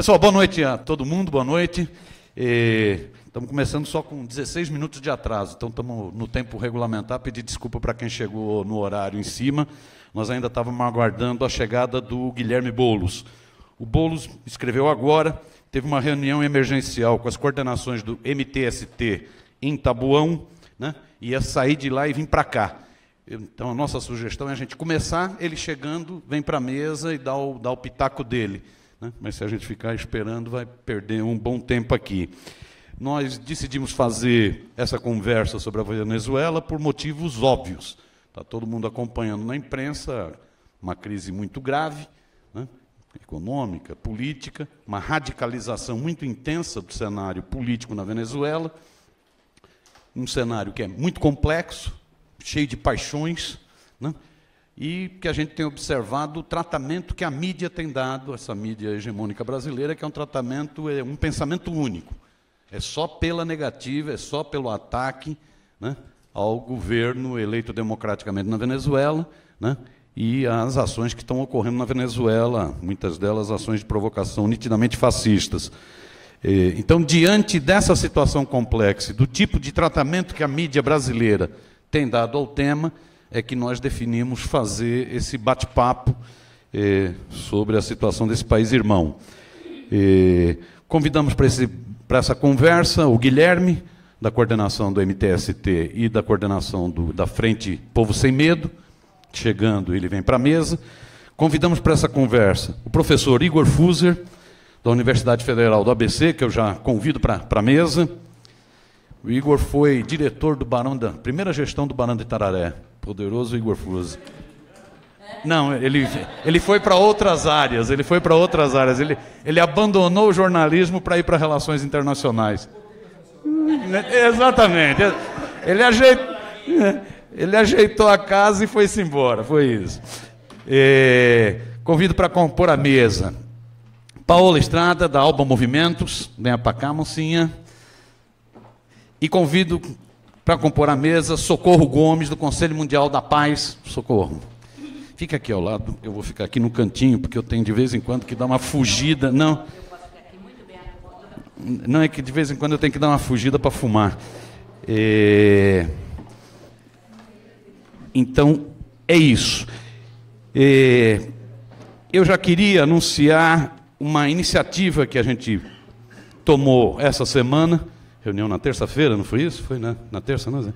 Pessoal, boa noite a todo mundo, boa noite. Estamos começando só com 16 minutos de atraso, então estamos no tempo regulamentar. Pedir desculpa para quem chegou no horário em cima. Nós ainda estávamos aguardando a chegada do Guilherme Bolos. O Bolos escreveu agora, teve uma reunião emergencial com as coordenações do MTST em Tabuão, né? ia sair de lá e vir para cá. Então, a nossa sugestão é a gente começar, ele chegando, vem para a mesa e dá o, dá o pitaco dele. Né? Mas se a gente ficar esperando, vai perder um bom tempo aqui. Nós decidimos fazer essa conversa sobre a Venezuela por motivos óbvios. Está todo mundo acompanhando na imprensa uma crise muito grave, né? econômica, política, uma radicalização muito intensa do cenário político na Venezuela, um cenário que é muito complexo, cheio de paixões, né? e que a gente tem observado o tratamento que a mídia tem dado, essa mídia hegemônica brasileira, que é um tratamento, é um pensamento único. É só pela negativa, é só pelo ataque né, ao governo eleito democraticamente na Venezuela né, e às ações que estão ocorrendo na Venezuela, muitas delas ações de provocação nitidamente fascistas. É, então, diante dessa situação complexa, do tipo de tratamento que a mídia brasileira tem dado ao tema, é que nós definimos fazer esse bate-papo eh, sobre a situação desse país irmão. Eh, convidamos para essa conversa o Guilherme, da coordenação do MTST e da coordenação do, da Frente Povo Sem Medo. Chegando, ele vem para a mesa. Convidamos para essa conversa o professor Igor Fuser, da Universidade Federal do ABC, que eu já convido para a mesa. O Igor foi diretor do Barão da primeira gestão do Barão de Tararé, Poderoso Igor Fuso. Não, ele, ele foi para outras áreas, ele foi para outras áreas. Ele, ele abandonou o jornalismo para ir para relações internacionais. É, exatamente. Ele ajeitou, ele ajeitou a casa e foi-se embora, foi isso. É, convido para compor a mesa. Paola Estrada, da Alba Movimentos, venha para cá, mocinha. E convido para compor a mesa, Socorro Gomes, do Conselho Mundial da Paz. Socorro. Fica aqui ao lado, eu vou ficar aqui no cantinho, porque eu tenho de vez em quando que dar uma fugida. Não. Não é que de vez em quando eu tenho que dar uma fugida para fumar. É... Então, é isso. É... Eu já queria anunciar uma iniciativa que a gente tomou essa semana reunião na terça-feira, não foi isso? Foi né? na terça, não?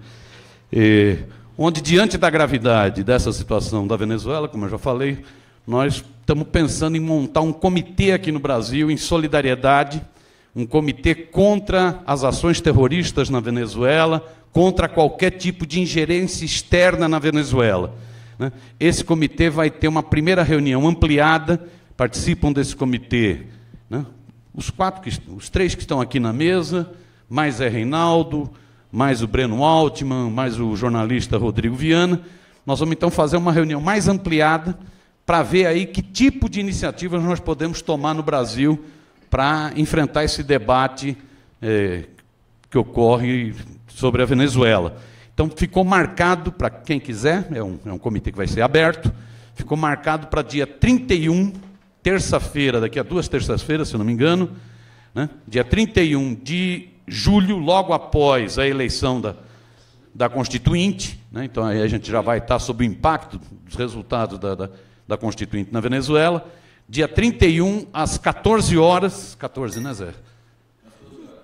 E, onde, diante da gravidade dessa situação da Venezuela, como eu já falei, nós estamos pensando em montar um comitê aqui no Brasil, em solidariedade, um comitê contra as ações terroristas na Venezuela, contra qualquer tipo de ingerência externa na Venezuela. Né? Esse comitê vai ter uma primeira reunião ampliada, participam desse comitê né? os, quatro que, os três que estão aqui na mesa, mais é Reinaldo, mais o Breno Altman, mais o jornalista Rodrigo Viana. Nós vamos então fazer uma reunião mais ampliada para ver aí que tipo de iniciativas nós podemos tomar no Brasil para enfrentar esse debate é, que ocorre sobre a Venezuela. Então ficou marcado para quem quiser, é um, é um comitê que vai ser aberto, ficou marcado para dia 31, terça-feira, daqui a duas terças-feiras, se não me engano, né? dia 31 de julho, logo após a eleição da, da Constituinte, né? então aí a gente já vai estar sob o impacto dos resultados da, da, da Constituinte na Venezuela. Dia 31, às 14 horas. 14, né, Zé?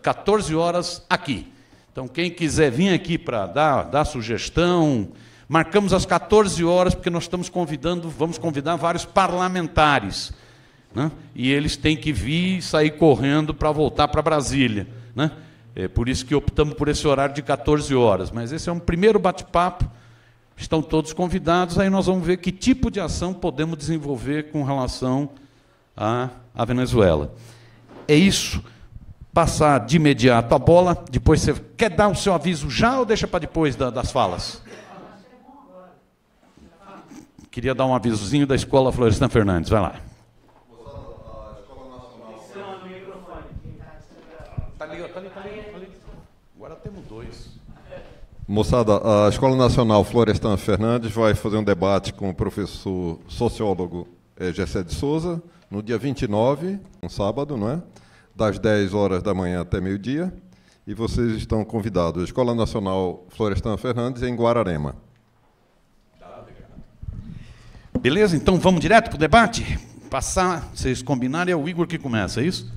14 horas aqui. Então, quem quiser vir aqui para dar, dar sugestão, marcamos às 14 horas, porque nós estamos convidando, vamos convidar vários parlamentares. Né? E eles têm que vir e sair correndo para voltar para Brasília. Né? É por isso que optamos por esse horário de 14 horas. Mas esse é um primeiro bate-papo. Estão todos convidados. Aí nós vamos ver que tipo de ação podemos desenvolver com relação à, à Venezuela. É isso. Passar de imediato a bola. Depois você quer dar o seu aviso já ou deixa para depois da, das falas? Queria dar um avisozinho da escola Florestan Fernandes. Vai lá. temos dois. Moçada, a Escola Nacional Florestan Fernandes vai fazer um debate com o professor sociólogo eh, Gessé de Souza, no dia 29, um sábado, não é? Das 10 horas da manhã até meio-dia. E vocês estão convidados. A Escola Nacional Florestan Fernandes, em Guararema. Beleza? Então vamos direto para o debate? Passar, vocês combinarem, é o Igor que começa, é isso?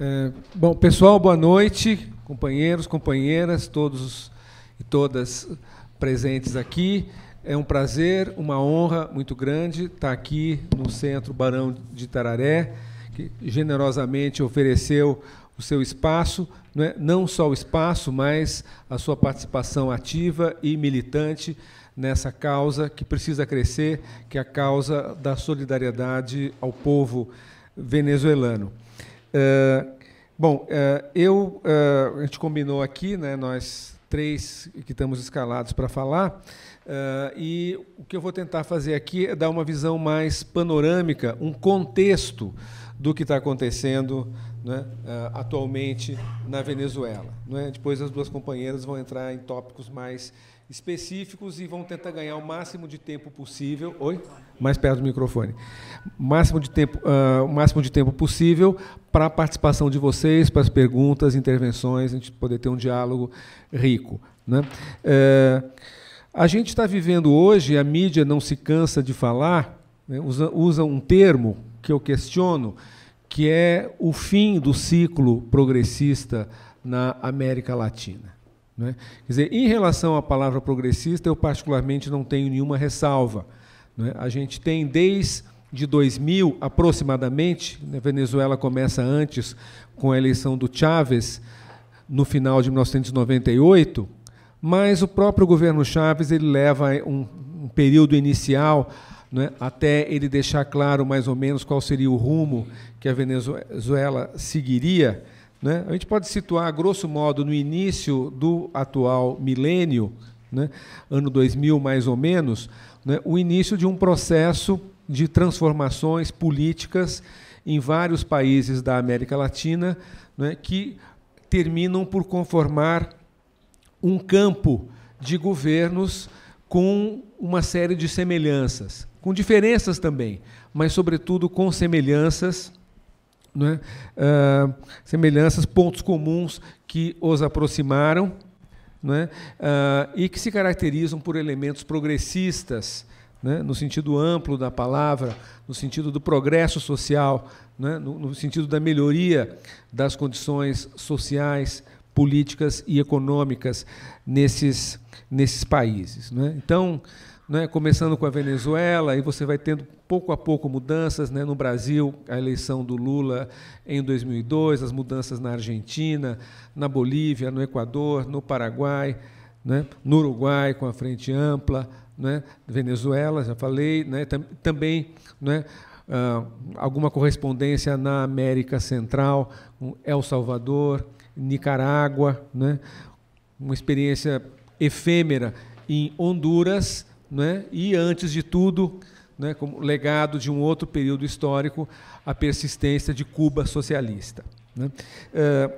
É, bom, pessoal, boa noite, companheiros, companheiras, todos e todas presentes aqui. É um prazer, uma honra muito grande estar aqui no Centro Barão de Tararé, que generosamente ofereceu o seu espaço, não, é? não só o espaço, mas a sua participação ativa e militante nessa causa que precisa crescer, que é a causa da solidariedade ao povo venezuelano. Eh, bom, uh, eu uh, a gente combinou aqui, né? Nós três que estamos escalados para falar. e o que eu vou tentar fazer aqui é dar uma visão mais panorâmica, um contexto do que está acontecendo né, atualmente na Venezuela. Né? Depois as duas companheiras vão entrar em tópicos mais específicos e vão tentar ganhar o máximo de tempo possível. Oi? mais perto do microfone. Máximo de tempo, uh, máximo de tempo possível para a participação de vocês, para as perguntas, intervenções, a gente poder ter um diálogo rico. Né? Eh, a gente está vivendo hoje, a mídia não se cansa de falar, né, usa, usa um termo que eu questiono, que é o fim do ciclo progressista na América Latina. Né? Quer dizer, em relação à palavra progressista, eu particularmente não tenho nenhuma ressalva. Né? A gente tem desde de 2000 aproximadamente, a né? Venezuela começa antes com a eleição do Chávez, no final de 1998, mas o próprio governo Chávez ele leva um, um período inicial né, até ele deixar claro mais ou menos qual seria o rumo que a Venezuela seguiria. Né? A gente pode situar, grosso modo, no início do atual milênio, né, ano 2000 mais ou menos, né, o início de um processo de transformações políticas em vários países da América Latina né, que terminam por conformar um campo de governos com uma série de semelhanças, com diferenças também, mas, sobretudo, com semelhanças. Né, uh, semelhanças, pontos comuns que os aproximaram né? uh, e que se caracterizam por elementos progressistas, né? no sentido amplo da palavra, no sentido do progresso social, né? no, no sentido da melhoria das condições sociais, políticas e econômicas nesses, nesses países. Né? Então, né, começando com a Venezuela, e você vai tendo pouco a pouco mudanças né, no Brasil, a eleição do Lula em 2002, as mudanças na Argentina, na Bolívia, no Equador, no Paraguai, né, no Uruguai com a Frente Ampla, né, Venezuela, já falei, né, tam também né, ah, alguma correspondência na América Central, com El Salvador, Nicarágua, uma experiência efêmera em Honduras né? e, antes de tudo, né, como legado de um outro período histórico, a persistência de Cuba socialista. Né? Eh,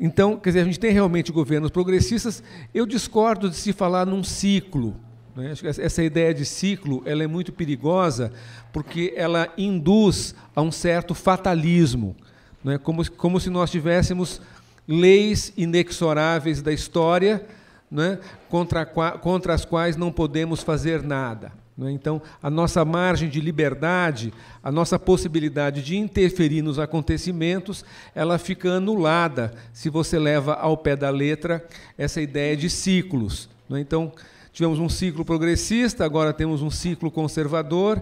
então, quer dizer, a gente tem realmente governos progressistas. Eu discordo de se falar num ciclo. Né? Essa ideia de ciclo ela é muito perigosa porque ela induz a um certo fatalismo, né? como, como se nós tivéssemos leis inexoráveis da história né, contra, contra as quais não podemos fazer nada. Né. Então, a nossa margem de liberdade, a nossa possibilidade de interferir nos acontecimentos, ela fica anulada se você leva ao pé da letra essa ideia de ciclos. Né. Então, tivemos um ciclo progressista, agora temos um ciclo conservador,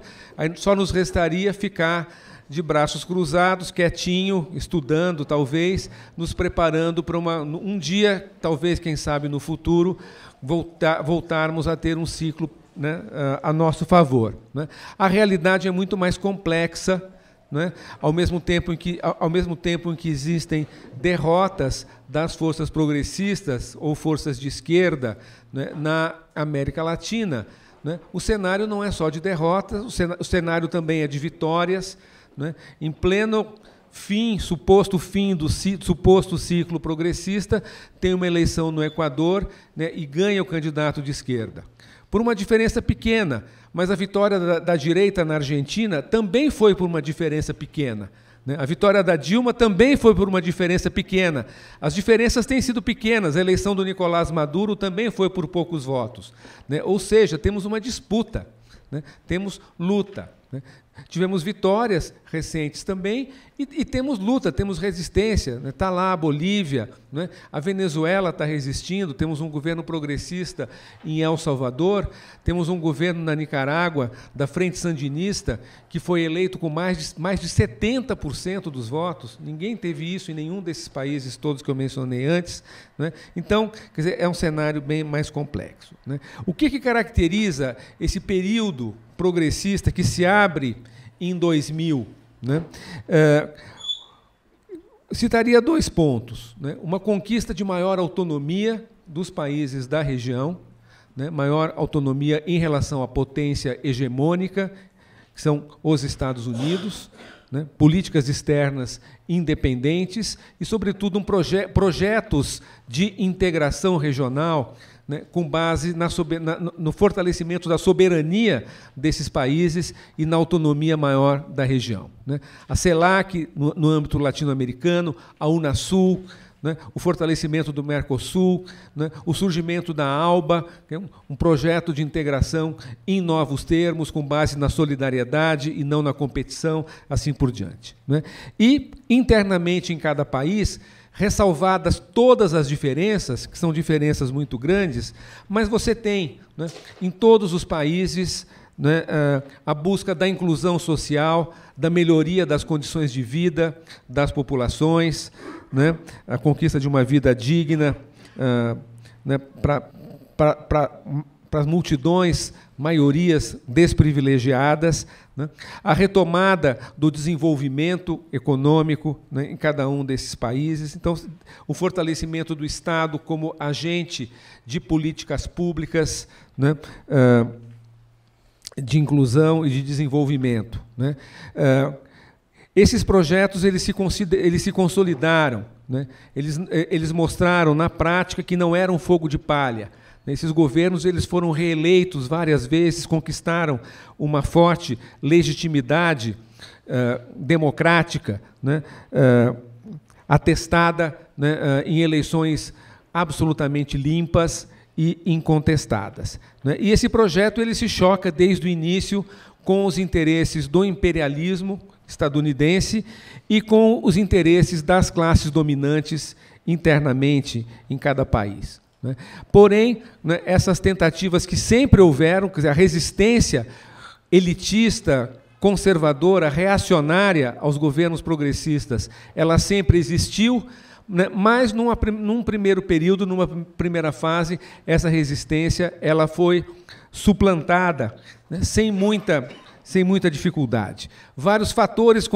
só nos restaria ficar de braços cruzados, quietinho, estudando talvez, nos preparando para uma, um dia, talvez, quem sabe no futuro, voltar, voltarmos a ter um ciclo né, ah, a nosso favor. Né? A realidade é muito mais complexa. Né? Ao, mesmo tempo em que, ao mesmo tempo em que existem derrotas das forças progressistas ou forças de esquerda né, na América Latina, né. o cenário não é só de derrotas, o cenário também é de vitórias, né, em pleno fim, suposto fim do suposto ciclo progressista, tem uma eleição no Equador né, e ganha o candidato de esquerda. Por uma diferença pequena, mas a vitória da, da direita na Argentina também foi por uma diferença pequena. Né? A vitória da Dilma também foi por uma diferença pequena. As diferenças têm sido pequenas. A eleição do Nicolás Maduro também foi por poucos votos. Né? Ou seja, temos uma disputa, né? temos luta. Tivemos vitórias recentes também e, e temos luta, temos resistência. Está né? Tá lá a Bolívia, né? A Venezuela está resistindo, temos um governo progressista em El Salvador, temos um governo na Nicarágua, da Frente Sandinista, que foi eleito com mais de, mais de 70% dos votos. Ninguém teve isso em nenhum desses países todos que eu mencionei antes. Né? Então, quer dizer, é um cenário bem mais complexo. Né? O que, que caracteriza esse período progressista que se abre em 2000? Né? É, citaria dois pontos. Né? Uma conquista de maior autonomia dos países da região, né? maior autonomia em relação à potência hegemônica, que são os Estados Unidos, né? políticas externas independentes e, sobretudo, um proje projetos de integração regional né, com base na, na, no fortalecimento da soberania desses países e na autonomia maior da região. Né. A CELAC, no, no âmbito latino-americano, a Unasul, né, o fortalecimento do Mercosul, né, o surgimento da ALBA, é um, um, projeto de integração em novos termos, com base na solidariedade e não na competição, assim por diante. Né. E, internamente em cada país, ressalvadas todas as diferenças, que são diferenças muito grandes, mas você tem né, em todos os países né, ah, a busca da inclusão social, da melhoria das condições de vida das populações, né, a conquista de uma vida digna uh, né, para as multidões, maiorias desprivilegiadas, né? A retomada do desenvolvimento econômico né, em cada um desses países. Então, o fortalecimento do Estado como agente de políticas públicas né, eh, de inclusão e de desenvolvimento. Né? Eh, esses projetos eles se, eles se consolidaram, né? eles, eh, eles mostraram na prática que não era um fogo de palha, esses governos eles foram reeleitos várias vezes, conquistaram uma forte legitimidade uh, democrática, né, uh, atestada né, uh, em eleições absolutamente limpas e incontestadas. Né. E esse projeto ele se choca desde o início com os interesses do imperialismo estadunidense e com os interesses das classes dominantes internamente em cada país. Né? Porém, né, essas tentativas que sempre houveram, quer dizer, a resistência elitista, conservadora, reacionária aos governos progressistas, ela sempre existiu, né? mas numa, num primeiro período, numa primeira fase, essa resistência ela foi suplantada, sem muita sem muita dificuldade. Vários fatores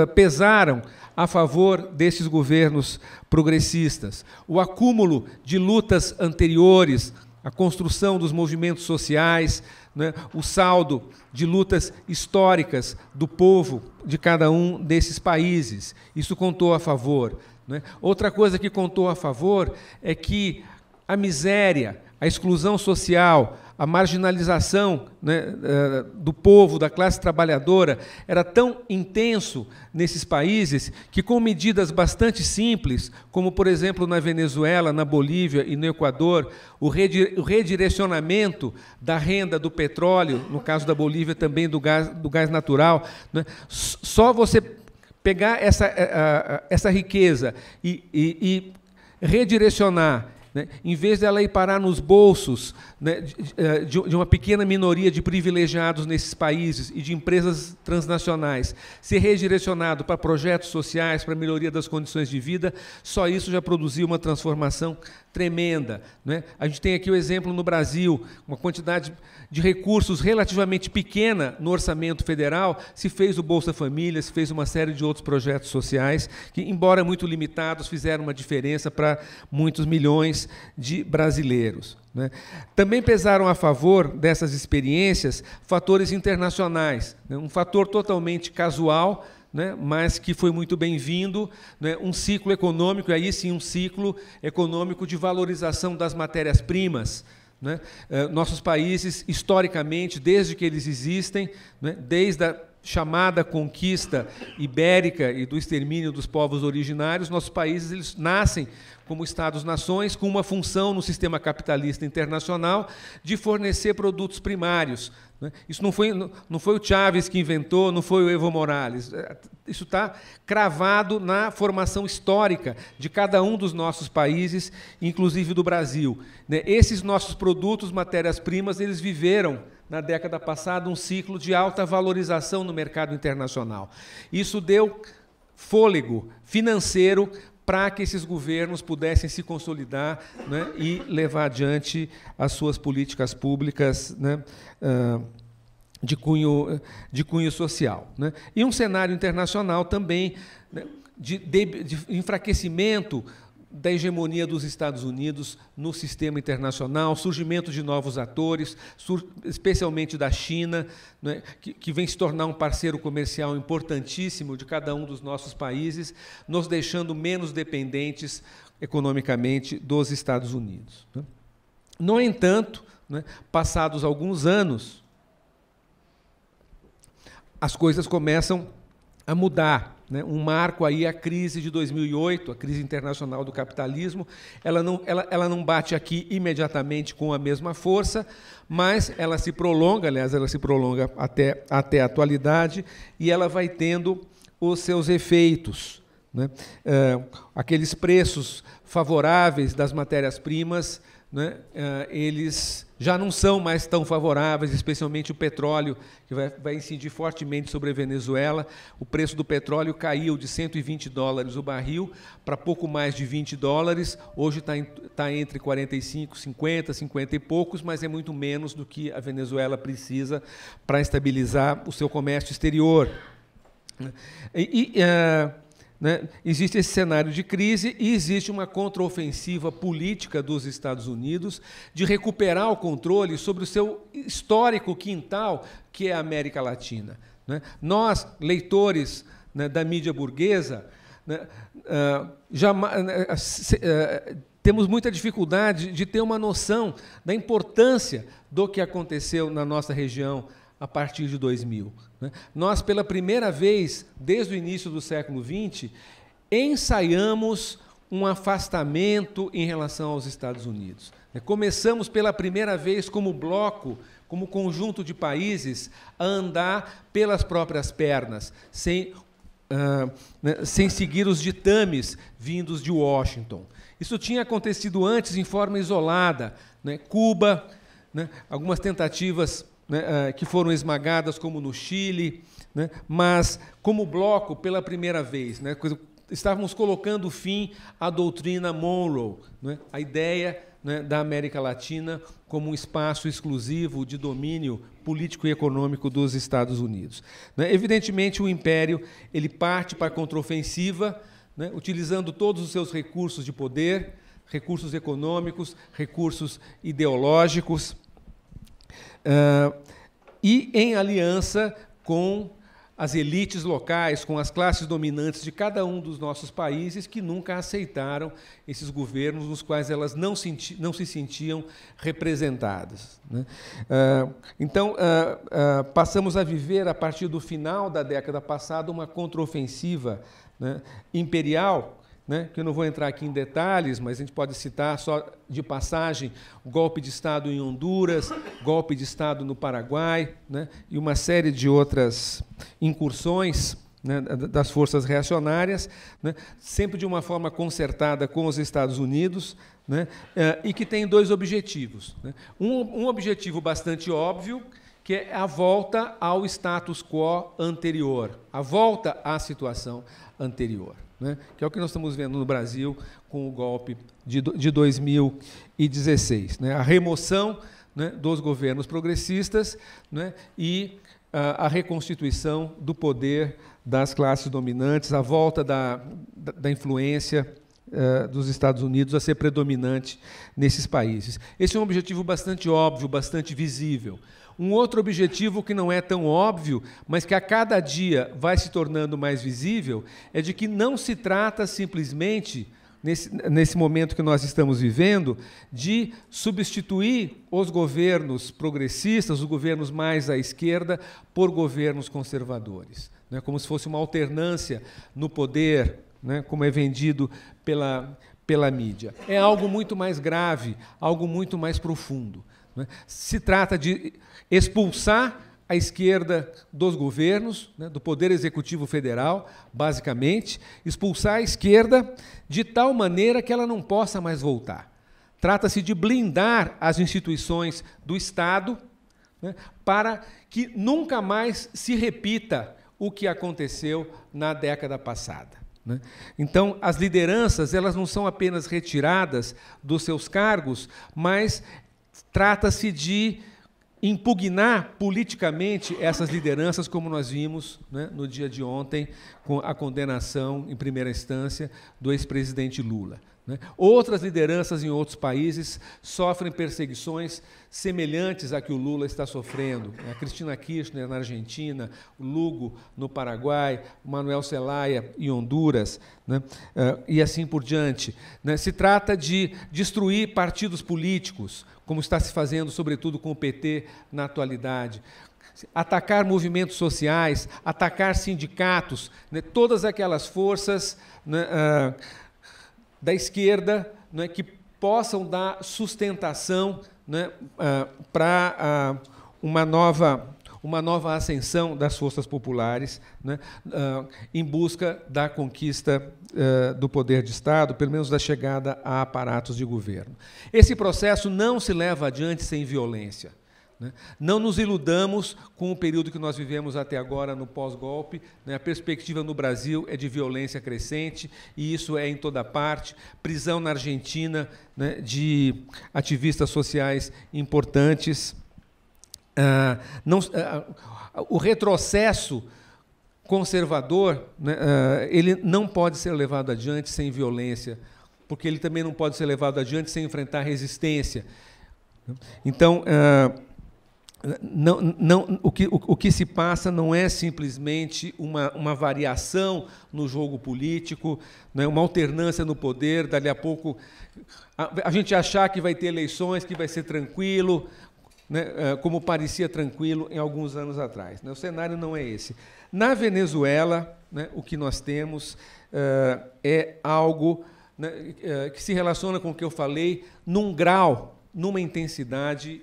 eh, pesaram a favor desses governos progressistas. O acúmulo de lutas anteriores, a construção dos movimentos sociais, né, o saldo de lutas históricas do povo de cada um desses países. Isso contou a favor. Né? Outra coisa que contou a favor é que a miséria, a exclusão social, a marginalização né, eh, do povo, da classe trabalhadora, era tão intenso nesses países que, com medidas bastante simples, como por exemplo na Venezuela, na Bolívia e no Equador, o redirecionamento da renda do petróleo, no caso da Bolívia também do gás, do gás natural, né, só você pegar essa, eh, eh, essa riqueza e, e, e redirecionar né? Em vez dela ir parar nos bolsos né, eh, de, de, uma pequena minoria de privilegiados nesses países e de empresas transnacionais, ser redirecionado para projetos sociais, para melhoria das condições de vida, só isso já produziu uma transformação tremenda. Né? A gente tem aqui o exemplo no Brasil, uma quantidade de recursos relativamente pequena no orçamento federal, se fez o Bolsa Família, se fez uma série de outros projetos sociais que, embora muito limitados, fizeram uma diferença para muitos milhões de brasileiros. Né? Também pesaram a favor dessas experiências fatores internacionais, né? um fator totalmente casual né, mas que foi muito bem-vindo, né, um ciclo econômico, e aí sim um ciclo econômico de valorização das matérias-primas. Né. Eh, nossos países, historicamente, desde que eles existem, né, desde a chamada conquista ibérica e do extermínio dos povos originários, nossos países eles nascem como Estados-nações, com uma função no sistema capitalista internacional de fornecer produtos primários. Né? Isso não foi, não foi o Chávez que inventou, não foi o Evo Morales. É, isso está cravado na formação histórica de cada um dos nossos países, inclusive do Brasil. Né? Esses nossos produtos, matérias-primas, eles viveram na década passada um ciclo de alta valorização no mercado internacional. Isso deu fôlego financeiro para que esses governos pudessem se consolidar né, e levar adiante as suas políticas públicas né, ah, de, cunho, de cunho social. Né. E um cenário internacional também né, de, de, de enfraquecimento da hegemonia dos Estados Unidos no sistema internacional, surgimento de novos atores, especialmente da China, né, que, que, vem se tornar um parceiro comercial importantíssimo de cada um dos nossos países, nos deixando menos dependentes economicamente dos Estados Unidos. Né. No entanto, né, passados alguns anos, as coisas começam a mudar. Né? Um marco aí a crise de 2008, a crise internacional do capitalismo. Ela não, ela, ela não bate aqui imediatamente com a mesma força, mas ela se prolonga, aliás, ela se prolonga até, até a atualidade e ela vai tendo os seus efeitos. Né? É, aqueles preços favoráveis das matérias-primas né, ah, eles já não são mais tão favoráveis, especialmente o petróleo, que vai, vai, incidir fortemente sobre a Venezuela. O preço do petróleo caiu de 120 dólares o barril para pouco mais de 20 dólares. Hoje está tá entre 45, 50, 50 e poucos, mas é muito menos do que a Venezuela precisa para estabilizar o seu comércio exterior. E. e uh, né? Existe esse cenário de crise e existe uma contraofensiva política dos Estados Unidos de recuperar o controle sobre o seu histórico quintal, que é a América Latina. Né? Nós, leitores né, da mídia burguesa, né, ah, já, né, ah, se, ah, temos muita dificuldade de ter uma noção da importância do que aconteceu na nossa região a partir de 2000. Né? Nós, pela primeira vez, desde o início do século XX, ensaiamos um afastamento em relação aos Estados Unidos. Né? Começamos pela primeira vez como bloco, como conjunto de países, a andar pelas próprias pernas, sem, uh, né, sem seguir os ditames vindos de Washington. Isso tinha acontecido antes em forma isolada. Né? Cuba, né? algumas tentativas né, ah, que foram esmagadas, como no Chile, né, mas como bloco pela primeira vez. Né, estávamos colocando fim à doutrina Monroe, né, a ideia né, da América Latina como um espaço exclusivo de domínio político e econômico dos Estados Unidos. Né. Evidentemente, o Império ele parte para a contraofensiva, utilizando todos os seus recursos de poder, recursos econômicos, recursos ideológicos. Uh, e em aliança com as elites locais, com as classes dominantes de cada um dos nossos países que nunca aceitaram esses governos nos quais elas não, senti não se sentiam representadas. Né? Uh, então, uh, uh, passamos a viver, a partir do final da década passada, uma contraofensiva né, imperial né, que eu não vou entrar aqui em detalhes, mas a gente pode citar só de passagem golpe de Estado em Honduras, golpe de Estado no Paraguai né, e uma série de outras incursões né, das forças reacionárias, né, sempre de uma forma concertada com os Estados Unidos, né, eh, e que tem dois objetivos. Né. Um, um objetivo bastante óbvio, que é a volta ao status quo anterior, a volta à situação anterior, né? que é o que nós estamos vendo no Brasil com o golpe de, de 2016. Né? A remoção né, dos governos progressistas né, e a, ah, a reconstituição do poder das classes dominantes, a volta da, da, da influência ah, dos Estados Unidos a ser predominante nesses países. Esse é um objetivo bastante óbvio, bastante visível. Um outro objetivo que não é tão óbvio, mas que a cada dia vai se tornando mais visível, é de que não se trata simplesmente, nesse, nesse momento que nós estamos vivendo, de substituir os governos progressistas, os governos mais à esquerda, por governos conservadores. É como se fosse uma alternância no poder, né? como é vendido pela, pela mídia. É algo muito mais grave, algo muito mais profundo. Né? Se trata de expulsar a esquerda dos governos, né, do Poder Executivo Federal, basicamente, expulsar a esquerda de tal maneira que ela não possa mais voltar. Trata-se de blindar as instituições do Estado né, para que nunca mais se repita o que aconteceu na década passada. Né. Então, as lideranças elas não são apenas retiradas dos seus cargos, mas trata-se de impugnar politicamente essas lideranças, como nós vimos né, no dia de ontem, com a condenação, em primeira instância, do ex-presidente Lula. Né? Outras lideranças em outros países sofrem perseguições semelhantes à que o Lula está sofrendo. Né? A Cristina Kirchner na Argentina, o Lugo no Paraguai, o Manuel Zelaya em Honduras, né? Ah, e assim por diante. Né? Se trata de destruir partidos políticos, como está se fazendo, sobretudo com o PT na atualidade atacar movimentos sociais, atacar sindicatos, né, todas aquelas forças né, uh, da esquerda né, que possam dar sustentação né, uh, ah, para uh, ah, uma nova uma nova ascensão das forças populares né, uh, em busca da conquista uh, do poder de Estado, pelo menos da chegada a aparatos de governo. Esse processo não se leva adiante sem violência. Né? Não nos iludamos com o período que nós vivemos até agora no pós-golpe. Né? A perspectiva no Brasil é de violência crescente, e isso é em toda parte. Prisão na Argentina né? de ativistas sociais importantes. Ah, ah, ah, o retrocesso conservador ele não pode ser levado adiante sem violência, porque ele também não pode ser levado adiante sem enfrentar resistência. Então, não, não, o, que, o, o, que se passa não é simplesmente uma, uma variação no jogo político, né, uma alternância no poder, dali a pouco a, a, gente achar que vai ter eleições, que vai ser tranquilo, né, é, como parecia tranquilo em alguns anos atrás. Né, o cenário não é esse. Na Venezuela, né, o que nós temos uh, é algo uh, que se relaciona com o que eu falei num grau, numa intensidade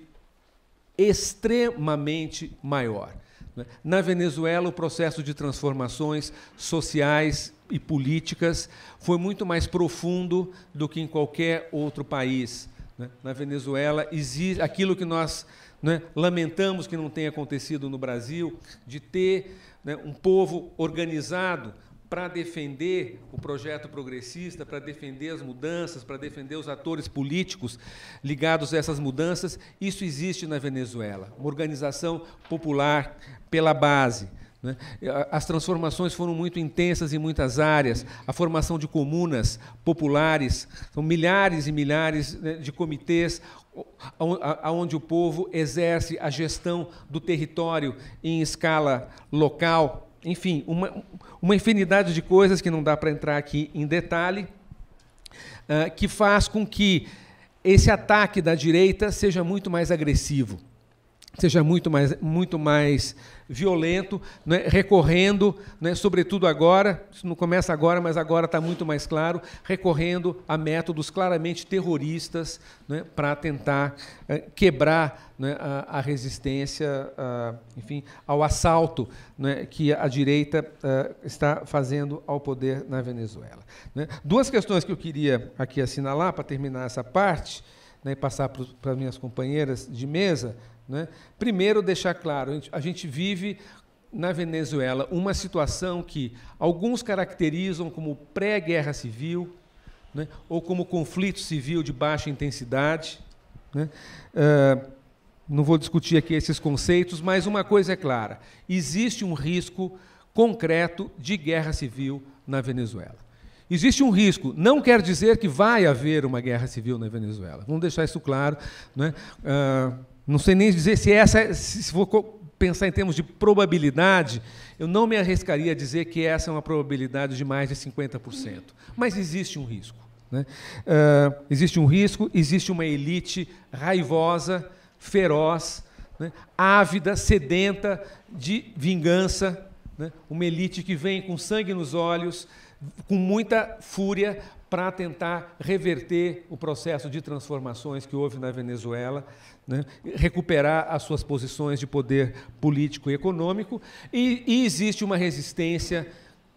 extremamente maior. Né? Na Venezuela, o processo de transformações sociais e políticas foi muito mais profundo do que em qualquer outro país. Né? Na Venezuela, existe aquilo que nós né, lamentamos que não tenha acontecido no Brasil, de ter né, um povo organizado para defender o projeto progressista, para defender as mudanças, para defender os atores políticos ligados a essas mudanças. Isso existe na Venezuela, uma organização popular pela base. Né? As transformações foram muito intensas em muitas áreas, a formação de comunas populares, são milhares e milhares né, de comitês onde o povo exerce a gestão do território em escala local enfim, uma, uma infinidade de coisas que não dá para entrar aqui em detalhe, uh, que faz com que esse ataque da direita seja muito mais agressivo seja muito mais, muito mais violento, né, recorrendo, né, sobretudo agora, isso não começa agora, mas agora está muito mais claro, recorrendo a métodos claramente terroristas né, para tentar eh, quebrar né, a, a, resistência, a, enfim, ao assalto né, que a direita a, eh, está fazendo ao poder na Venezuela. Né. Duas questões que eu queria aqui assinalar para terminar essa parte e passar para as minhas companheiras de mesa né? Primeiro, deixar claro, a gente, vive na Venezuela uma situação que alguns caracterizam como pré-guerra civil, né? ou como conflito civil de baixa intensidade. Né? Uh, não vou discutir aqui esses conceitos, mas uma coisa é clara: existe um risco concreto de guerra civil na Venezuela. Existe um risco, não quer dizer que vai haver uma guerra civil na Venezuela. Vamos deixar isso claro. Né? Uh, não sei nem dizer se essa, é, se for pensar em termos de probabilidade, eu não me arriscaria a dizer que essa é uma probabilidade de mais de 50%. Mas existe um risco. Né? Uh, existe um risco, existe uma elite raivosa, feroz, né? ávida, sedenta de vingança, né? uma elite que vem com sangue nos olhos, com muita fúria para tentar reverter o processo de transformações que houve na Venezuela, né, recuperar as suas posições de poder político e econômico, e, e existe uma resistência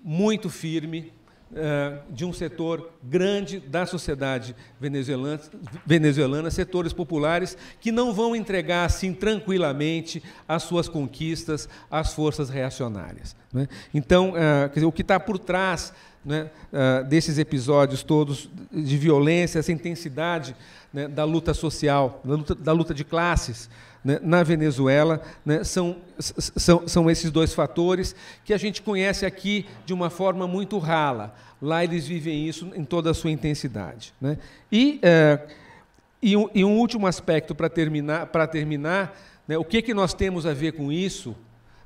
muito firme eh, de um setor grande da sociedade venezuelana, venezuelana, setores populares que não vão entregar assim tranquilamente as suas conquistas às forças reacionárias. Né. Então, eh, o que está por trás né, eh, desses episódios todos de violência, essa intensidade né, da luta social, da luta, da luta de classes né, na Venezuela, né, são, são, são esses dois fatores que a gente conhece aqui de uma forma muito rala. Lá eles vivem isso em toda a sua intensidade. Né? E, é, e, um, e um último aspecto para terminar, para terminar né, o que, que nós temos a ver com isso?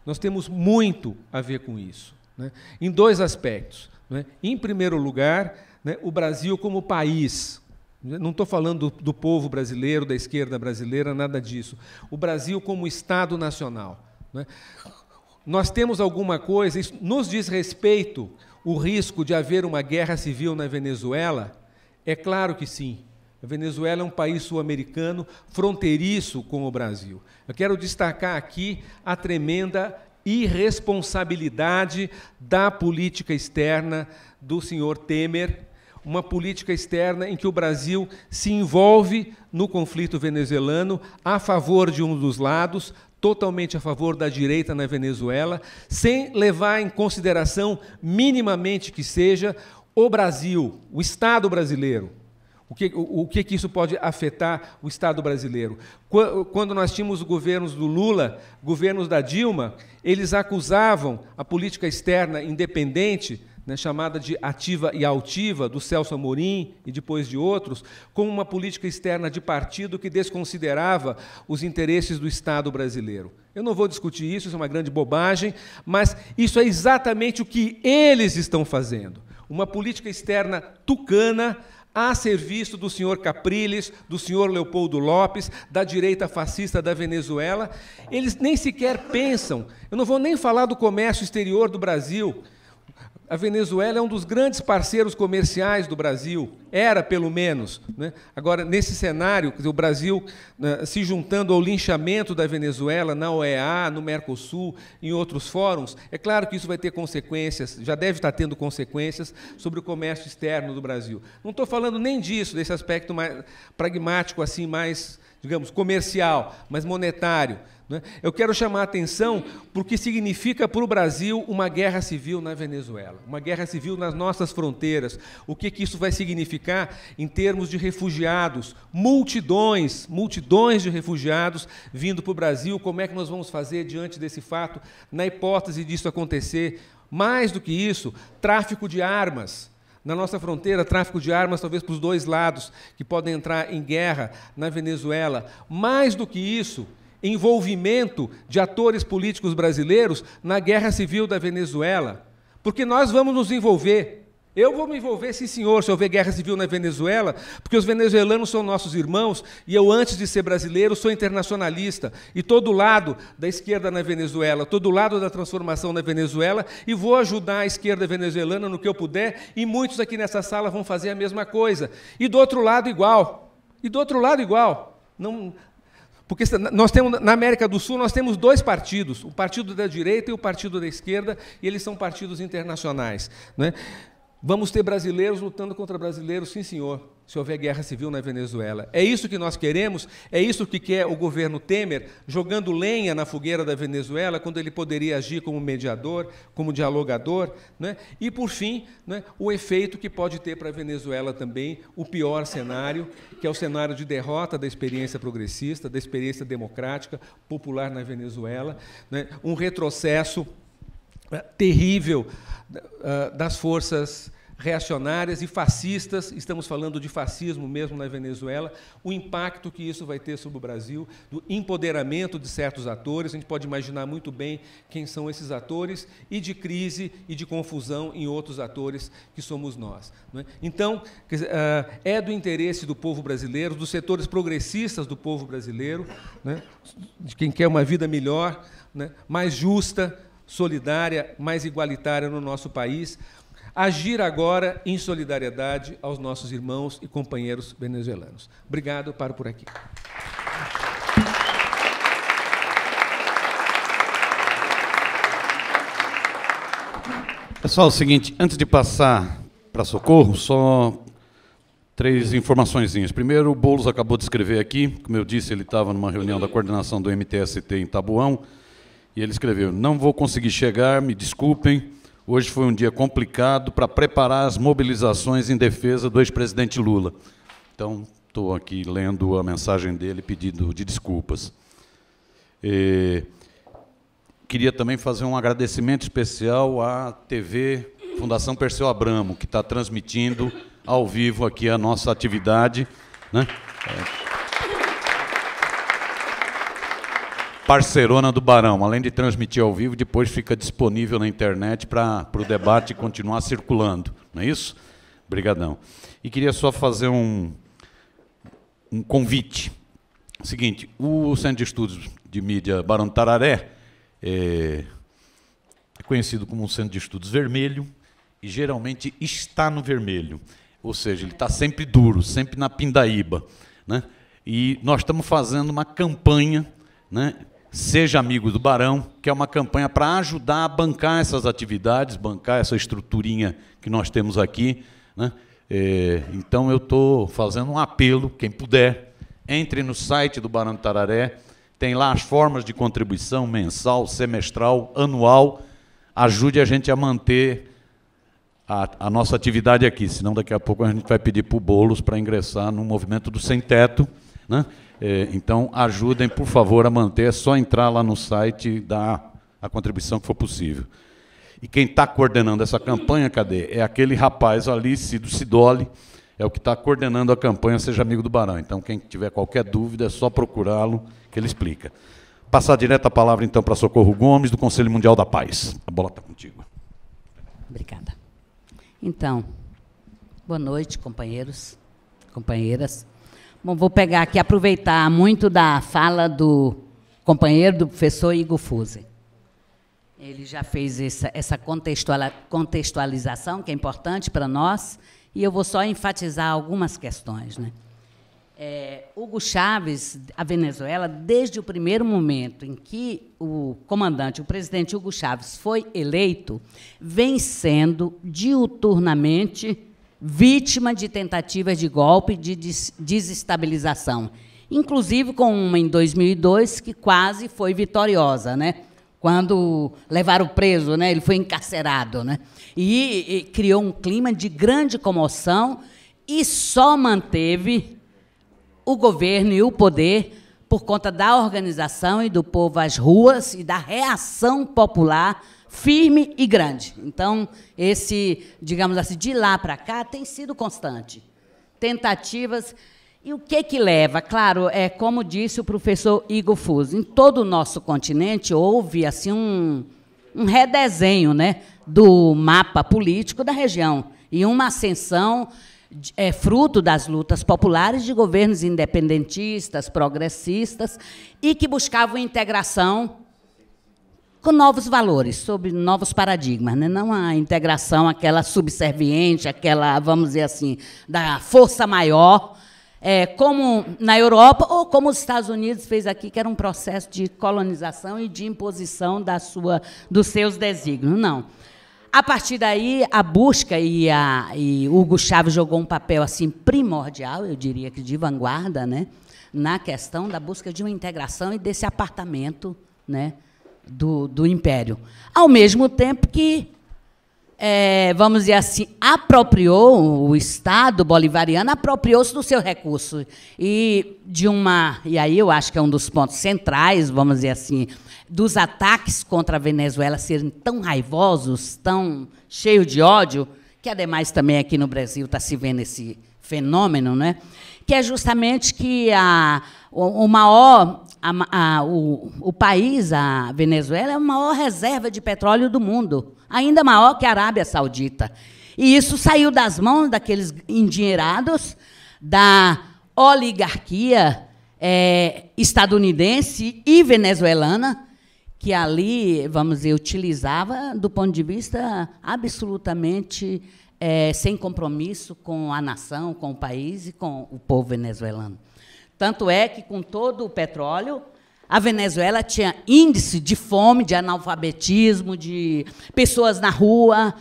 Nós temos muito a ver com isso, né, em dois aspectos. Né? Em primeiro lugar, né, o Brasil como país, não estou falando do, povo brasileiro, da esquerda brasileira, nada disso. O Brasil como Estado nacional. Né? Nós temos alguma coisa, isso nos diz respeito o risco de haver uma guerra civil na Venezuela? É claro que sim. A Venezuela é um país sul-americano fronteiriço com o Brasil. Eu quero destacar aqui a tremenda irresponsabilidade da política externa do senhor Temer uma política externa em que o Brasil se envolve no conflito venezuelano a favor de um dos lados, totalmente a favor da direita na Venezuela, sem levar em consideração, minimamente que seja, o Brasil, o Estado brasileiro. O que, o, o que, que isso pode afetar o Estado brasileiro? Quando nós tínhamos governos do Lula, governos da Dilma, eles acusavam a política externa independente né, chamada de ativa e altiva, do Celso Amorim e depois de outros, como uma política externa de partido que desconsiderava os interesses do Estado brasileiro. Eu não vou discutir isso, isso é uma grande bobagem, mas isso é exatamente o que eles estão fazendo. Uma política externa tucana a serviço do senhor Capriles, do senhor Leopoldo Lopes, da direita fascista da Venezuela. Eles nem sequer pensam, eu não vou nem falar do comércio exterior do Brasil, a Venezuela é um dos grandes parceiros comerciais do Brasil, era pelo menos. Né? Agora, nesse cenário, o Brasil né, se juntando ao linchamento da Venezuela na OEA, no Mercosul, em outros fóruns, é claro que isso vai ter consequências, já deve estar tendo consequências sobre o comércio externo do Brasil. Não estou falando nem disso, desse aspecto mais pragmático, assim, mais, digamos, comercial, mas monetário. Né? Eu quero chamar a atenção para o que significa para o Brasil uma guerra civil na Venezuela, uma guerra civil nas nossas fronteiras. O que, que isso vai significar em termos de refugiados? Multidões, multidões de refugiados vindo para o Brasil. Como é que nós vamos fazer diante desse fato, na hipótese disso acontecer? Mais do que isso, tráfico de armas na nossa fronteira, tráfico de armas, talvez para os dois lados, que podem entrar em guerra na Venezuela. Mais do que isso, envolvimento de atores políticos brasileiros na guerra civil da Venezuela. Porque nós vamos nos envolver. Eu vou me envolver, sim, senhor, se houver guerra civil na Venezuela, porque os venezuelanos são nossos irmãos e eu, antes de ser brasileiro, sou internacionalista. E todo lado da esquerda na Venezuela, todo lado da transformação na Venezuela, e vou ajudar a esquerda venezuelana no que eu puder, e muitos aqui nessa sala vão fazer a mesma coisa. E do outro lado, igual. E do outro lado, igual. Não, porque nós temos na América do Sul nós temos dois partidos, o partido da direita e o partido da esquerda, e eles são partidos internacionais. Né? Vamos ter brasileiros lutando contra brasileiros, sim, senhor se houver guerra civil na Venezuela. É isso que nós queremos? É isso que quer o governo Temer, jogando lenha na fogueira da Venezuela, quando ele poderia agir como mediador, como dialogador? Né? E, por fim, né, o efeito que pode ter para a Venezuela também o pior cenário, que é o cenário de derrota da experiência progressista, da experiência democrática popular na Venezuela, né? um retrocesso eh, terrível eh, das forças reacionárias e fascistas, estamos falando de fascismo mesmo na Venezuela, o impacto que isso vai ter sobre o Brasil, do empoderamento de certos atores, a gente pode imaginar muito bem quem são esses atores, e de crise e de confusão em outros atores que somos nós. É? Então, ah, é do interesse do povo brasileiro, dos setores progressistas do povo brasileiro, é? de quem quer uma vida melhor, é? mais justa, solidária, mais igualitária no nosso país agir agora em solidariedade aos nossos irmãos e companheiros venezuelanos. Obrigado, paro por aqui. Pessoal, é o seguinte, antes de passar para socorro, só três informaçõezinhas. Primeiro, o Boulos acabou de escrever aqui, como eu disse, ele estava numa reunião da coordenação do MTST em Tabuão, e ele escreveu: Não vou conseguir chegar, me desculpem, Hoje foi um dia complicado para preparar as mobilizações em defesa do ex-presidente Lula. Então, estou aqui lendo a mensagem dele pedindo de desculpas. E queria também fazer um agradecimento especial à TV Fundação Perseu Abramo, que está transmitindo ao vivo aqui a nossa atividade. Né? É. parceirona do Barão. Além de transmitir ao vivo, depois fica disponível na internet para o debate continuar circulando. Não é isso? Obrigadão. E queria só fazer um, um convite. Seguinte, o Centro de Estudos de Mídia Barão Tararé é, é conhecido como um Centro de Estudos Vermelho e geralmente está no vermelho. Ou seja, ele está sempre duro, sempre na pindaíba. Né? E nós estamos fazendo uma campanha né, Seja Amigo do Barão, que é uma campanha para ajudar a bancar essas atividades, bancar essa estruturinha que nós temos aqui. Né? É, então eu estou fazendo um apelo, quem puder, entre no site do Barão do Tararé, tem lá as formas de contribuição mensal, semestral, anual. Ajude a gente a manter a, a nossa atividade aqui, senão daqui a pouco a gente vai pedir para o Boulos para ingressar no movimento do sem teto. Né? É, então, ajudem, por favor, a manter. É só entrar lá no site e dar a contribuição que for possível. E quem está coordenando essa campanha, cadê? É aquele rapaz ali, Cido Sidoli, é o que está coordenando a campanha Seja Amigo do Barão. Então, quem tiver qualquer dúvida, é só procurá-lo, que ele explica. Passar direto a palavra, então, para Socorro Gomes, do Conselho Mundial da Paz. A bola está contigo. Obrigada. Então, boa noite, companheiros, companheiras. Bom, vou pegar aqui, aproveitar muito da fala do companheiro, do professor Igor Fuse. Ele já fez essa, essa contextualização, que é importante para nós, e eu vou só enfatizar algumas questões. Né? É, Hugo Chávez, a Venezuela, desde o primeiro momento em que o comandante, o presidente Hugo Chávez, foi eleito, vem sendo diuturnamente vítima de tentativas de golpe de desestabilização, inclusive com uma em 2002 que quase foi vitoriosa, né? Quando levaram preso, né? Ele foi encarcerado, né? E, e criou um clima de grande comoção e só manteve o governo e o poder por conta da organização e do povo às ruas e da reação popular firme e grande. Então, esse, digamos assim, de lá para cá tem sido constante. Tentativas. E o que que leva? Claro, é como disse o professor Igor Fuso, em todo o nosso continente houve assim um, um redesenho, né, do mapa político da região e uma ascensão é fruto das lutas populares de governos independentistas, progressistas e que buscavam integração com novos valores, sobre novos paradigmas, né? não a integração, aquela subserviente, aquela, vamos dizer assim, da força maior, é, como na Europa ou como os Estados Unidos fez aqui, que era um processo de colonização e de imposição da sua, dos seus desígnios. Não. A partir daí, a busca e, a, e Hugo Chávez jogou um papel assim primordial, eu diria que de vanguarda, né, na questão da busca de uma integração e desse apartamento, né, do, do império. Ao mesmo tempo que, é, vamos dizer assim, apropriou o Estado bolivariano, apropriou-se do seu recurso. E de uma. E aí eu acho que é um dos pontos centrais, vamos dizer assim, dos ataques contra a Venezuela serem tão raivosos, tão cheios de ódio, que ademais também aqui no Brasil está se vendo esse fenômeno, né? que é justamente que a, o maior a, a, o, o país, a Venezuela, é a maior reserva de petróleo do mundo, ainda maior que a Arábia Saudita. E isso saiu das mãos daqueles endinheirados, da oligarquia é, estadunidense e venezuelana, que ali, vamos dizer, utilizava do ponto de vista absolutamente é, sem compromisso com a nação, com o país e com o povo venezuelano. Tanto é que, com todo o petróleo, a Venezuela tinha índice de fome, de analfabetismo, de pessoas na rua,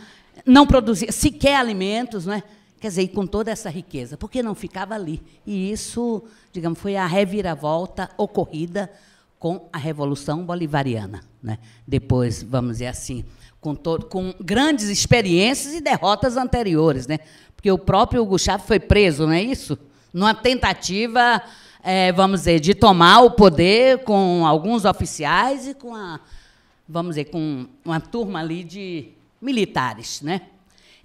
não produzia sequer alimentos, né? Quer dizer, com toda essa riqueza, porque não ficava ali. E isso, digamos, foi a reviravolta ocorrida com a Revolução Bolivariana. Né? Depois, vamos dizer assim, com, todo, com grandes experiências e derrotas anteriores, né? porque o próprio Gustavo foi preso, não é isso? Numa tentativa é, vamos dizer, de tomar o poder com alguns oficiais e com a, vamos dizer, com uma turma ali de militares, né?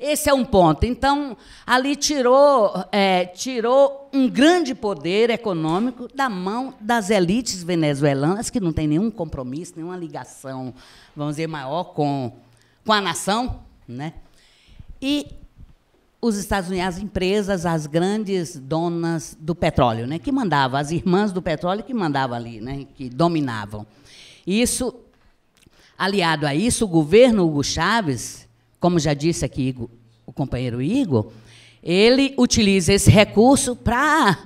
Esse é um ponto. Então, ali tirou, é, tirou um grande poder econômico da mão das elites venezuelanas, que não tem nenhum compromisso, nenhuma ligação, vamos dizer, maior com, com a nação. Né? E os Estados Unidos, as empresas, as grandes donas do petróleo, né, que mandavam, as irmãs do petróleo que mandavam ali, né, que dominavam. Isso, aliado a isso, o governo Hugo Chávez, como já disse aqui o companheiro Igor, ele utiliza esse recurso para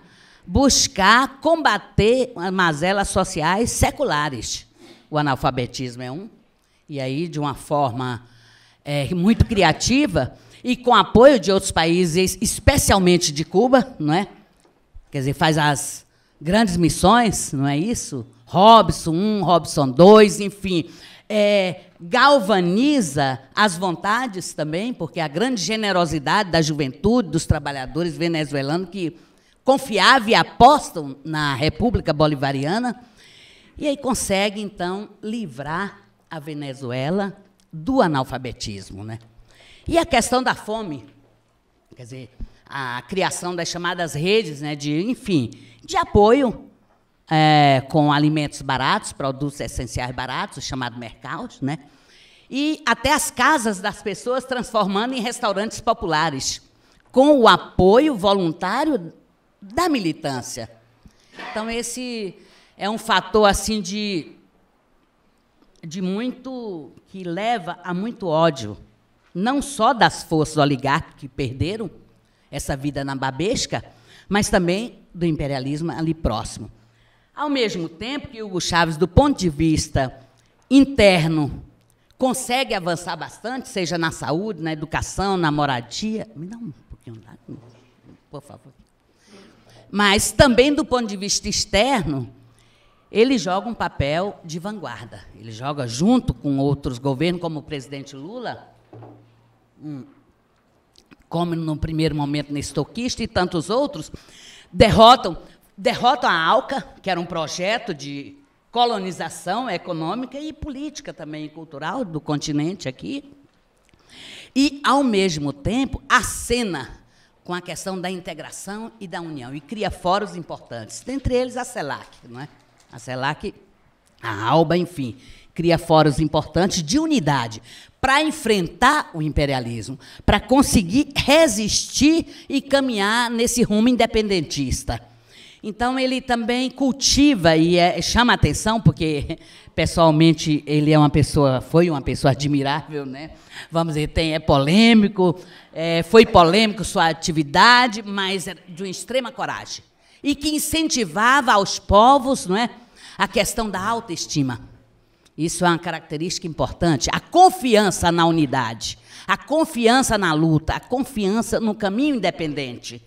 buscar combater mazelas sociais seculares. O analfabetismo é um, e aí, de uma forma é, muito criativa, e com apoio de outros países, especialmente de Cuba, não é? Quer dizer, faz as grandes missões, não é isso? Robson 1, Robson 2, enfim. É, galvaniza as vontades também, porque a grande generosidade da juventude, dos trabalhadores venezuelanos que confiavam e apostam na República Bolivariana, e aí consegue, então, livrar a Venezuela do analfabetismo. Né? E a questão da fome, quer dizer, a criação das chamadas redes, né, de, enfim, de apoio é, com alimentos baratos, produtos essenciais baratos, chamado mercados, né? E até as casas das pessoas transformando em restaurantes populares, com o apoio voluntário da militância. Então esse é um fator assim de de muito que leva a muito ódio não só das forças oligárquicas que perderam essa vida na babesca, mas também do imperialismo ali próximo. Ao mesmo tempo que Hugo Chávez, do ponto de vista interno, consegue avançar bastante, seja na saúde, na educação, na moradia. Me dá um pouquinho d'água, por favor. Mas também do ponto de vista externo, ele joga um papel de vanguarda. Ele joga junto com outros governos, como o presidente Lula, Hum. como no primeiro momento estoquista e tantos outros, derrotam, derrotam a ALCA, que era um projeto de colonização econômica e política também cultural do continente aqui. E, ao mesmo tempo, acena com a questão da integração e da união e cria fóruns importantes, dentre eles a CELAC. Não é? A CELAC, a ALBA, enfim, cria fóruns importantes de unidade para enfrentar o imperialismo, para conseguir resistir e caminhar nesse rumo independentista. Então ele também cultiva e é, chama atenção, porque pessoalmente ele é uma pessoa, foi uma pessoa admirável, né? Vamos dizer, tem, é polêmico, é, foi polêmico sua atividade, mas é de uma extrema coragem e que incentivava aos povos, não é, a questão da autoestima. Isso é uma característica importante. A confiança na unidade, a confiança na luta, a confiança no caminho independente.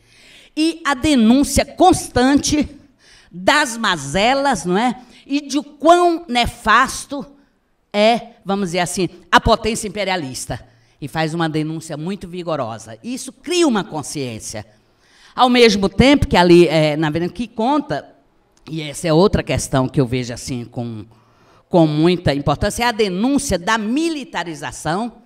E a denúncia constante das mazelas, não é? E de quão nefasto é, vamos dizer assim, a potência imperialista. E faz uma denúncia muito vigorosa. Isso cria uma consciência. Ao mesmo tempo que ali, é, na verdade, que conta, e essa é outra questão que eu vejo assim com com muita importância é a denúncia da militarização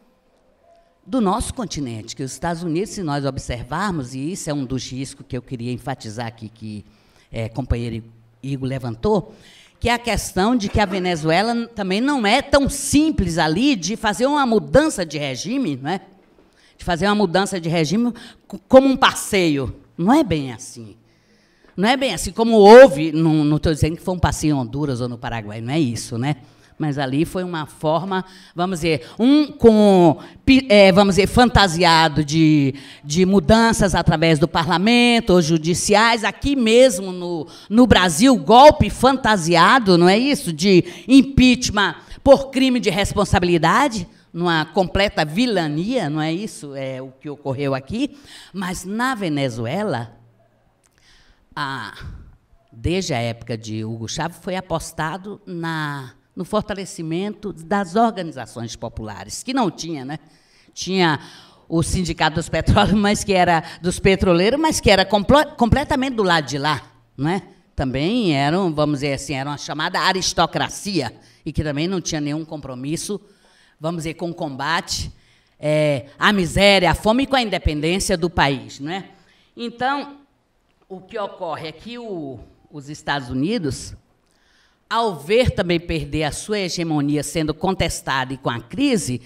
do nosso continente, que os Estados Unidos, se nós observarmos, e isso é um dos riscos que eu queria enfatizar aqui, que é, companheiro Igor levantou, que é a questão de que a Venezuela também não é tão simples ali de fazer uma mudança de regime, não é? de fazer uma mudança de regime como um passeio. Não é bem assim. Não é bem assim como houve, não estou dizendo que foi um passeio em Honduras ou no Paraguai, não é isso, né? Mas ali foi uma forma, vamos dizer, um com, é, vamos dizer, fantasiado de, de mudanças através do parlamento, ou judiciais, aqui mesmo no, no Brasil, golpe fantasiado, não é isso? De impeachment por crime de responsabilidade numa completa vilania, não é isso é o que ocorreu aqui, mas na Venezuela a, desde a época de Hugo Chávez, foi apostado na, no fortalecimento das organizações populares, que não tinha, né? Tinha o Sindicato dos Petróleos, mas que era dos petroleiros, mas que era completamente do lado de lá, é? Também eram, vamos dizer assim, era uma chamada aristocracia e que também não tinha nenhum compromisso, vamos dizer, com o combate é, miséria, à fome e com a independência do país. É? Então, o que ocorre é que o, os Estados Unidos, ao ver também perder a sua hegemonia sendo contestada e com a crise,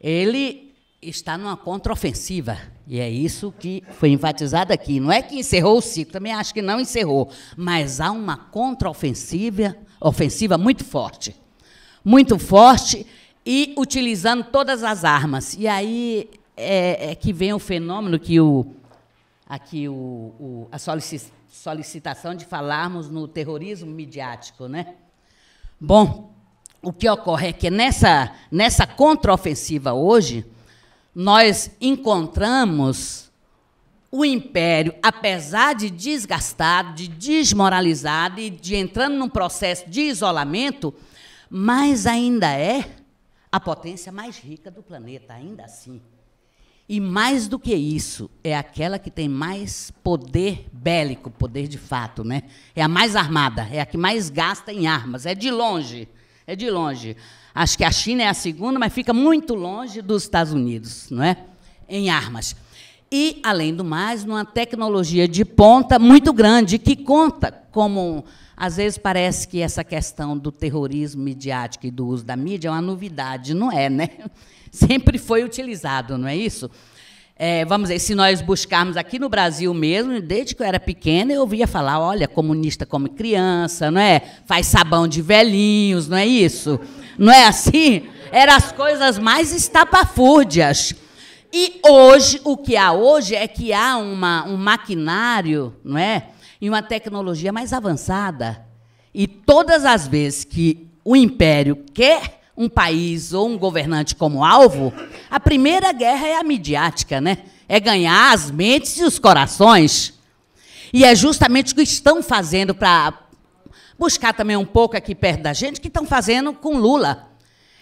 ele está numa contraofensiva. E é isso que foi enfatizado aqui. Não é que encerrou o ciclo, também acho que não encerrou, mas há uma contraofensiva ofensiva muito forte. Muito forte e utilizando todas as armas. E aí é, é que vem o fenômeno que o aqui o, o, a solicitação de falarmos no terrorismo midiático. Né? Bom, o que ocorre é que nessa, nessa contraofensiva hoje, nós encontramos o império, apesar de desgastado, de desmoralizado e de entrando num processo de isolamento, mas ainda é a potência mais rica do planeta, ainda assim. E mais do que isso, é aquela que tem mais poder bélico, poder de fato, né? É a mais armada, é a que mais gasta em armas, é de longe, é de longe. Acho que a China é a segunda, mas fica muito longe dos Estados Unidos, não é? Em armas. E, além do mais, numa tecnologia de ponta muito grande, que conta como. Às vezes parece que essa questão do terrorismo midiático e do uso da mídia é uma novidade, não é, né? sempre foi utilizado, não é isso? É, vamos dizer, se nós buscarmos aqui no Brasil mesmo, desde que eu era pequena, eu ouvia falar, olha, comunista come criança, não é? Faz sabão de velhinhos, não é isso? Não é assim? Eram as coisas mais estapafúrdias. E hoje, o que há hoje é que há uma, um maquinário, não é? E uma tecnologia mais avançada. E todas as vezes que o império quer um país ou um governante como alvo, a primeira guerra é a midiática, né? É ganhar as mentes e os corações. E é justamente o que estão fazendo para buscar também um pouco aqui perto da gente, que estão fazendo com Lula.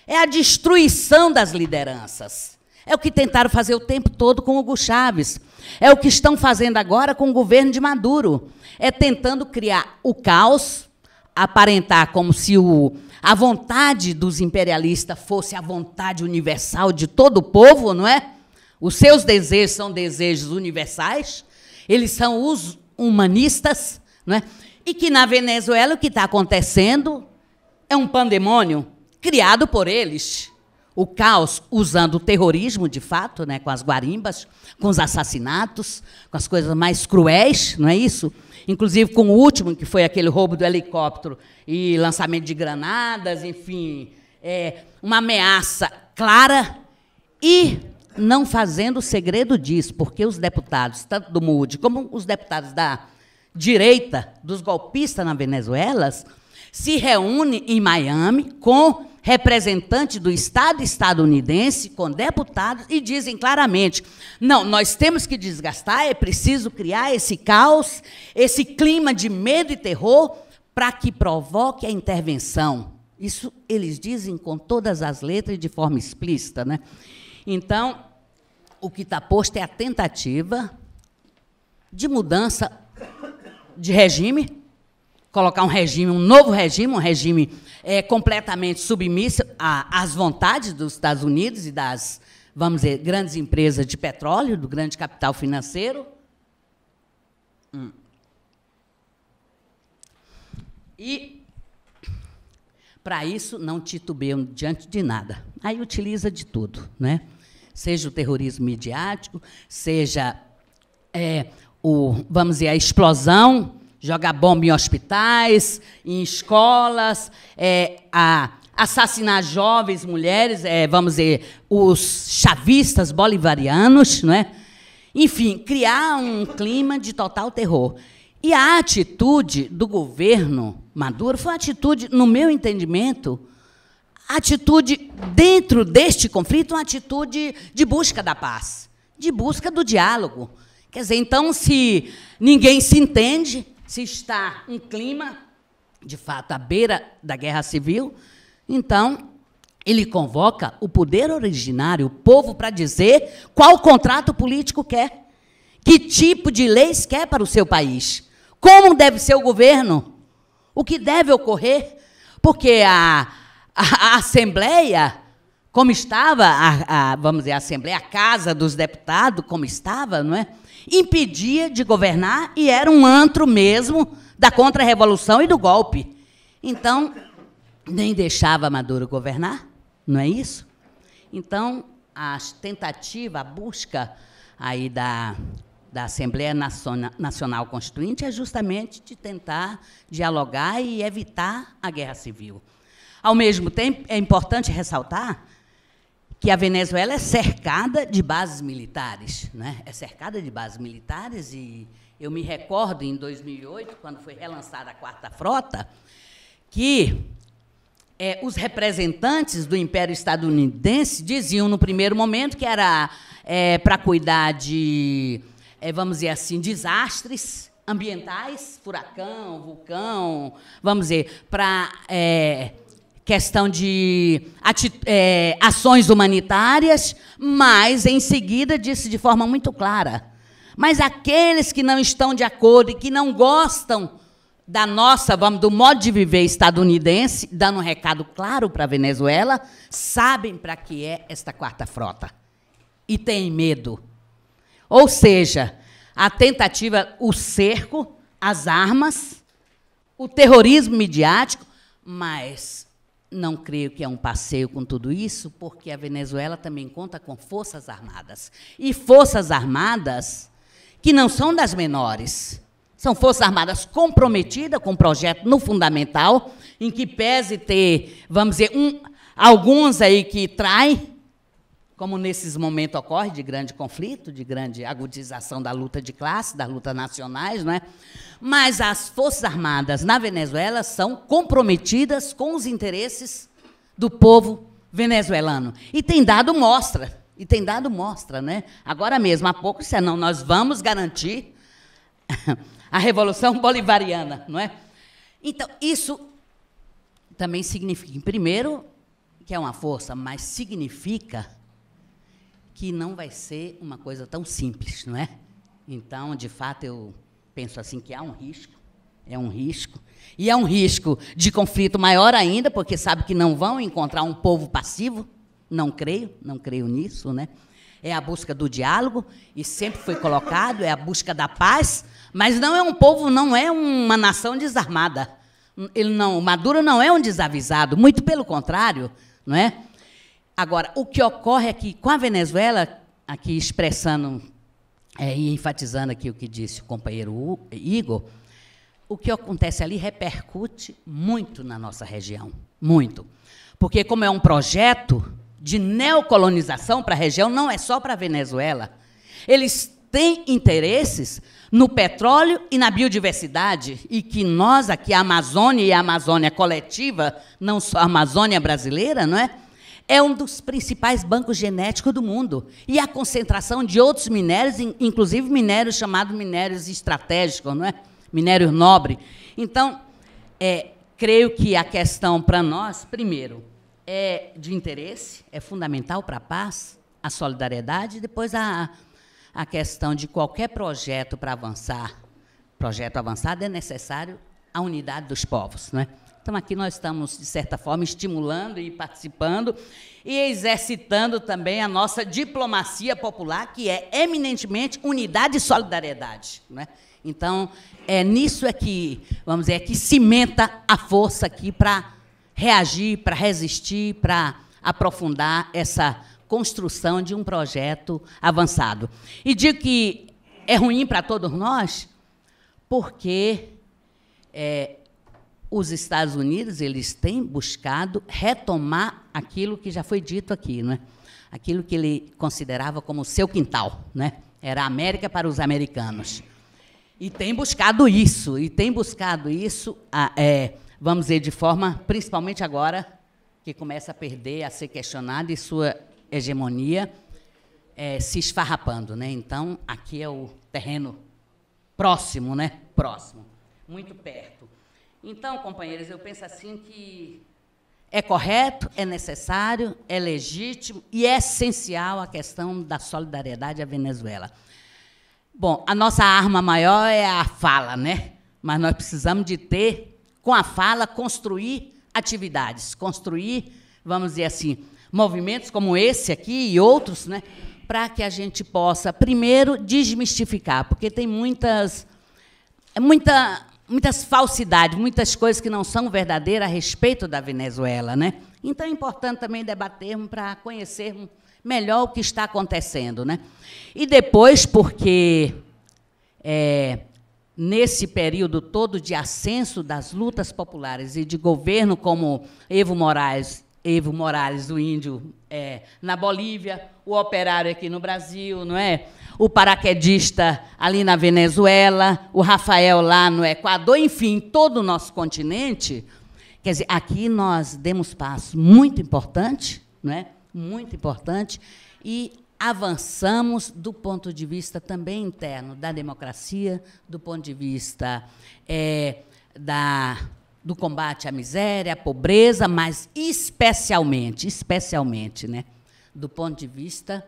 É a destruição das lideranças. É o que tentaram fazer o tempo todo com Hugo Chávez. É o que estão fazendo agora com o governo de Maduro. É tentando criar o caos, aparentar como se o a vontade dos imperialistas fosse a vontade universal de todo o povo, não é? Os seus desejos são desejos universais, eles são os humanistas, não é? E que na Venezuela o que está acontecendo é um pandemônio criado por eles. O caos usando o terrorismo, de fato, né, com as guarimbas, com os assassinatos, com as coisas mais cruéis, não é isso? inclusive com o último, que foi aquele roubo do helicóptero e lançamento de granadas, enfim, é, uma ameaça clara e não fazendo segredo disso, porque os deputados, tanto do MUD como os deputados da direita, dos golpistas na Venezuela, se reúnem em Miami com representante do Estado estadunidense com deputados e dizem claramente: não, nós temos que desgastar, é preciso criar esse caos, esse clima de medo e terror para que provoque a intervenção. Isso eles dizem com todas as letras e de forma explícita. Né? Então, o que está posto é a tentativa de mudança de regime colocar um regime, um novo regime, um regime é, completamente submisso às vontades dos Estados Unidos e das, vamos dizer, grandes empresas de petróleo, do grande capital financeiro. Hum. E, para isso, não titubeiam diante de nada. Aí utiliza de tudo, né? seja o terrorismo midiático, seja é, o, vamos dizer, a explosão jogar bomba em hospitais, em escolas, é, a assassinar jovens mulheres, é, vamos dizer, os chavistas bolivarianos, é? Enfim, criar um clima de total terror. E a atitude do governo Maduro foi uma atitude, no meu entendimento, atitude dentro deste conflito, uma atitude de busca da paz, de busca do diálogo. Quer dizer, então, se ninguém se entende, se está um clima, de fato, à beira da guerra civil, então ele convoca o poder originário, o povo, para dizer qual contrato político quer, que tipo de leis quer para o seu país, como deve ser o governo, o que deve ocorrer, porque a, a, a Assembleia, como estava, a, a, vamos dizer, a Assembleia, a Casa dos Deputados, como estava, não é? impedia de governar e era um antro mesmo da contra-revolução e do golpe. Então, nem deixava Maduro governar, não é isso? Então, a tentativa, a busca aí da, da Assembleia Nacional Constituinte é justamente de tentar dialogar e evitar a guerra civil. Ao mesmo tempo, é importante ressaltar que a Venezuela é cercada de bases militares, né? é cercada de bases militares, e eu me recordo, em 2008, quando foi relançada a Quarta Frota, que é, os representantes do Império Estadunidense diziam, no primeiro momento, que era é, para cuidar de, é, vamos dizer assim, desastres ambientais, furacão, vulcão, vamos dizer, para é, questão de é, ações humanitárias, mas em seguida disse de forma muito clara: mas aqueles que não estão de acordo e que não gostam da nossa, vamos, do modo de viver estadunidense, dando um recado claro para a Venezuela, sabem para que é esta quarta frota e têm medo. Ou seja, a tentativa, o cerco, as armas, o terrorismo midiático, mas não creio que é um passeio com tudo isso, porque a Venezuela também conta com forças armadas. E forças armadas que não são das menores. São Forças Armadas comprometidas com o projeto no fundamental, em que pese ter, vamos dizer, um, alguns aí que traem como nesses momentos ocorre de grande conflito, de grande agudização da luta de classe, das lutas nacionais, não é? Mas as Forças Armadas na Venezuela são comprometidas com os interesses do povo venezuelano e tem dado mostra, e tem dado mostra, né? Agora mesmo, há pouco, senão é nós vamos garantir a revolução bolivariana, não é? Então, isso também significa, primeiro, que é uma força, mas significa que não vai ser uma coisa tão simples, não é? Então, de fato, eu penso assim que há um risco, é um risco, e é um risco de conflito maior ainda, porque sabe que não vão encontrar um povo passivo, não creio, não creio nisso, né? É a busca do diálogo, e sempre foi colocado, é a busca da paz, mas não é um povo, não é uma nação desarmada. Ele não, Maduro não é um desavisado, muito pelo contrário, não é? Agora, o que ocorre aqui com a Venezuela, aqui expressando é, e enfatizando aqui o que disse o companheiro Igor, o que acontece ali repercute muito na nossa região, muito. Porque como é um projeto de neocolonização para a região, não é só para a Venezuela. Eles têm interesses no petróleo e na biodiversidade, e que nós aqui, a Amazônia e a Amazônia coletiva, não só a Amazônia brasileira, não é? É um dos principais bancos genéticos do mundo. E a concentração de outros minérios, inclusive minérios chamados minérios estratégicos, não é? minérios nobres. Então, é, creio que a questão para nós, primeiro, é de interesse, é fundamental para a paz, a solidariedade, depois a, a questão de qualquer projeto para avançar. Projeto avançado é necessário a unidade dos povos, não é? Então, aqui nós estamos, de certa forma, estimulando e participando e exercitando também a nossa diplomacia popular, que é eminentemente unidade e solidariedade. Né? Então, é nisso é que, vamos dizer, é que cimenta a força aqui para reagir, para resistir, para aprofundar essa construção de um projeto avançado. E digo que é ruim para todos nós, porque é, os Estados Unidos eles têm buscado retomar aquilo que já foi dito aqui, né? aquilo que ele considerava como seu quintal, né? era a América para os americanos. E tem buscado isso, e tem buscado isso, a, é, vamos dizer, de forma, principalmente agora, que começa a perder, a ser questionada e sua hegemonia é, se esfarrapando. Né? Então, aqui é o terreno próximo, né? próximo, muito perto. Então, companheiros, eu penso assim que é correto, é necessário, é legítimo e é essencial a questão da solidariedade à Venezuela. Bom, a nossa arma maior é a fala, né? Mas nós precisamos de ter, com a fala, construir atividades, construir, vamos dizer assim, movimentos como esse aqui e outros, né? Para que a gente possa, primeiro, desmistificar, porque tem muitas é muita muitas falsidades, muitas coisas que não são verdadeiras a respeito da Venezuela. Né? Então é importante também debatermos para conhecermos melhor o que está acontecendo. Né? E depois, porque é, nesse período todo de ascenso das lutas populares e de governo como Evo Morales Evo Morales, o índio, é, na Bolívia, o operário aqui no Brasil, não é? O paraquedista ali na Venezuela, o Rafael lá no Equador, enfim, todo o nosso continente. Quer dizer, aqui nós demos passo muito importante, não é? Muito importante e avançamos do ponto de vista também interno da democracia, do ponto de vista é, da do combate à miséria, à pobreza, mas especialmente, especialmente, né, do ponto de vista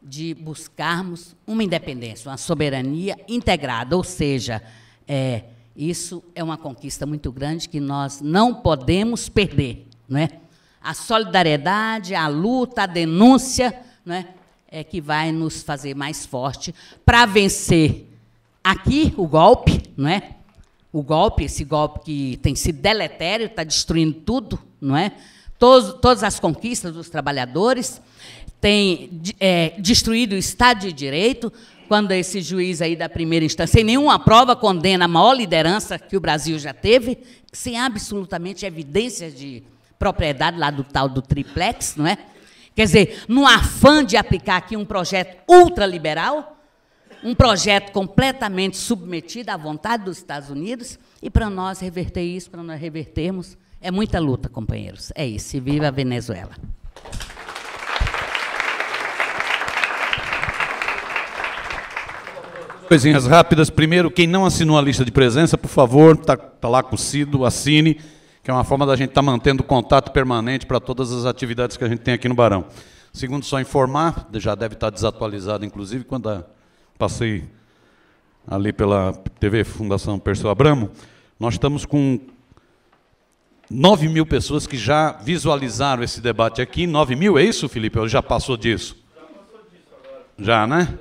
de buscarmos uma independência, uma soberania integrada, ou seja, é, isso é uma conquista muito grande que nós não podemos perder, não é? A solidariedade, a luta, a denúncia, não é? é que vai nos fazer mais forte para vencer aqui o golpe, não é? o golpe, esse golpe que tem sido deletério, está destruindo tudo, não é? Todos, todas as conquistas dos trabalhadores, tem é, destruído o Estado de Direito, quando esse juiz aí da primeira instância, sem nenhuma prova, condena a maior liderança que o Brasil já teve, sem absolutamente evidência de propriedade lá do tal do triplex, não é? Quer dizer, no afã de aplicar aqui um projeto ultraliberal, um projeto completamente submetido à vontade dos Estados Unidos, e para nós reverter isso, para nós revertermos, é muita luta, companheiros. É isso. E viva a Venezuela. Coisinhas rápidas. Primeiro, quem não assinou a lista de presença, por favor, está tá lá cocido, assine, que é uma forma da gente estar tá mantendo contato permanente para todas as atividades que a gente tem aqui no Barão. Segundo, só informar, já deve estar tá desatualizado, inclusive, quando a passei ali pela TV Fundação Perseu Abramo, nós estamos com 9 mil pessoas que já visualizaram esse debate aqui. 9 mil, é isso, Felipe? Ou já passou disso? Já passou disso agora. Já, né?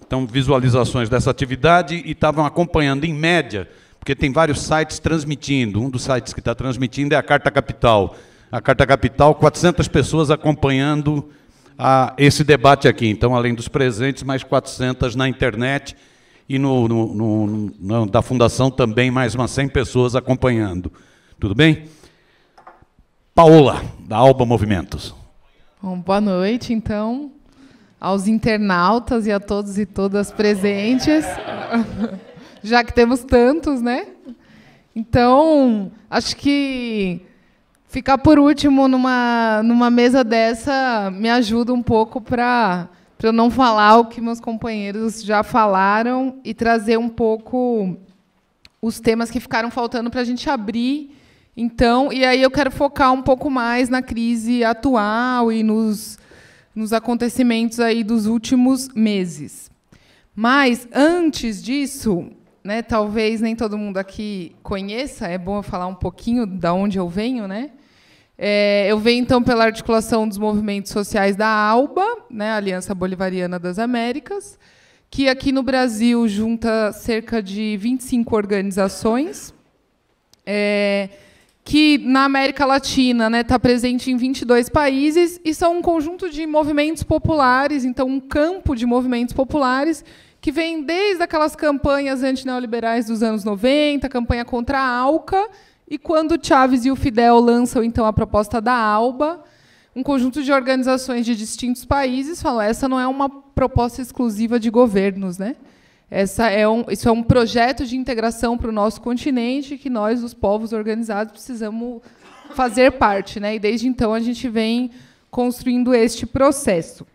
então, visualizações dessa atividade e estavam acompanhando, em média, porque tem vários sites transmitindo. Um dos sites que está transmitindo é a Carta Capital. A Carta Capital, 400 pessoas acompanhando a esse debate aqui. Então, além dos presentes, mais 400 na internet e no, no, no, no da Fundação também mais umas 100 pessoas acompanhando. Tudo bem? Paola, da Alba Movimentos. Bom, boa noite, então, aos internautas e a todos e todas presentes, já que temos tantos, né? Então, acho que ficar por último numa, numa mesa dessa me ajuda um pouco para eu não falar o que meus companheiros já falaram e trazer um pouco os temas que ficaram faltando para a gente abrir. Então, e aí eu quero focar um pouco mais na crise atual e nos, nos acontecimentos aí dos últimos meses. Mas antes disso, né, talvez nem todo mundo aqui conheça, é bom eu falar um pouquinho da onde eu venho, né? É, eu venho, então, pela articulação dos movimentos sociais da ALBA, né, Aliança Bolivariana das Américas, que aqui no Brasil junta cerca de 25 organizações, é, que na América Latina está né, tá presente em 22 países e são um conjunto de movimentos populares, então um campo de movimentos populares que vem desde aquelas campanhas antineoliberais dos anos 90, campanha contra a ALCA, e quando Chaves e o Fidel lançam então a proposta da ALBA, um conjunto de organizações de distintos países falam: essa não é uma proposta exclusiva de governos, né? Essa é um, isso é um projeto de integração para o nosso continente que nós, os povos organizados, precisamos fazer parte, né? E desde então a gente vem construindo este processo.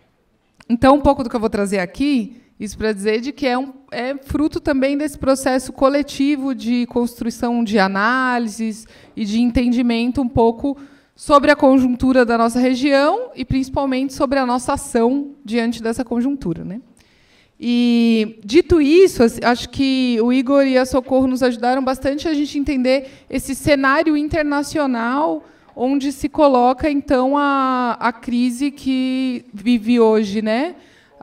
Então, um pouco do que eu vou trazer aqui isso para dizer de que é, um, é fruto também desse processo coletivo de construção de análises e de entendimento um pouco sobre a conjuntura da nossa região e principalmente sobre a nossa ação diante dessa conjuntura, né? E dito isso, acho que o Igor e a Socorro nos ajudaram bastante a gente entender esse cenário internacional onde se coloca então a, a crise que vive hoje, né?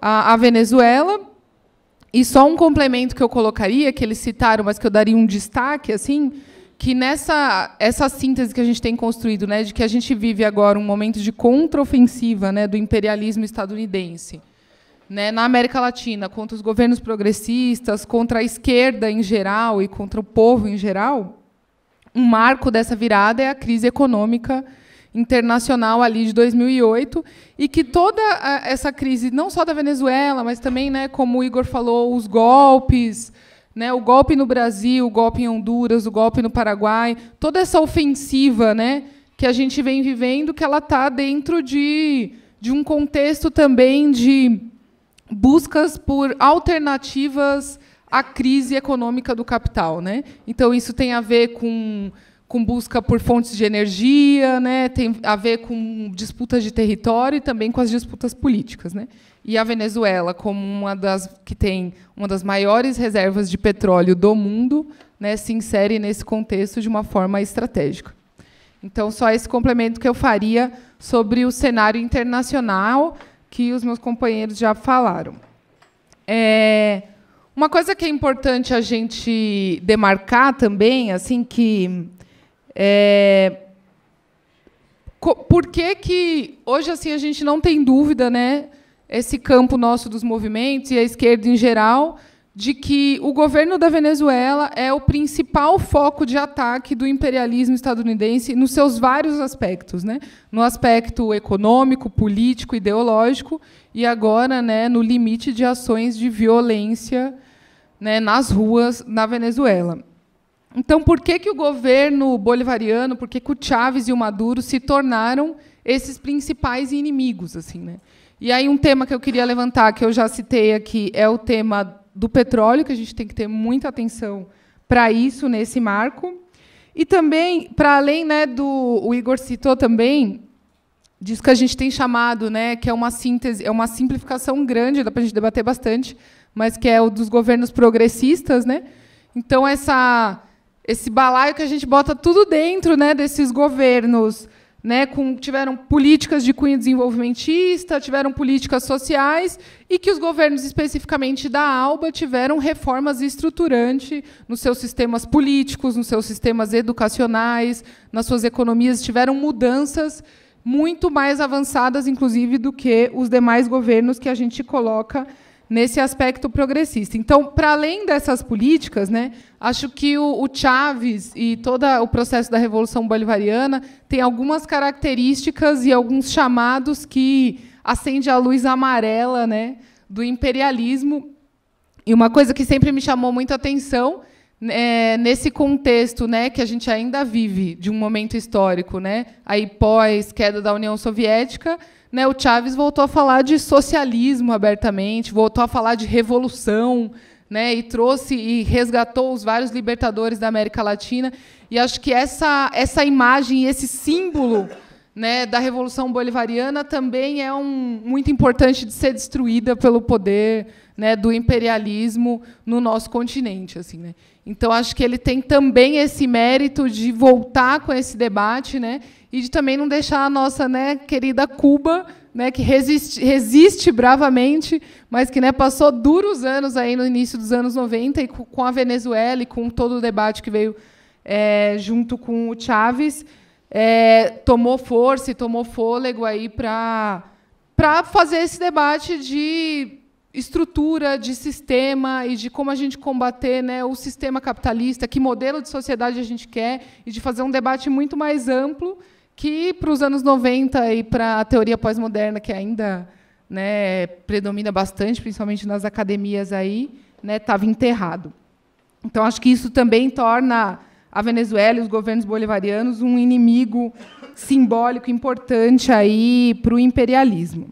a Venezuela. E só um complemento que eu colocaria, que eles citaram, mas que eu daria um destaque, assim, que nessa essa síntese que a gente tem construído, né, de que a gente vive agora um momento de contraofensiva, né, do imperialismo estadunidense, né, na América Latina, contra os governos progressistas, contra a esquerda em geral e contra o povo em geral, um marco dessa virada é a crise econômica internacional ali de 2008 e que toda essa crise, não só da Venezuela, mas também, né, como o Igor falou, os golpes, né, o golpe no Brasil, o golpe em Honduras, o golpe no Paraguai, toda essa ofensiva, né, que a gente vem vivendo, que ela está dentro de, de um contexto também de buscas por alternativas à crise econômica do capital, né? Então isso tem a ver com com busca por fontes de energia, né? tem a ver com disputas de território e também com as disputas políticas. Né? E a Venezuela, como uma das que tem uma das maiores reservas de petróleo do mundo, né, se insere nesse contexto de uma forma estratégica. Então, só esse complemento que eu faria sobre o cenário internacional que os meus companheiros já falaram. É, uma coisa que é importante a gente demarcar também, assim que é... Por que, que hoje assim a gente não tem dúvida, né? Esse campo nosso dos movimentos e a esquerda em geral, de que o governo da Venezuela é o principal foco de ataque do imperialismo estadunidense nos seus vários aspectos, né? No aspecto econômico, político, ideológico e agora, né, no limite de ações de violência, né, nas ruas na Venezuela. Então, por que, que o governo bolivariano, por que, que o Chávez e o Maduro se tornaram esses principais inimigos? assim, né? E aí um tema que eu queria levantar, que eu já citei aqui, é o tema do petróleo, que a gente tem que ter muita atenção para isso nesse marco. E também, para além né, do. O Igor citou também, disso que a gente tem chamado, né, que é uma síntese, é uma simplificação grande, dá para a gente debater bastante, mas que é o dos governos progressistas. Né? Então, essa esse balaio que a gente bota tudo dentro né, desses governos. Né, com, tiveram políticas de cunho desenvolvimentista, tiveram políticas sociais, e que os governos, especificamente da ALBA, tiveram reformas estruturantes nos seus sistemas políticos, nos seus sistemas educacionais, nas suas economias, tiveram mudanças muito mais avançadas, inclusive, do que os demais governos que a gente coloca nesse aspecto progressista. Então, para além dessas políticas, né, acho que o, o Chaves e todo o processo da Revolução Bolivariana tem algumas características e alguns chamados que acende a luz amarela né, do imperialismo. E uma coisa que sempre me chamou muito atenção é, nesse contexto né, que a gente ainda vive de um momento histórico, né, aí pós queda da União Soviética, né, o Chaves voltou a falar de socialismo abertamente, voltou a falar de revolução, né, e trouxe e resgatou os vários libertadores da América Latina. E acho que essa, essa imagem, esse símbolo né, da Revolução Bolivariana também é um, muito importante de ser destruída pelo poder né, do imperialismo no nosso continente. Assim, né? Então, acho que ele tem também esse mérito de voltar com esse debate né, e de também não deixar a nossa né, querida Cuba, né, que resiste, resiste bravamente, mas que né, passou duros anos aí no início dos anos 90 e com a Venezuela e com todo o debate que veio é, junto com o Chávez, é, tomou força e tomou fôlego aí para fazer esse debate de estrutura de sistema e de como a gente combater né, o sistema capitalista, que modelo de sociedade a gente quer, e de fazer um debate muito mais amplo que, para os anos 90 e para a teoria pós-moderna, que ainda né, predomina bastante, principalmente nas academias, aí estava né, enterrado. Então, acho que isso também torna a Venezuela e os governos bolivarianos um inimigo simbólico importante aí para o imperialismo.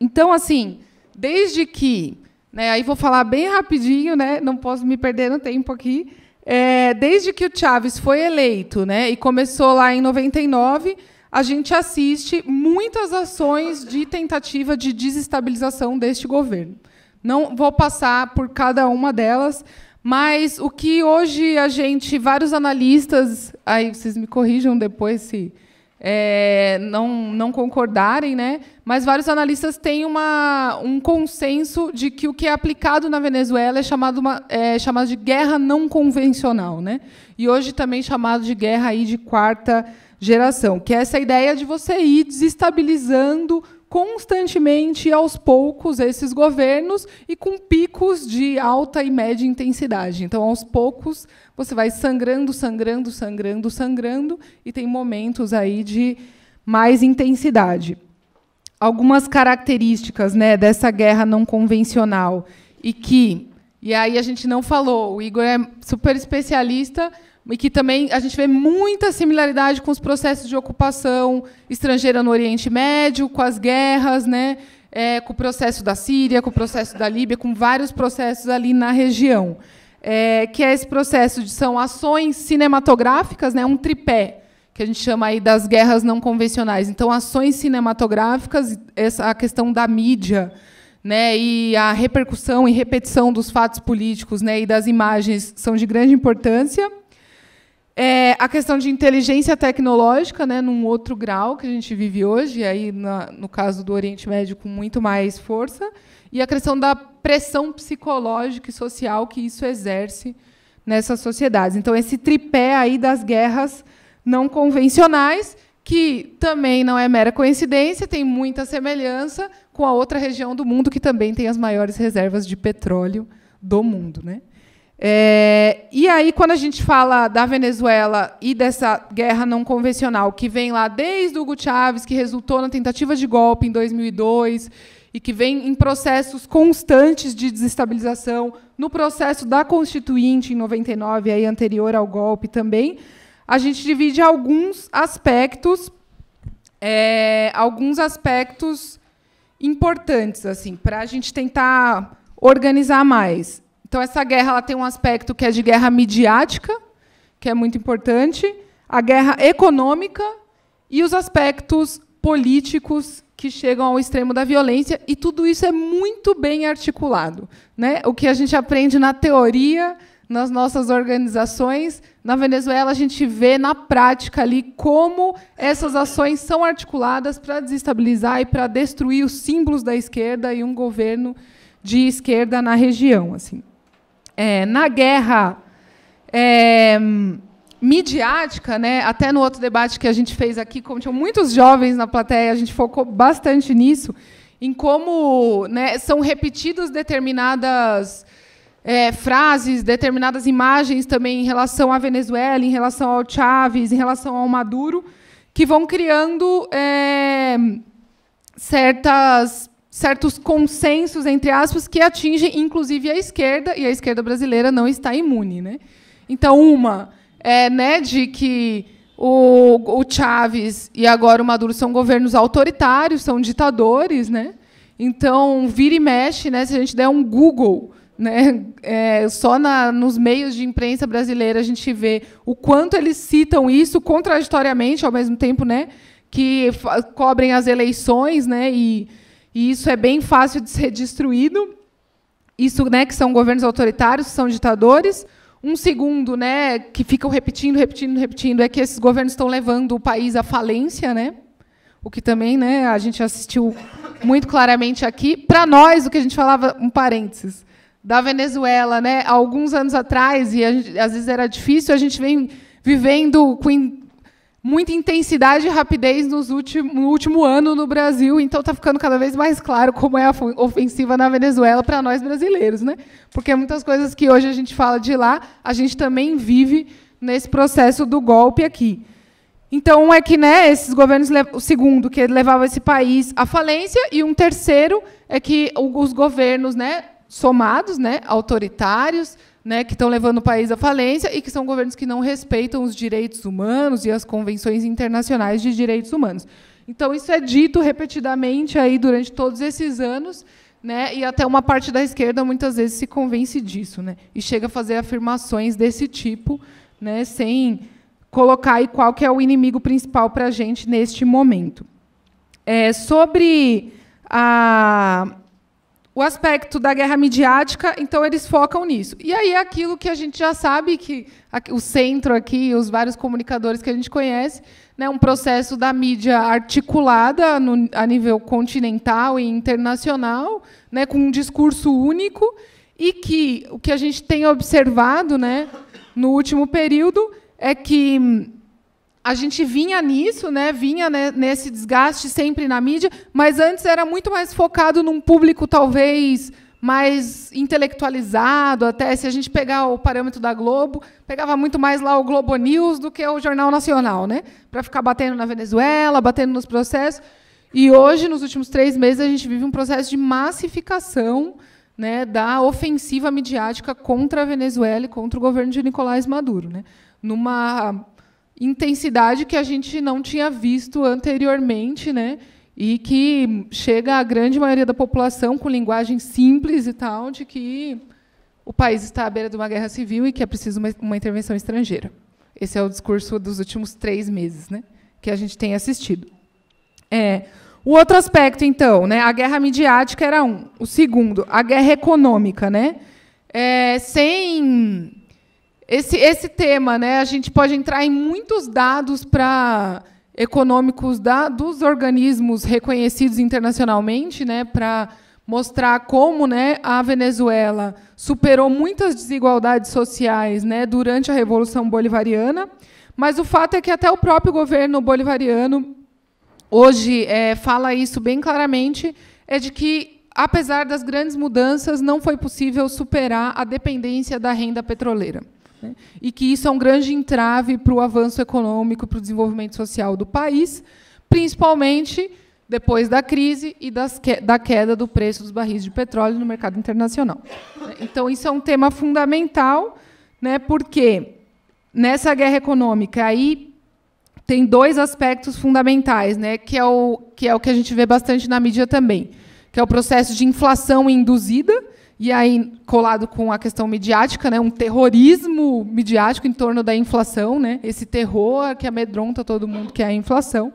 Então, assim, desde que, né, aí vou falar bem rapidinho, né, não posso me perder no tempo aqui, é, desde que o Chaves foi eleito né, e começou lá em 99, a gente assiste muitas ações de tentativa de desestabilização deste governo. Não vou passar por cada uma delas, mas o que hoje a gente, vários analistas, aí vocês me corrijam depois se é, não, não concordarem, né? mas vários analistas têm uma, um consenso de que o que é aplicado na Venezuela é chamado, uma, é chamado de guerra não convencional. Né? E hoje também chamado de guerra aí de quarta geração, que é essa ideia de você ir desestabilizando constantemente, aos poucos, esses governos e com picos de alta e média intensidade. Então, aos poucos, você vai sangrando, sangrando, sangrando, sangrando e tem momentos aí de mais intensidade. Algumas características né, dessa guerra não convencional e que e aí a gente não falou. O Igor é super especialista e que também a gente vê muita similaridade com os processos de ocupação estrangeira no Oriente Médio, com as guerras, né? É, com o processo da Síria, com o processo da Líbia, com vários processos ali na região. É, que é esse processo de são ações cinematográficas, né, um tripé que a gente chama aí das guerras não convencionais. Então, ações cinematográficas, essa a questão da mídia, né, e a repercussão e repetição dos fatos políticos, né, e das imagens são de grande importância. É, a questão de inteligência tecnológica, né, num outro grau que a gente vive hoje, aí na, no caso do Oriente Médio com muito mais força, e a questão da pressão psicológica e social que isso exerce nessas sociedades. Então esse tripé aí das guerras não convencionais, que também não é mera coincidência, tem muita semelhança com a outra região do mundo que também tem as maiores reservas de petróleo do mundo, né? É, e aí, quando a gente fala da Venezuela e dessa guerra não convencional, que vem lá desde Hugo Chávez, que resultou na tentativa de golpe em 2002, e que vem em processos constantes de desestabilização, no processo da Constituinte em 99, aí anterior ao golpe também, a gente divide alguns aspectos, é, alguns aspectos importantes assim, para a gente tentar organizar mais. Então, essa guerra ela tem um aspecto que é de guerra midiática, que é muito importante, a guerra econômica e os aspectos políticos que chegam ao extremo da violência, e tudo isso é muito bem articulado. Né? O que a gente aprende na teoria, nas nossas organizações, na Venezuela a gente vê na prática ali como essas ações são articuladas para desestabilizar e para destruir os símbolos da esquerda e um governo de esquerda na região, assim é, na guerra é, midiática, né? até no outro debate que a gente fez aqui, como tinham muitos jovens na plateia, a gente focou bastante nisso, em como né, são repetidas determinadas é, frases, determinadas imagens também em relação à Venezuela, em relação ao Chávez, em relação ao Maduro, que vão criando é, certas certos consensos, entre aspas, que atingem inclusive a esquerda, e a esquerda brasileira não está imune. Né? Então, uma é né, de que o, o Chaves e agora o Maduro são governos autoritários, são ditadores. Né? Então, vira e mexe, né, se a gente der um Google. Né? É, só na, nos meios de imprensa brasileira a gente vê o quanto eles citam isso contraditoriamente, ao mesmo tempo né, que cobrem as eleições né, e e isso é bem fácil de ser destruído. Isso, né, que são governos autoritários, são ditadores. Um segundo, né, que ficam repetindo, repetindo, repetindo, é que esses governos estão levando o país à falência, né? O que também, né, a gente assistiu muito claramente aqui. Para nós, o que a gente falava, um parênteses, da Venezuela, né, alguns anos atrás, e gente, às vezes era difícil, a gente vem vivendo com muita intensidade e rapidez nos últimos, no último ano no Brasil, então está ficando cada vez mais claro como é a ofensiva na Venezuela para nós brasileiros, né? Porque muitas coisas que hoje a gente fala de lá, a gente também vive nesse processo do golpe aqui. Então, um é que né, esses governos, o segundo, que levava esse país à falência, e um terceiro é que os governos né, somados, né, autoritários, né, que estão levando o país à falência e que são governos que não respeitam os direitos humanos e as convenções internacionais de direitos humanos. Então, isso é dito repetidamente aí durante todos esses anos, né, e até uma parte da esquerda muitas vezes se convence disso né, e chega a fazer afirmações desse tipo né, sem colocar aí qual que é o inimigo principal para a gente neste momento. É, sobre a o aspecto da guerra midiática, então eles focam nisso. E aí aquilo que a gente já sabe que o centro aqui, os vários comunicadores que a gente conhece, né, um processo da mídia articulada no, a nível continental e internacional, né, com um discurso único e que o que a gente tem observado, né, no último período é que a gente vinha nisso, né? Vinha né, nesse desgaste sempre na mídia, mas antes era muito mais focado num público talvez mais intelectualizado, até se a gente pegar o parâmetro da Globo, pegava muito mais lá o Globo News do que o Jornal Nacional, né? Para ficar batendo na Venezuela, batendo nos processos. E hoje, nos últimos três meses, a gente vive um processo de massificação né, da ofensiva midiática contra a Venezuela e contra o governo de Nicolás Maduro, né? Numa intensidade que a gente não tinha visto anteriormente, né? E que chega à grande maioria da população com linguagem simples e tal, de que o país está à beira de uma guerra civil e que é preciso uma, uma intervenção estrangeira. Esse é o discurso dos últimos três meses, né? Que a gente tem assistido. É, o outro aspecto, então, né? A guerra midiática era um. O segundo, a guerra econômica, né? É, sem esse, esse tema, né, a gente pode entrar em muitos dados para econômicos da, dos organismos reconhecidos internacionalmente, né, para mostrar como né, a Venezuela superou muitas desigualdades sociais né, durante a Revolução Bolivariana, mas o fato é que até o próprio governo bolivariano hoje é, fala isso bem claramente, é de que, apesar das grandes mudanças, não foi possível superar a dependência da renda petroleira. Né? E que isso é um grande entrave para o avanço econômico, para o desenvolvimento social do país, principalmente depois da crise e que da queda do preço dos barris de petróleo no mercado internacional. Né? Então, isso é um tema fundamental, né, porque nessa guerra econômica aí tem dois aspectos fundamentais, né, que é o que é o que a gente vê bastante na mídia também, que é o processo de inflação induzida, e aí, colado com a questão midiática, né, um terrorismo midiático em torno da inflação, né, esse terror que amedronta todo mundo, que é a inflação.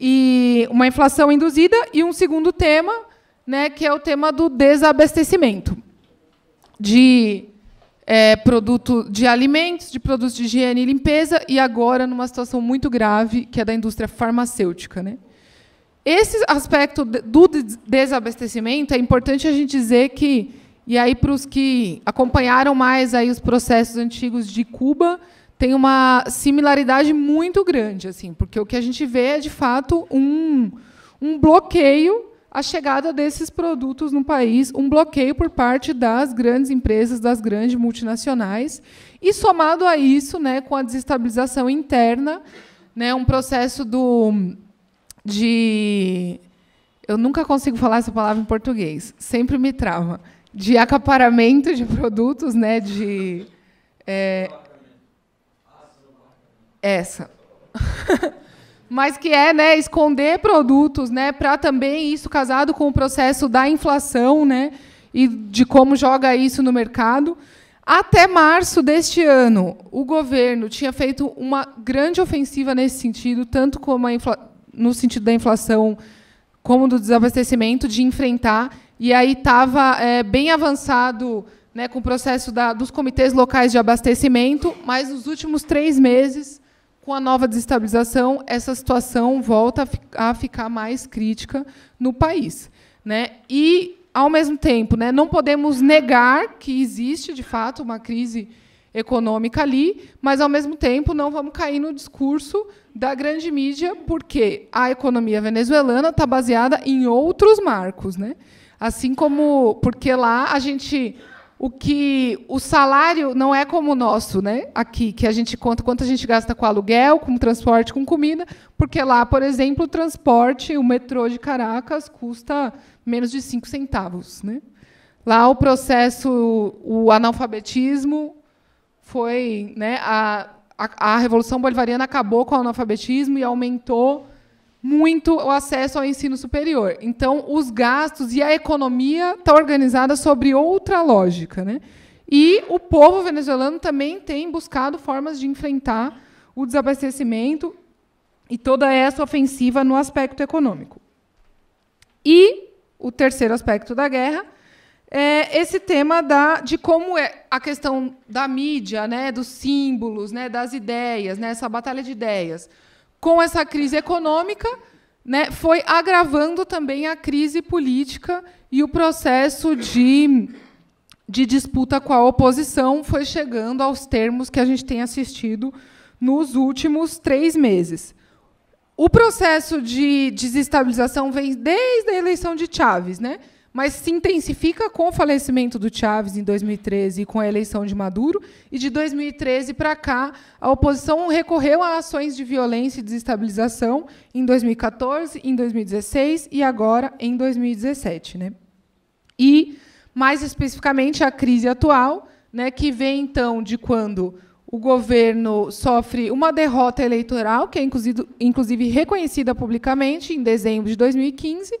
E uma inflação induzida, e um segundo tema, né, que é o tema do desabastecimento de é, produto de alimentos, de produtos de higiene e limpeza, e agora numa situação muito grave, que é da indústria farmacêutica. Né? Esse aspecto do desabastecimento é importante a gente dizer que, e aí para os que acompanharam mais aí os processos antigos de Cuba, tem uma similaridade muito grande, assim, porque o que a gente vê é de fato um, um bloqueio à chegada desses produtos no país, um bloqueio por parte das grandes empresas, das grandes multinacionais, e somado a isso, né, com a desestabilização interna, né, um processo do de. Eu nunca consigo falar essa palavra em português, sempre me trava. De acaparamento de produtos, né? De. É, essa. Mas que é né, esconder produtos, né? Para também isso casado com o processo da inflação, né? E de como joga isso no mercado. Até março deste ano, o governo tinha feito uma grande ofensiva nesse sentido, tanto como a inflação no sentido da inflação como do desabastecimento, de enfrentar. E aí estava é, bem avançado né, com o processo da, dos comitês locais de abastecimento, mas nos últimos três meses, com a nova desestabilização, essa situação volta a, ficar mais crítica no país. Né? E, ao mesmo tempo, né, não podemos negar que existe, de fato, uma crise econômica ali, mas ao mesmo tempo não vamos cair no discurso da grande mídia, porque a economia venezuelana está baseada em outros marcos, né? Assim como porque lá a gente o que o salário não é como o nosso, né? Aqui que a gente conta quanto a gente gasta com aluguel, com transporte, com comida, porque lá, por exemplo, o transporte, o metrô de Caracas custa menos de cinco centavos, né? Lá o processo, o analfabetismo, foi né, a, a, a Revolução Bolivariana acabou com o analfabetismo e aumentou muito o acesso ao ensino superior. Então, os gastos e a economia estão tá organizadas sobre outra lógica, né? E o povo venezuelano também tem buscado formas de enfrentar o desabastecimento e toda essa ofensiva no aspecto econômico. E o terceiro aspecto da guerra é esse tema da, de como é a questão da mídia, né, dos símbolos, né, das ideias, né, essa batalha de ideias, com essa crise econômica, né, foi agravando também a crise política e o processo de, de disputa com a oposição foi chegando aos termos que a gente tem assistido nos últimos três meses. O processo de desestabilização vem desde a eleição de Chaves, né? mas se intensifica com o falecimento do Chaves em 2013 e com a eleição de Maduro, e de 2013 para cá, a oposição recorreu a ações de violência e desestabilização em 2014, em 2016 e agora em 2017. Né? E, mais especificamente, a crise atual, né, que vem, então, de quando o governo sofre uma derrota eleitoral, que é inclusive reconhecida publicamente em dezembro de 2015,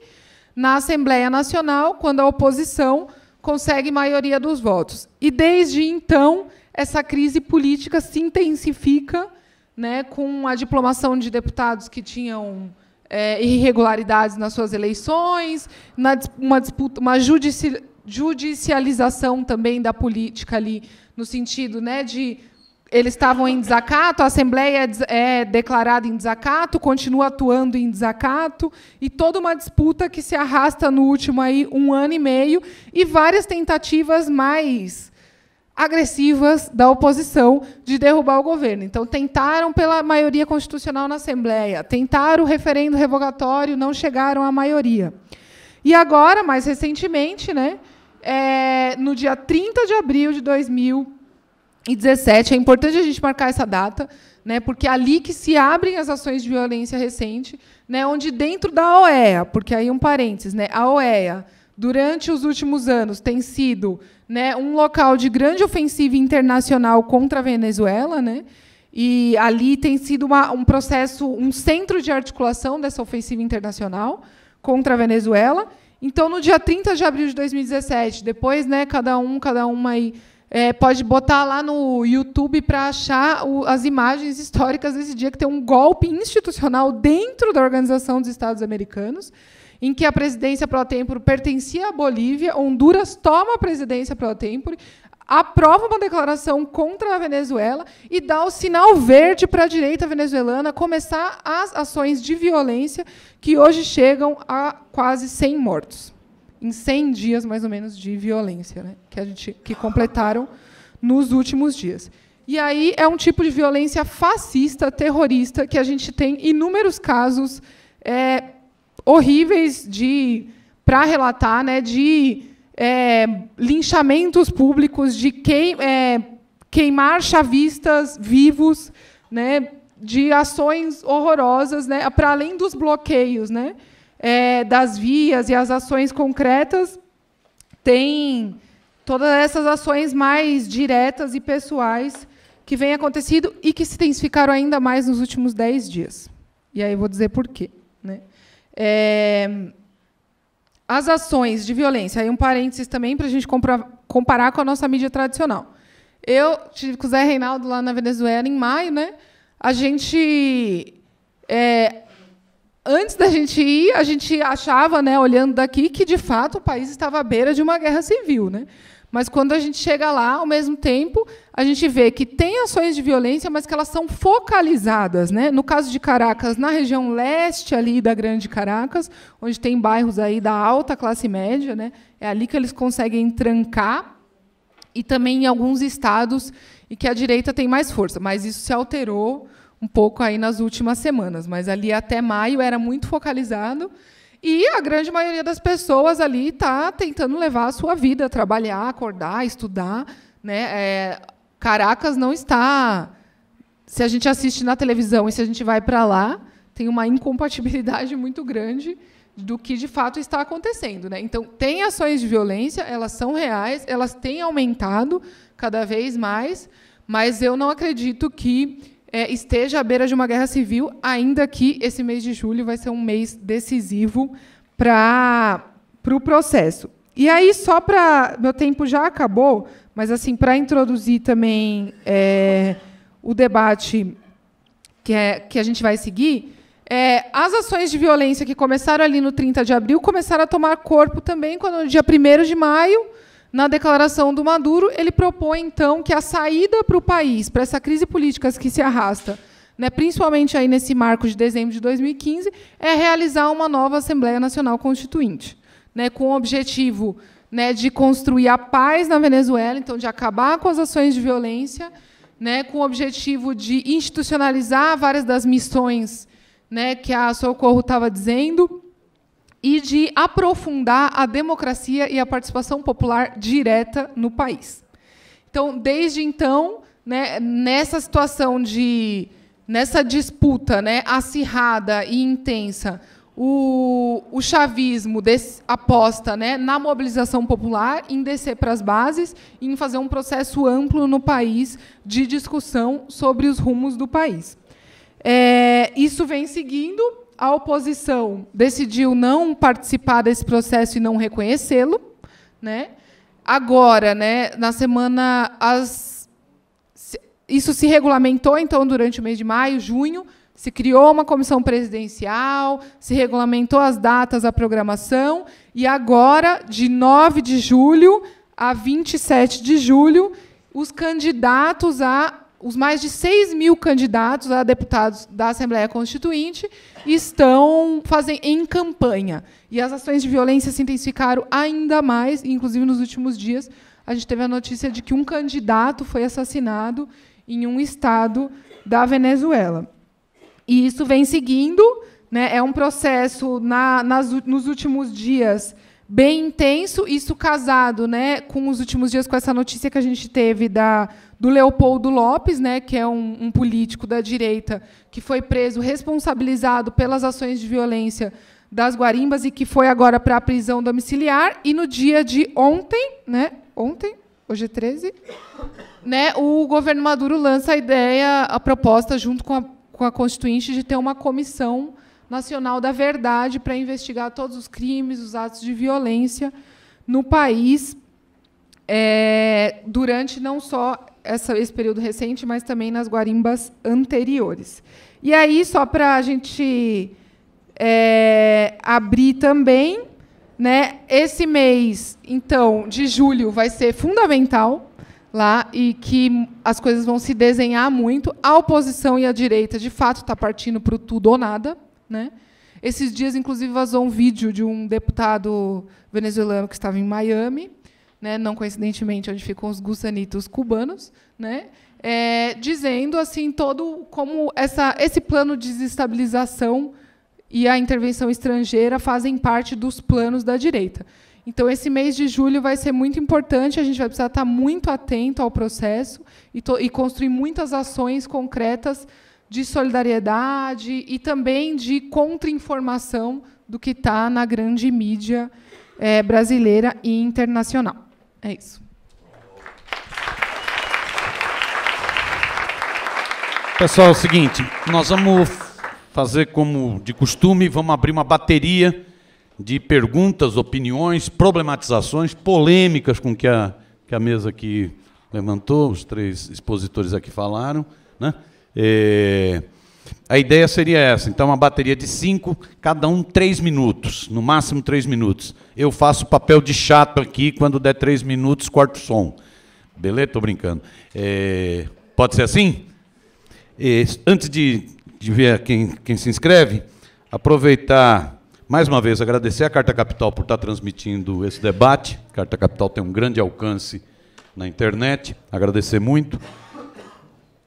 na Assembleia Nacional, quando a oposição consegue maioria dos votos. E desde então, essa crise política se intensifica né, com a diplomação de deputados que tinham é, irregularidades nas suas eleições, na, uma, disputa, uma judici, judicialização também da política ali, no sentido né, de eles estavam em desacato, a Assembleia é declarada em desacato, continua atuando em desacato, e toda uma disputa que se arrasta no último aí um ano e meio, e várias tentativas mais agressivas da oposição de derrubar o governo. Então, tentaram pela maioria constitucional na Assembleia, tentaram o referendo revogatório, não chegaram à maioria. E agora, mais recentemente, né, é, no dia 30 de abril de 2000 e 17. É importante a gente marcar essa data, né, porque é ali que se abrem as ações de violência recente, né, onde dentro da OEA, porque aí um parênteses, né, a OEA, durante os últimos anos, tem sido né, um local de grande ofensiva internacional contra a Venezuela, né, e ali tem sido uma, um processo, um centro de articulação dessa ofensiva internacional contra a Venezuela. Então, no dia 30 de abril de 2017, depois, né, cada um, cada uma aí é, pode botar lá no YouTube para achar o, as imagens históricas desse dia, que tem um golpe institucional dentro da Organização dos Estados Americanos, em que a presidência pro tempore pertencia à Bolívia, Honduras toma a presidência pro tempore, aprova uma declaração contra a Venezuela e dá o sinal verde para a direita venezuelana começar as ações de violência que hoje chegam a quase 100 mortos em 100 dias, mais ou menos, de violência, né, que, a gente, que completaram nos últimos dias. E aí é um tipo de violência fascista, terrorista, que a gente tem inúmeros casos é, horríveis de para relatar, né, de é, linchamentos públicos, de queim, é, queimar chavistas vivos, né, de ações horrorosas, né, para além dos bloqueios, né, é, das vias e as ações concretas, tem todas essas ações mais diretas e pessoais que vêm acontecido e que se intensificaram ainda mais nos últimos dez dias. E aí vou dizer por quê. Né? É, as ações de violência, aí um parênteses também para a gente comparar com a nossa mídia tradicional. Eu tive com o Zé Reinaldo lá na Venezuela em maio, né? A gente é, antes da gente ir, a gente achava, né, olhando daqui, que de fato o país estava à beira de uma guerra civil, né? Mas quando a gente chega lá, ao mesmo tempo, a gente vê que tem ações de violência, mas que elas são focalizadas, né? No caso de Caracas, na região leste ali da Grande Caracas, onde tem bairros aí da alta classe média, né? É ali que eles conseguem trancar e também em alguns estados e que a direita tem mais força, mas isso se alterou um pouco aí nas últimas semanas, mas ali até maio era muito focalizado. E a grande maioria das pessoas ali está tentando levar a sua vida, trabalhar, acordar, estudar. Né? É, Caracas não está. Se a gente assiste na televisão e se a gente vai para lá, tem uma incompatibilidade muito grande do que de fato está acontecendo. Né? Então, tem ações de violência, elas são reais, elas têm aumentado cada vez mais, mas eu não acredito que é, esteja à beira de uma guerra civil, ainda que esse mês de julho vai ser um mês decisivo para o pro processo. E aí, só para. Meu tempo já acabou, mas assim para introduzir também é, o debate que, é, que a gente vai seguir, é, as ações de violência que começaram ali no 30 de abril começaram a tomar corpo também quando no dia 1 de maio na declaração do Maduro, ele propõe, então, que a saída para o país, para essa crise política que se arrasta, né, principalmente aí nesse marco de dezembro de 2015, é realizar uma nova Assembleia Nacional Constituinte, né, com o objetivo né, de construir a paz na Venezuela, então, de acabar com as ações de violência, né, com o objetivo de institucionalizar várias das missões né, que a Socorro estava dizendo, e de aprofundar a democracia e a participação popular direta no país. Então, desde então, né, nessa situação de nessa disputa, né, acirrada e intensa, o, o chavismo aposta né, na mobilização popular, em descer para as bases, em fazer um processo amplo no país de discussão sobre os rumos do país. É, isso vem seguindo a oposição decidiu não participar desse processo e não reconhecê-lo, né? Agora, né, na semana as isso se regulamentou então durante o mês de maio, junho, se criou uma comissão presidencial, se regulamentou as datas, a programação, e agora, de 9 de julho a 27 de julho, os candidatos a os mais de 6 mil candidatos a deputados da Assembleia Constituinte estão fazendo em campanha. E as ações de violência se intensificaram ainda mais, inclusive nos últimos dias, a gente teve a notícia de que um candidato foi assassinado em um estado da Venezuela. E isso vem seguindo, né, é um processo, na, nas, nos últimos dias, bem intenso, isso casado, né, com os últimos dias com essa notícia que a gente teve da do Leopoldo Lopes, né, que é um, um político da direita que foi preso, responsabilizado pelas ações de violência das Guarimbas e que foi agora para a prisão domiciliar e no dia de ontem, né, ontem, hoje é 13, né, o governo Maduro lança a ideia, a proposta junto com a, com a constituinte de ter uma comissão Nacional da Verdade para investigar todos os crimes, os atos de violência no país é, durante não só essa, esse período recente, mas também nas guarimbas anteriores. E aí, só para a gente é, abrir também, né, esse mês, então, de julho, vai ser fundamental lá e que as coisas vão se desenhar muito. A oposição e a direita, de fato, está partindo para o tudo ou nada. Né? Esses dias, inclusive, vazou um vídeo de um deputado venezuelano que estava em Miami, né, não coincidentemente onde ficam os gusanitos cubanos, né, é, dizendo assim todo como essa, esse plano de desestabilização e a intervenção estrangeira fazem parte dos planos da direita. Então, esse mês de julho vai ser muito importante, a gente vai precisar estar muito atento ao processo e, e construir muitas ações concretas de solidariedade e também de contra-informação do que está na grande mídia é, brasileira e internacional. É isso. Pessoal, é o seguinte, nós vamos fazer como de costume, vamos abrir uma bateria de perguntas, opiniões, problematizações, polêmicas com que a, que a mesa aqui levantou, os três expositores aqui falaram, né? É, a ideia seria essa. Então, uma bateria de cinco, cada um três minutos, no máximo três minutos. Eu faço papel de chato aqui, quando der três minutos, corto o som. Beleza? Estou brincando. É, pode ser assim? É, antes de, de ver quem, quem se inscreve, aproveitar, mais uma vez, agradecer a Carta Capital por estar tá transmitindo esse debate. A Carta Capital tem um grande alcance na internet. Agradecer muito.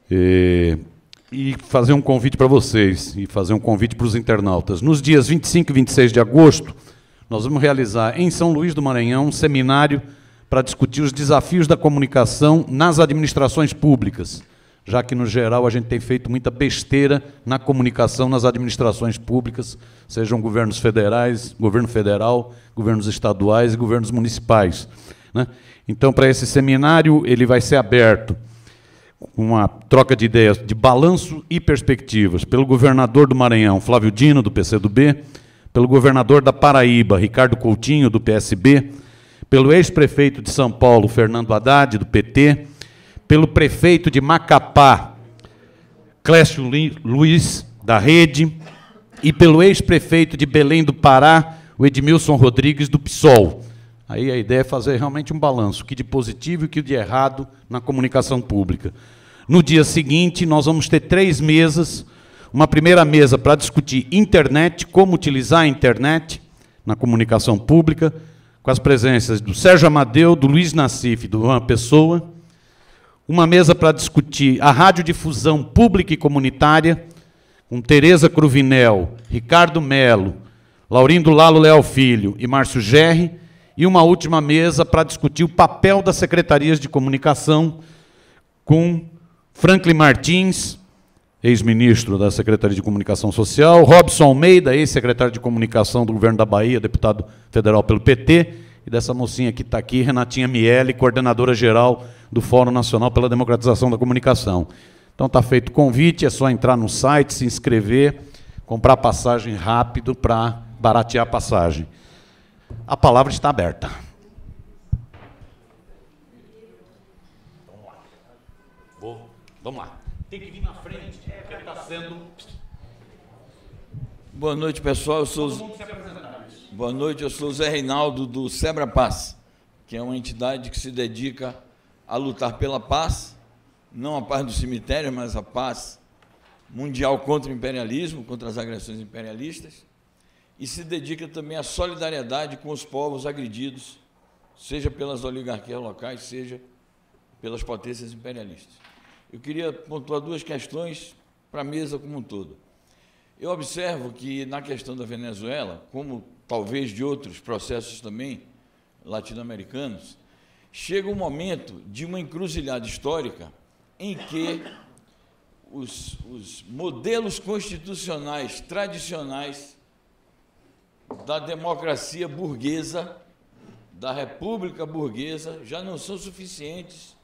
É, e fazer um convite para vocês e fazer um convite para os internautas. Nos dias 25 e 26 de agosto, nós vamos realizar em São Luís do Maranhão um seminário para discutir os desafios da comunicação nas administrações públicas, já que, no geral, a gente tem feito muita besteira na comunicação nas administrações públicas, sejam governos federais, governo federal, governos estaduais e governos municipais. Né? Então, para esse seminário, ele vai ser aberto uma troca de ideias de balanço e perspectivas pelo governador do Maranhão, Flávio Dino, do PCdoB, pelo governador da Paraíba, Ricardo Coutinho, do PSB, pelo ex-prefeito de São Paulo, Fernando Haddad, do PT, pelo prefeito de Macapá, Clécio Luiz, da Rede, e pelo ex-prefeito de Belém do Pará, o Edmilson Rodrigues, do PSOL. Aí a ideia é fazer realmente um balanço, o que de positivo e o que de errado na comunicação pública. No dia seguinte, nós vamos ter três mesas. Uma primeira mesa para discutir internet, como utilizar a internet na comunicação pública, com as presenças do Sérgio Amadeu, do Luiz Nassif e do Juan Pessoa. Uma mesa para discutir a radiodifusão pública e comunitária, com Tereza Cruvinel, Ricardo Melo, Laurindo Lalo Léo Filho e Márcio Gerri e uma última mesa para discutir o papel das secretarias de comunicação com Franklin Martins, ex-ministro da Secretaria de Comunicação Social, Robson Almeida, ex-secretário de Comunicação do Governo da Bahia, deputado federal pelo PT, e dessa mocinha que está aqui, Renatinha Miele, coordenadora geral do Fórum Nacional pela Democratização da Comunicação. Então está feito o convite, é só entrar no site, se inscrever, comprar passagem rápido para baratear a passagem. A palavra está aberta. Vamos lá. Vou, vamos lá. Tem que vir na frente, porque está sendo. Boa noite, pessoal. Eu sou. Né, Boa noite, eu sou Zé Reinaldo do Sebra Paz, que é uma entidade que se dedica a lutar pela paz, não a paz do cemitério, mas a paz mundial contra o imperialismo, contra as agressões imperialistas e se dedica também à solidariedade com os povos agredidos, seja pelas oligarquias locais, seja pelas potências imperialistas. Eu queria pontuar duas questões para a mesa como um todo. Eu observo que na questão da Venezuela, como talvez de outros processos também latino-americanos, chega um momento de uma encruzilhada histórica em que os, os modelos constitucionais tradicionais da democracia burguesa, da república burguesa, já não são suficientes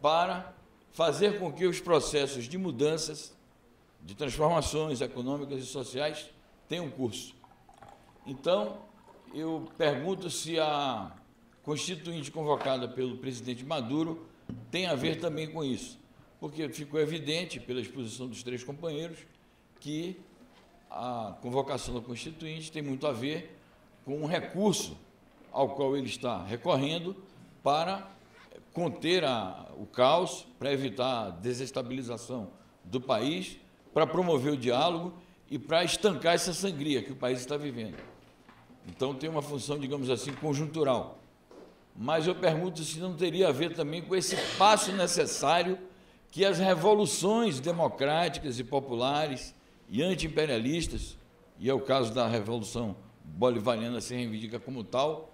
para fazer com que os processos de mudanças, de transformações econômicas e sociais tenham curso. Então, eu pergunto se a constituinte convocada pelo presidente Maduro tem a ver também com isso, porque ficou evidente, pela exposição dos três companheiros, que a convocação da Constituinte tem muito a ver com um recurso ao qual ele está recorrendo para conter a, o caos, para evitar a desestabilização do país, para promover o diálogo e para estancar essa sangria que o país está vivendo. Então tem uma função, digamos assim, conjuntural. Mas eu pergunto se não teria a ver também com esse passo necessário que as revoluções democráticas e populares e anti-imperialistas, e é o caso da Revolução Bolivariana se reivindica como tal,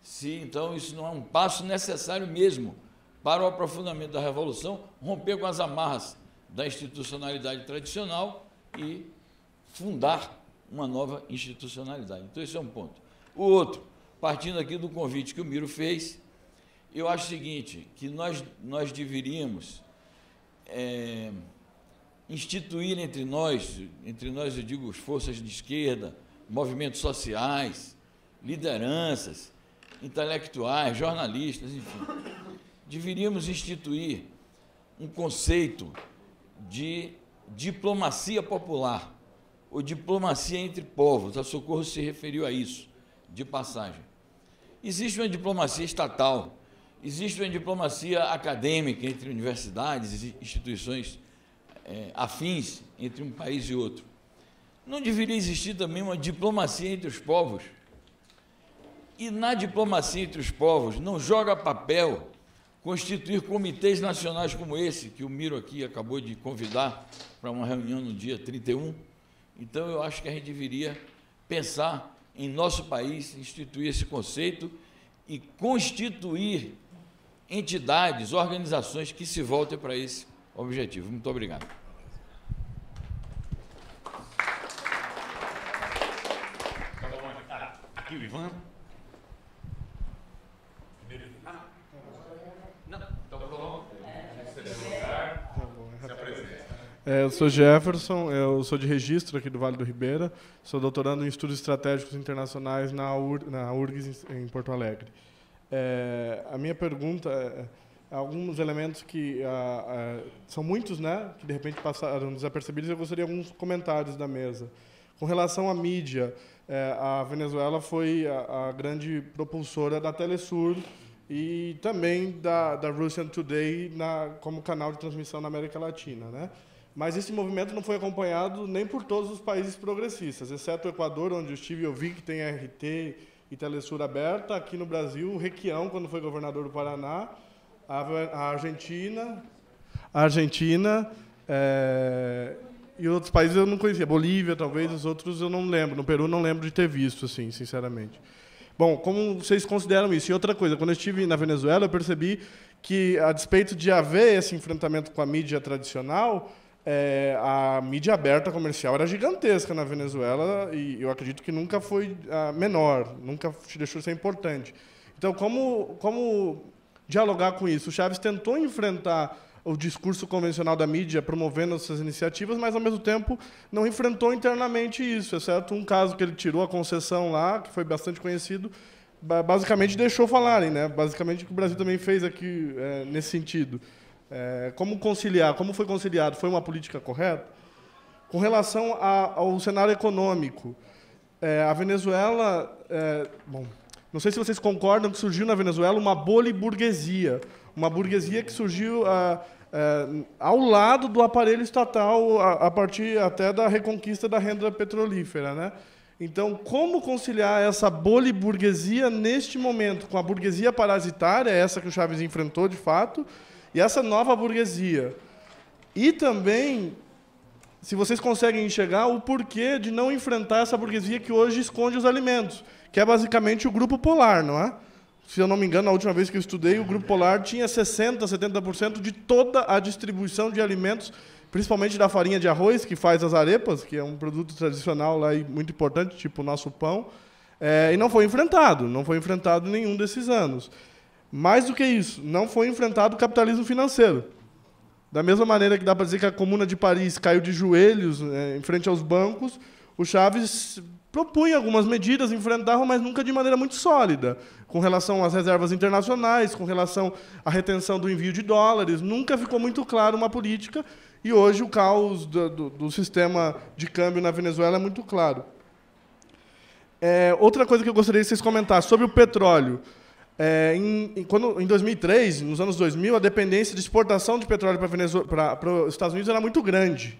se então isso não é um passo necessário mesmo para o aprofundamento da Revolução, romper com as amarras da institucionalidade tradicional e fundar uma nova institucionalidade. Então, esse é um ponto. O outro, partindo aqui do convite que o Miro fez, eu acho o seguinte, que nós, nós deveríamos é, instituir entre nós, entre nós eu digo as forças de esquerda, movimentos sociais, lideranças, intelectuais, jornalistas, enfim, deveríamos instituir um conceito de diplomacia popular ou diplomacia entre povos. A Socorro se referiu a isso, de passagem. Existe uma diplomacia estatal, existe uma diplomacia acadêmica entre universidades e instituições é, afins entre um país e outro. Não deveria existir também uma diplomacia entre os povos. E na diplomacia entre os povos não joga papel constituir comitês nacionais como esse, que o Miro aqui acabou de convidar para uma reunião no dia 31. Então eu acho que a gente deveria pensar em nosso país, instituir esse conceito e constituir entidades, organizações que se voltem para esse objetivo. Muito obrigado. Aqui o Ivan. Ah, então tá tá é, eu sou Jefferson, eu sou de registro aqui do Vale do Ribeira, sou doutorando em Estudos Estratégicos Internacionais na, UR, na URGS em Porto Alegre. É, a minha pergunta é, alguns elementos que ah, ah, são muitos, né, que de repente passaram desapercebidos, eu gostaria de alguns comentários da mesa. Com relação à mídia, eh, a Venezuela foi a, a, grande propulsora da Telesur e também da, da Russian Today na, como canal de transmissão na América Latina, né? Mas esse movimento não foi acompanhado nem por todos os países progressistas, exceto o Equador, onde eu estive, eu vi que tem RT e Telesur aberta. Aqui no Brasil, o Requião, quando foi governador do Paraná, a Argentina, a Argentina é, e outros países eu não conhecia. Bolívia, talvez, os outros eu não lembro. No Peru não lembro de ter visto, assim, sinceramente. Bom, como vocês consideram isso? E outra coisa, quando eu estive na Venezuela, eu percebi que, a despeito de haver esse enfrentamento com a mídia tradicional, é, a mídia aberta comercial era gigantesca na Venezuela e eu acredito que nunca foi ah, menor, nunca deixou de ser importante. Então, como, como dialogar com isso. O Chaves tentou enfrentar o discurso convencional da mídia promovendo essas iniciativas, mas ao mesmo tempo não enfrentou internamente isso, exceto um caso que ele tirou a concessão lá, que foi bastante conhecido, basicamente deixou falarem, né? Basicamente o que o Brasil também fez aqui é, nesse sentido. É, como conciliar? Como foi conciliado? Foi uma política correta? Com relação a, ao cenário econômico, é, a Venezuela, é, bom, não sei se vocês concordam que surgiu na Venezuela uma boliburguesia, burguesia, uma burguesia que surgiu ah, ah, ao lado do aparelho estatal, a, a, partir até da reconquista da renda petrolífera. Né? Então, como conciliar essa boliburguesia burguesia neste momento com a burguesia parasitária, essa que o Chaves enfrentou de fato, e essa nova burguesia? E também se vocês conseguem enxergar o porquê de não enfrentar essa burguesia que hoje esconde os alimentos que é basicamente o grupo polar, não é? Se eu não me engano, a última vez que eu estudei, o grupo polar tinha 60%, 70% de toda a distribuição de alimentos, principalmente da farinha de arroz, que faz as arepas, que é um produto tradicional lá e muito importante, tipo o nosso pão. É, e não foi enfrentado, não foi enfrentado nenhum desses anos. Mais do que isso, não foi enfrentado o capitalismo financeiro. Da mesma maneira que dá para dizer que a Comuna de Paris caiu de joelhos é, em frente aos bancos, o Chaves propunha algumas medidas, enfrentava, mas nunca de maneira muito sólida, com relação às reservas internacionais, com relação à retenção do envio de dólares, nunca ficou muito claro uma política, e hoje o caos do, do, do sistema de câmbio na Venezuela é muito claro. É, outra coisa que eu gostaria que vocês comentassem, sobre o petróleo. É, em, em, quando, em 2003, nos anos 2000, a dependência de exportação de petróleo para, para os Estados Unidos era muito grande.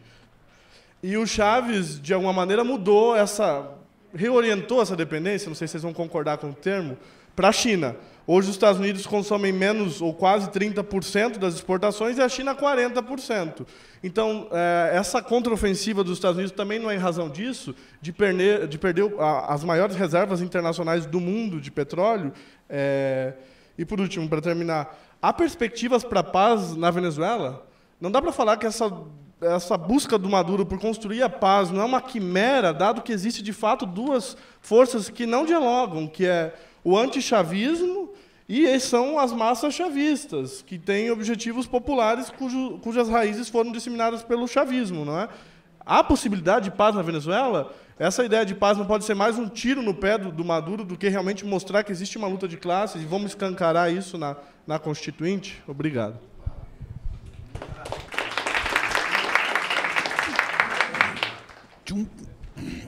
E o Chaves, de alguma maneira, mudou essa reorientou essa dependência, não sei se vocês vão concordar com o termo, para a China. Hoje os Estados Unidos consomem menos ou quase 30% das exportações e a China 40%. Então, eh, essa contraofensiva dos Estados Unidos também não é em razão disso, de perder, de perder as maiores reservas internacionais do mundo de petróleo. Eh, e, por último, para terminar, há perspectivas para a paz na Venezuela? Não dá para falar que essa essa busca do Maduro por construir a paz não é uma quimera, dado que existe de fato duas forças que não dialogam, que é o antichavismo e são as massas chavistas, que têm objetivos populares cujo, cujas raízes foram disseminadas pelo chavismo, não é? Há possibilidade de paz na Venezuela? Essa ideia de paz não pode ser mais um tiro no pé do, do Maduro do que realmente mostrar que existe uma luta de classes e vamos escancarar isso na, na Constituinte? Obrigado.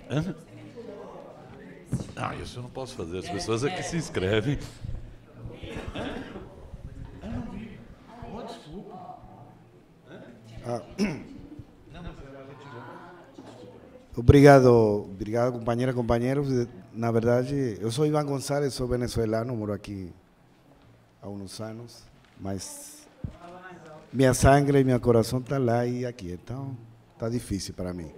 Hã? Ah, isso eu não posso fazer. As pessoas é que se inscrevem. Ah. Obrigado, obrigado companheira, companheiros. Na verdade, eu sou Ivan Gonçalves, sou venezuelano, moro aqui há uns anos, mas minha sangue e meu coração está lá e aqui, então está difícil para mim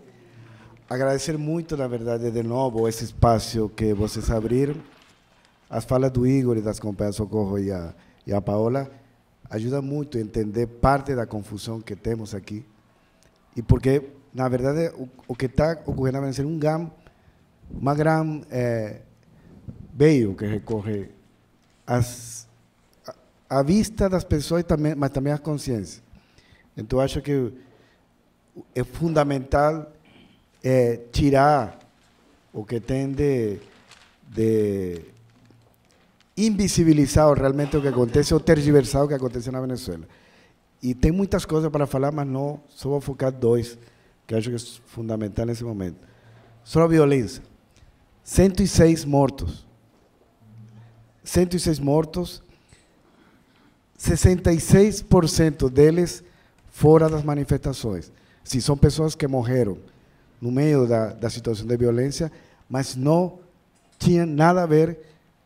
agradecer muito, na verdade, de novo, esse espaço que vocês abriram. As falas do Igor e das companheiras Socorro e a, e a Paola ajudam muito a entender parte da confusão que temos aqui. E porque, na verdade, o, o que está ocorrendo vai ser um GAM, uma grande eh, é, veio que recorre a vista das pessoas, também, mas também a consciências. Então, acho que é fundamental é, tirar o que tem de, de invisibilizado realmente o que acontece ou tergiversado o que acontece na Venezuela. E tem muitas coisas para falar, mas não só vou focar dois, que acho que é fundamental nesse momento. Só a violência. 106 mortos. 106 mortos, 66% deles fora das manifestações. Se são pessoas que morreram no meio da, da situação de violência, mas não tinha nada a ver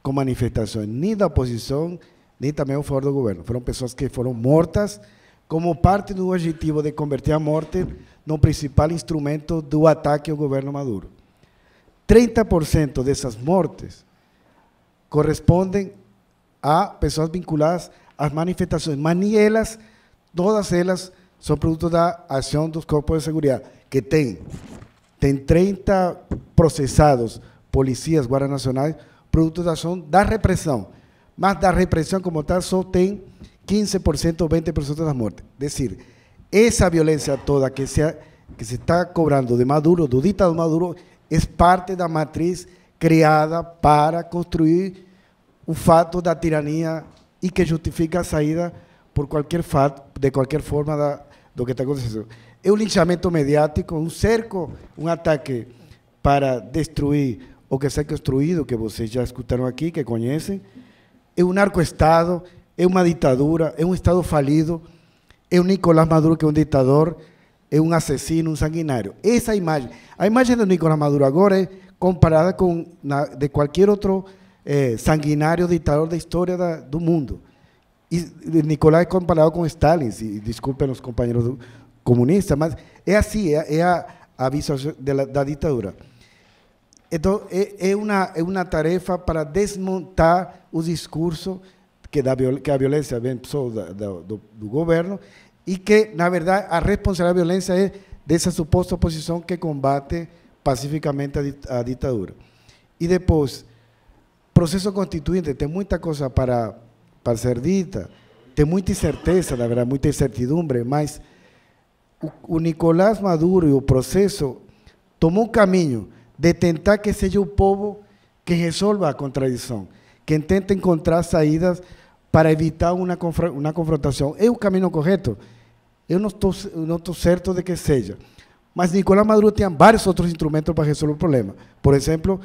com manifestações, nem da oposição, nem também fora do governo. Foram pessoas que foram mortas como parte do objetivo de converter a morte no principal instrumento do ataque ao governo Maduro. 30% dessas mortes correspondem a pessoas vinculadas às manifestações, mas nem elas, todas elas, são produto da ação dos corpos de segurança que têm tem 30 procesados, policías, guardias nacionales, productos de la da represión, Mas da represión como tal só tem 15% o 20% de las muertes. Es decir, esa violencia toda que se, que se está cobrando de Maduro, dudita de Maduro, es parte de la matriz creada para construir un fato la tiranía y que justifica la salida por cualquier fato, de cualquier forma de lo que está aconteciendo. é um linchamento mediático, um cerco, um ataque para destruir o que foi construído, que vocês já escutaram aqui, que conhecem. É um narco-estado, é uma ditadura, é um Estado falido, é o Nicolás Maduro que é um ditador, é um assassino, um sanguinário. Essa imagem, a imagem do Nicolás Maduro agora é comparada com na, de qualquer outro eh, sanguinário ditador da história da, do mundo. E, e Nicolás é comparado com Stalin, e, desculpem os companheiros do, comunista, mas é assim, é, é a, a visão da, da ditadura. Então, é, é, uma, é uma tarefa para desmontar o discurso que, da, que a violência vem só do, do, governo e que, na verdade, a responsabilidade da violência é dessa suposta oposição que combate pacificamente a, a ditadura. E depois, processo constituinte, tem muita coisa para, para ser dita, tem muita incerteza, na verdade, muita incertidumbre, mas o, Nicolás Maduro e o processo tomou um caminho de tentar que seja o povo que resolva a contradição, que tente encontrar saídas para evitar uma, uma confrontação. É o caminho correto? Eu não estou, não estou certo de que seja. Mas Nicolás Maduro tinha vários outros instrumentos para resolver o problema. Por exemplo,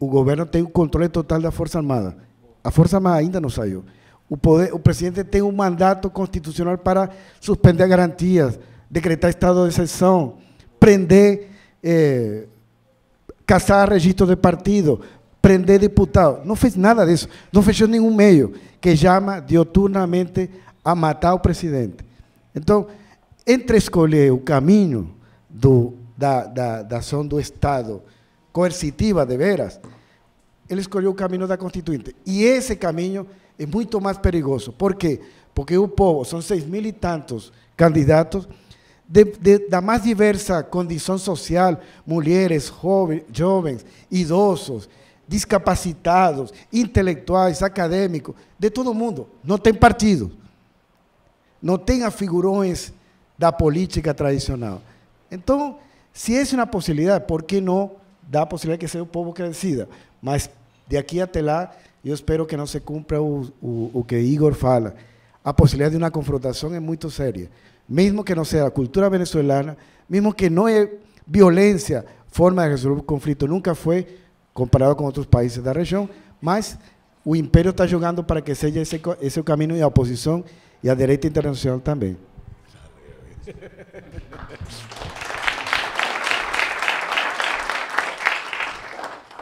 o governo tem o controle total da Força Armada. A Força Armada ainda não saiu. O, poder, o presidente tem um mandato constitucional para suspender garantias, decretar estado de exceção, prender, eh, caçar registro de partido, prender deputado. Não fez nada disso. Não fechou nenhum meio que chama dioturnamente a matar o presidente. Então, entre escolher o caminho do, da, da, da ação do Estado coercitiva de veras, ele escolheu o caminho da Constituinte. E esse caminho é muito mais perigoso. Por quê? Porque o povo, são seis mil e tantos candidatos, de, de, da mais diversa condição social, mulheres, jovens, jovens, idosos, discapacitados, intelectuais, acadêmicos, de todo mundo. Não tem partido. Não tem figurões da política tradicional. Então, se essa é uma possibilidade, por que não dar a possibilidade que seja o povo que decida? Mas de aqui até lá, eu espero que não se cumpra o, o, o que Igor fala. A possibilidade de uma confrontação é muito séria mesmo que não seja a cultura venezuelana, mesmo que não é violência, forma de resolver o conflito nunca foi comparado com outros países da região, mas o império está jogando para que seja esse, esse o caminho e a oposição e a direita internacional também.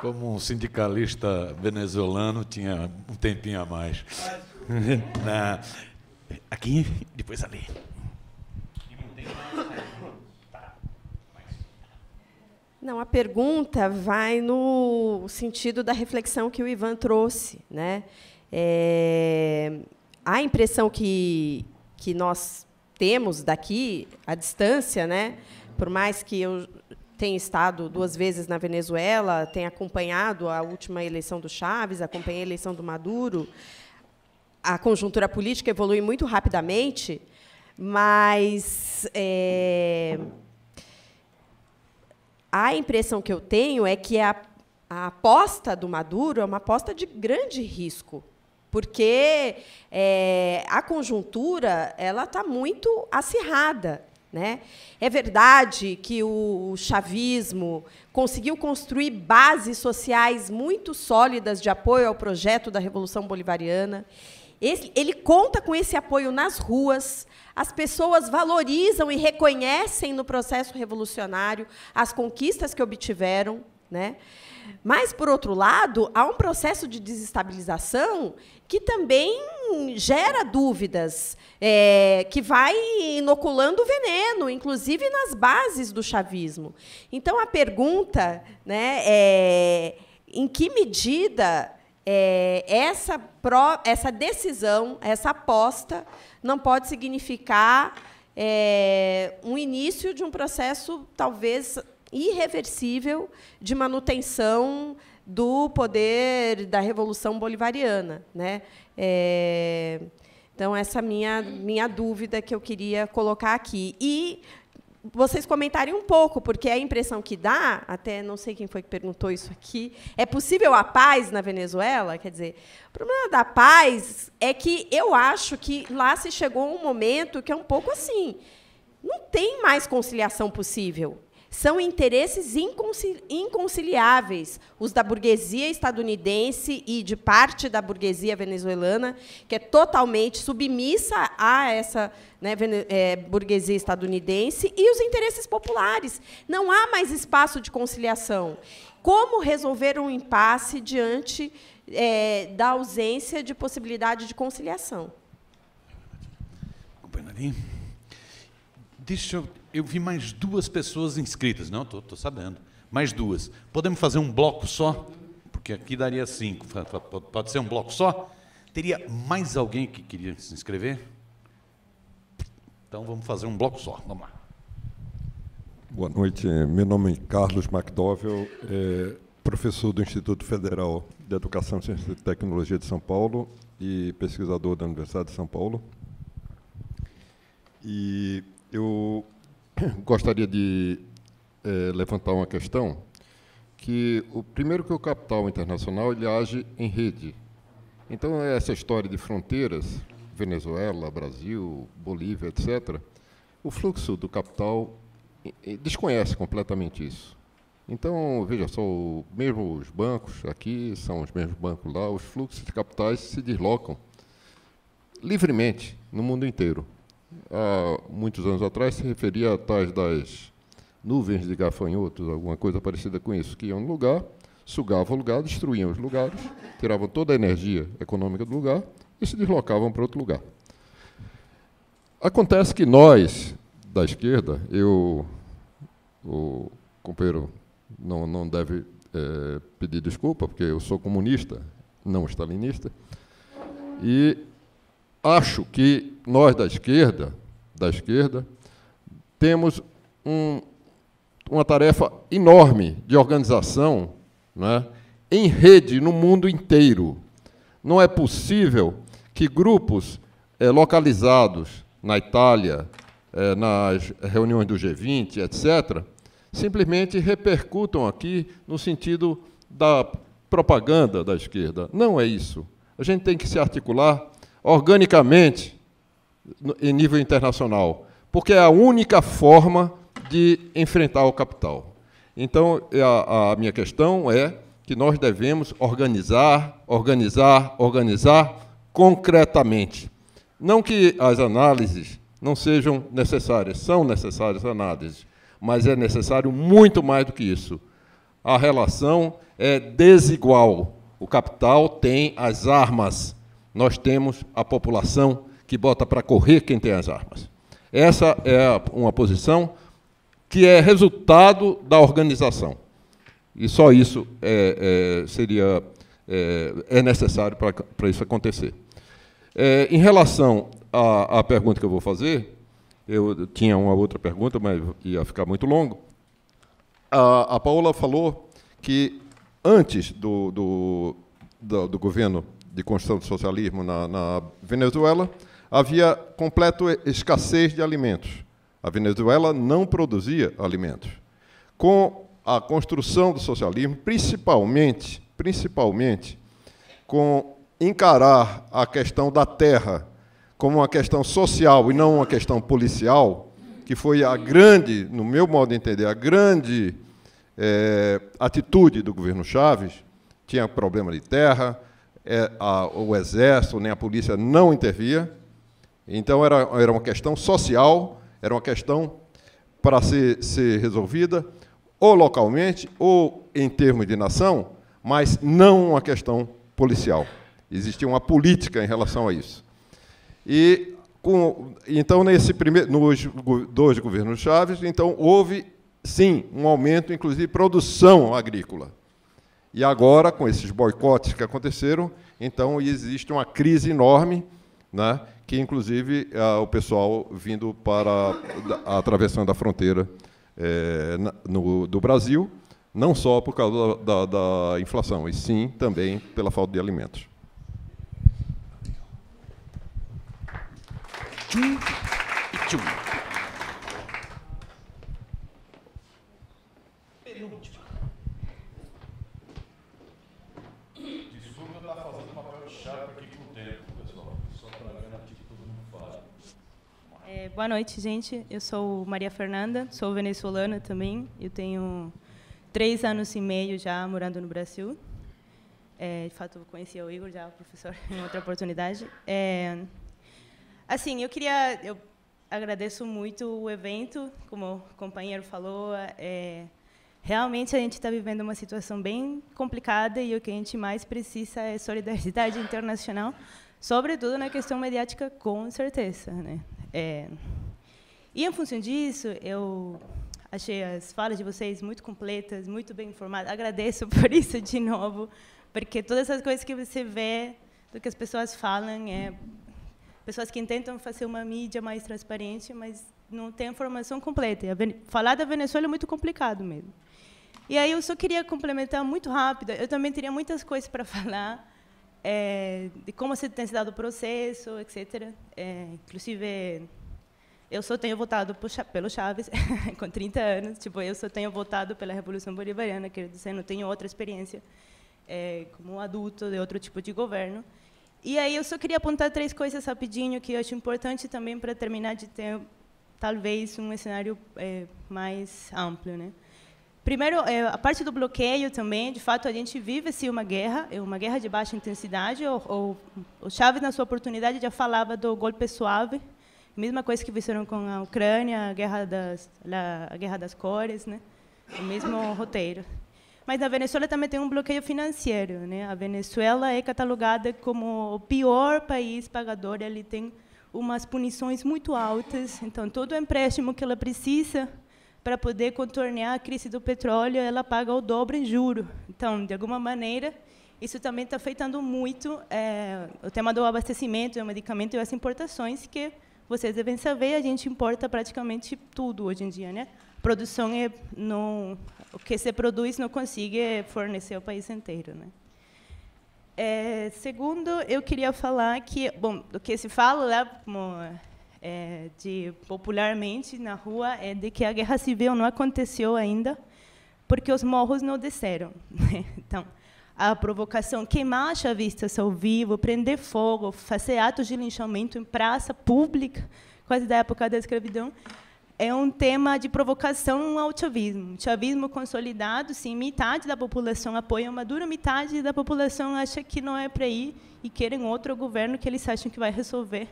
Como um sindicalista venezuelano, tinha um tempinho a mais. Na, aqui, depois ali. Não, a pergunta vai no sentido da reflexão que o Ivan trouxe. Né? É, a impressão que, que nós temos daqui, à distância, né? por mais que eu tenha estado duas vezes na Venezuela, tenha acompanhado a última eleição do Chaves, acompanhei a eleição do Maduro, a conjuntura política evolui muito rapidamente mas é, a impressão que eu tenho é que a, a, aposta do Maduro é uma aposta de grande risco, porque é, a conjuntura ela está muito acirrada. Né? É verdade que o chavismo conseguiu construir bases sociais muito sólidas de apoio ao projeto da Revolução Bolivariana. ele conta com esse apoio nas ruas, as pessoas valorizam e reconhecem no processo revolucionário as conquistas que obtiveram, né? Mas, por outro lado, há um processo de desestabilização que também gera dúvidas, é, que vai inoculando veneno, inclusive nas bases do chavismo. Então, a pergunta né, é em que medida é, essa, pro, essa decisão, essa aposta não pode significar é, um início de um processo talvez irreversível de manutenção do poder da revolução bolivariana, né? É, então essa é minha minha dúvida que eu queria colocar aqui e vocês comentarem um pouco, porque a impressão que dá, até não sei quem foi que perguntou isso aqui, é possível a paz na Venezuela? Quer dizer, o problema da paz é que eu acho que lá se chegou um momento que é um pouco assim. Não tem mais conciliação possível. São interesses inconciliáveis, os da burguesia estadunidense e de parte da burguesia venezuelana, que é totalmente submissa a essa né, é, burguesia estadunidense, e os interesses populares. Não há mais espaço de conciliação. Como resolver um impasse diante é, da ausência de possibilidade de conciliação? Bernardinho, deixa eu eu vi mais duas pessoas inscritas. Não, estou sabendo. Mais duas. Podemos fazer um bloco só? Porque aqui daria cinco. Pode ser um bloco só? Teria mais alguém que queria se inscrever? Então vamos fazer um bloco só. Vamos lá. Boa noite. Meu nome é Carlos McDowell, é professor do Instituto Federal de Educação, Ciência e Tecnologia de São Paulo e pesquisador da Universidade de São Paulo. E eu gostaria de é, levantar uma questão que o primeiro que o capital internacional ele age em rede. Então essa história de fronteiras, Venezuela, Brasil, Bolívia, etc. O fluxo do capital desconhece completamente isso. Então, veja só, mesmo os bancos aqui são os mesmos bancos lá, os fluxos de capitais se deslocam livremente no mundo inteiro há muitos anos atrás, se referia a tais das nuvens de gafanhotos, alguma coisa parecida com isso, que iam no lugar, sugavam o lugar, destruíam os lugares, tiravam toda a energia econômica do lugar e se deslocavam para outro lugar. Acontece que nós, da esquerda, eu, o companheiro não, não deve é, pedir desculpa, porque eu sou comunista, não stalinista, e acho que nós da esquerda, da esquerda, temos um, uma tarefa enorme de organização, né, em rede no mundo inteiro. Não é possível que grupos é, localizados na Itália, é, nas reuniões do G20, etc., simplesmente repercutam aqui no sentido da propaganda da esquerda. Não é isso. A gente tem que se articular organicamente em nível internacional, porque é a única forma de enfrentar o capital. Então, é a, a minha questão é que nós devemos organizar, organizar, organizar concretamente. Não que as análises não sejam necessárias, são necessárias análises, mas é necessário muito mais do que isso. A relação é desigual. O capital tem as armas nós temos a população que bota para correr quem tem as armas. Essa é uma posição que é resultado da organização. E só isso é, é, seria é, é necessário para, para isso acontecer. É, em relação à, à, pergunta que eu vou fazer, eu tinha uma outra pergunta, mas ia ficar muito longo. A, a Paola falou que antes do, do, do, do governo de construção do socialismo na, na Venezuela, havia completa escassez de alimentos. A Venezuela não produzia alimentos. Com a construção do socialismo, principalmente, principalmente com encarar a questão da terra como uma questão social e não uma questão policial, que foi a grande, no meu modo de entender, a grande é, atitude do governo Chaves, tinha problema de terra, é, a, o exército nem a polícia não intervia. Então era, era uma questão social, era uma questão para ser, ser resolvida ou localmente ou em termos de nação, mas não uma questão policial. Existia uma política em relação a isso. E com, então nesse primeiro, nos dois governos Chaves, então houve sim um aumento, inclusive produção agrícola e agora, com esses boicotes que aconteceram, então existe uma crise enorme, né, que inclusive é, o pessoal vindo para a, atravessando a fronteira é, no, do Brasil, não só por causa da, da, da inflação, e sim também pela falta de alimentos. Tchum tchum. boa noite, gente. Eu sou Maria Fernanda, sou venezuelana também. Eu tenho três anos e meio já morando no Brasil. É, de fato, conheci o Igor, já o professor, em outra oportunidade. É, assim, eu queria... Eu agradeço muito o evento, como o companheiro falou. É, realmente, a gente está vivendo uma situação bem complicada e o que a gente mais precisa é solidariedade internacional, sobretudo na questão mediática, com certeza. Né? É, e, em função disso, eu achei as falas de vocês muito completas, muito bem informadas. Agradeço por isso de novo, porque todas essas coisas que você vê, do que as pessoas falam, é pessoas que tentam fazer uma mídia mais transparente, mas não tem informação completa. Falar da Venezuela é muito complicado mesmo. E aí eu só queria complementar muito rápido. Eu também teria muitas coisas para falar, é, de como se tem se dado o processo, etc. É, inclusive, eu só tenho votado por, pelo Chaves com 30 anos. Tipo, eu só tenho votado pela Revolução Bolivariana, quer dizer, não tenho outra experiência é, como adulto de outro tipo de governo. E aí eu só queria apontar três coisas rapidinho que eu acho importante também para terminar de ter talvez um cenário é, mais amplo, né? Primeiro, é, a parte do bloqueio também, de fato, a gente vive assim uma guerra, é uma guerra de baixa intensidade. Ou, o Chávez, na sua oportunidade, já falava do golpe suave, mesma coisa que fizeram com a Ucrânia, a guerra das, a guerra das cores, né? o mesmo roteiro. Mas a Venezuela também tem um bloqueio financeiro. Né? A Venezuela é catalogada como o pior país pagador, ele tem umas punições muito altas, então todo empréstimo que ela precisa para poder contornar a crise do petróleo, ela paga o dobro em juro. Então, de alguma maneira, isso também está afetando muito é, o tema do abastecimento do medicamento e as importações, que vocês devem saber, a gente importa praticamente tudo hoje em dia. Né? Produção é não, o que se produz não consegue fornecer ao país inteiro. Né? É, segundo, eu queria falar que, bom, do que se fala né como é, de popularmente na rua é de que a guerra civil não aconteceu ainda porque os morros não desceram. Né? Então, a provocação queimar chavistas ao vivo, prender fogo, fazer atos de linchamento em praça pública, quase da época da escravidão, é um tema de provocação ao chavismo. Chavismo consolidado, sim, metade da população apoia Maduro, metade da população acha que não é para ir e querem outro governo que eles acham que vai resolver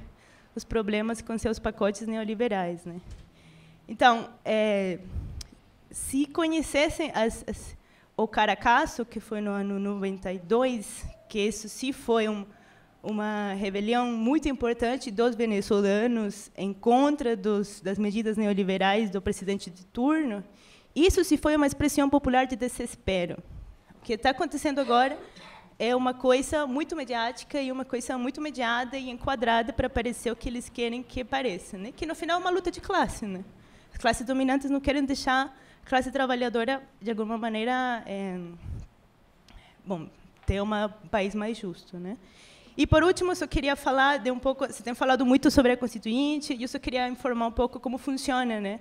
os problemas com seus pacotes neoliberais. Né? Então, é, se conhecessem as, as, o Caracasso, que foi no ano 92, que isso sim foi um, uma rebelião muito importante dos venezuelanos em contra dos, das medidas neoliberais do presidente de turno, isso se foi uma expressão popular de desespero. O que está acontecendo agora é uma coisa muito mediática e uma coisa muito mediada e enquadrada para parecer o que eles querem que pareça, né? Que no final é uma luta de classe, né? As classes dominantes não querem deixar a classe trabalhadora de alguma maneira, é, bom, ter uma, um país mais justo, né? E por último, eu só queria falar de um pouco. Você tem falado muito sobre a constituinte e eu só queria informar um pouco como funciona, né?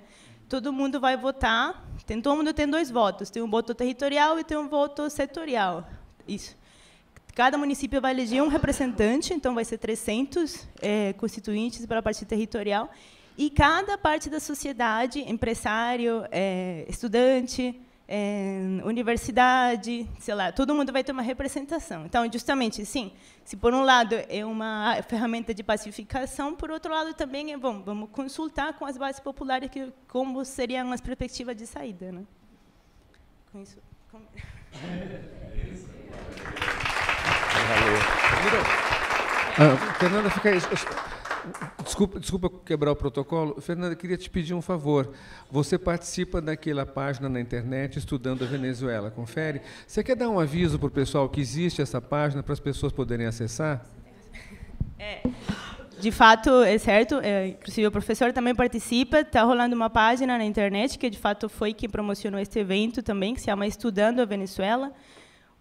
todo mundo vai votar. Tem, todo mundo tem dois votos. Tem um voto territorial e tem um voto setorial. Isso. Cada município vai eleger um representante, então vai ser 300 é, constituintes para a parte territorial, e cada parte da sociedade, empresário, é, estudante, é, universidade, sei lá, todo mundo vai ter uma representação. Então, justamente, sim, se por um lado é uma ferramenta de pacificação, por outro lado também é bom, vamos consultar com as bases populares que, como seriam as perspectivas de saída. Né? Com isso. Com... É isso. Ah, Fernanda, fica aí. Desculpa, desculpa quebrar o protocolo. Fernanda, queria te pedir um favor. Você participa daquela página na internet estudando a Venezuela. Confere. Você quer dar um aviso para o pessoal que existe essa página para as pessoas poderem acessar? É. De fato, é certo. É, inclusive, o professor também participa. Está rolando uma página na internet que, de fato, foi quem promocionou este evento também, que se chama Estudando a Venezuela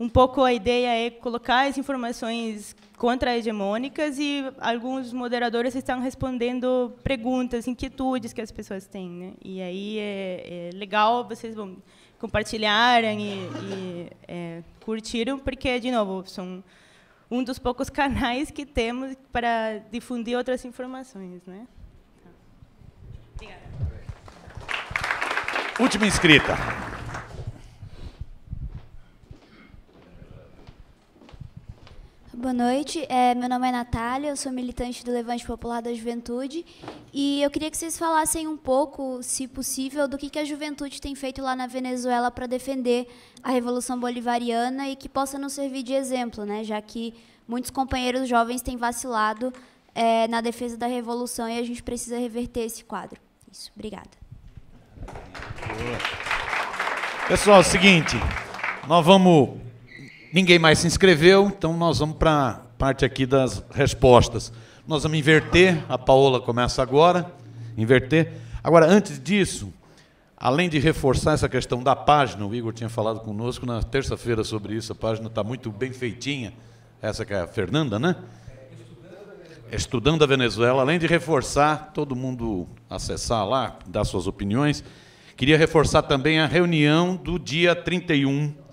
um pouco a ideia é colocar as informações contra-hegemônicas e alguns moderadores estão respondendo perguntas, inquietudes que as pessoas têm. Né? E aí é, é, legal vocês vão compartilharem e, e é, curtiram, porque, de novo, são um dos poucos canais que temos para difundir outras informações. Né? Tá. Obrigada. Última inscrita. Boa noite, é, meu nome é Natália, eu sou militante do Levante Popular da Juventude e eu queria que vocês falassem um pouco, se possível, do que, que a juventude tem feito lá na Venezuela para defender a Revolução Bolivariana e que possa nos servir de exemplo, né, já que muitos companheiros jovens têm vacilado é, na defesa da Revolução e a gente precisa reverter esse quadro. Isso, obrigada. Pessoal, é o seguinte, nós vamos Ninguém mais se inscreveu, então nós vamos para a parte aqui das respostas. Nós vamos inverter, a Paola começa agora, inverter. Agora, antes disso, além de reforçar essa questão da página, o Igor tinha falado conosco na terça-feira sobre isso, a página está muito bem feitinha, essa que é a Fernanda, né? Estudando a Venezuela, além de reforçar, todo mundo acessar lá, dar suas opiniões, queria reforçar também a reunião do dia 31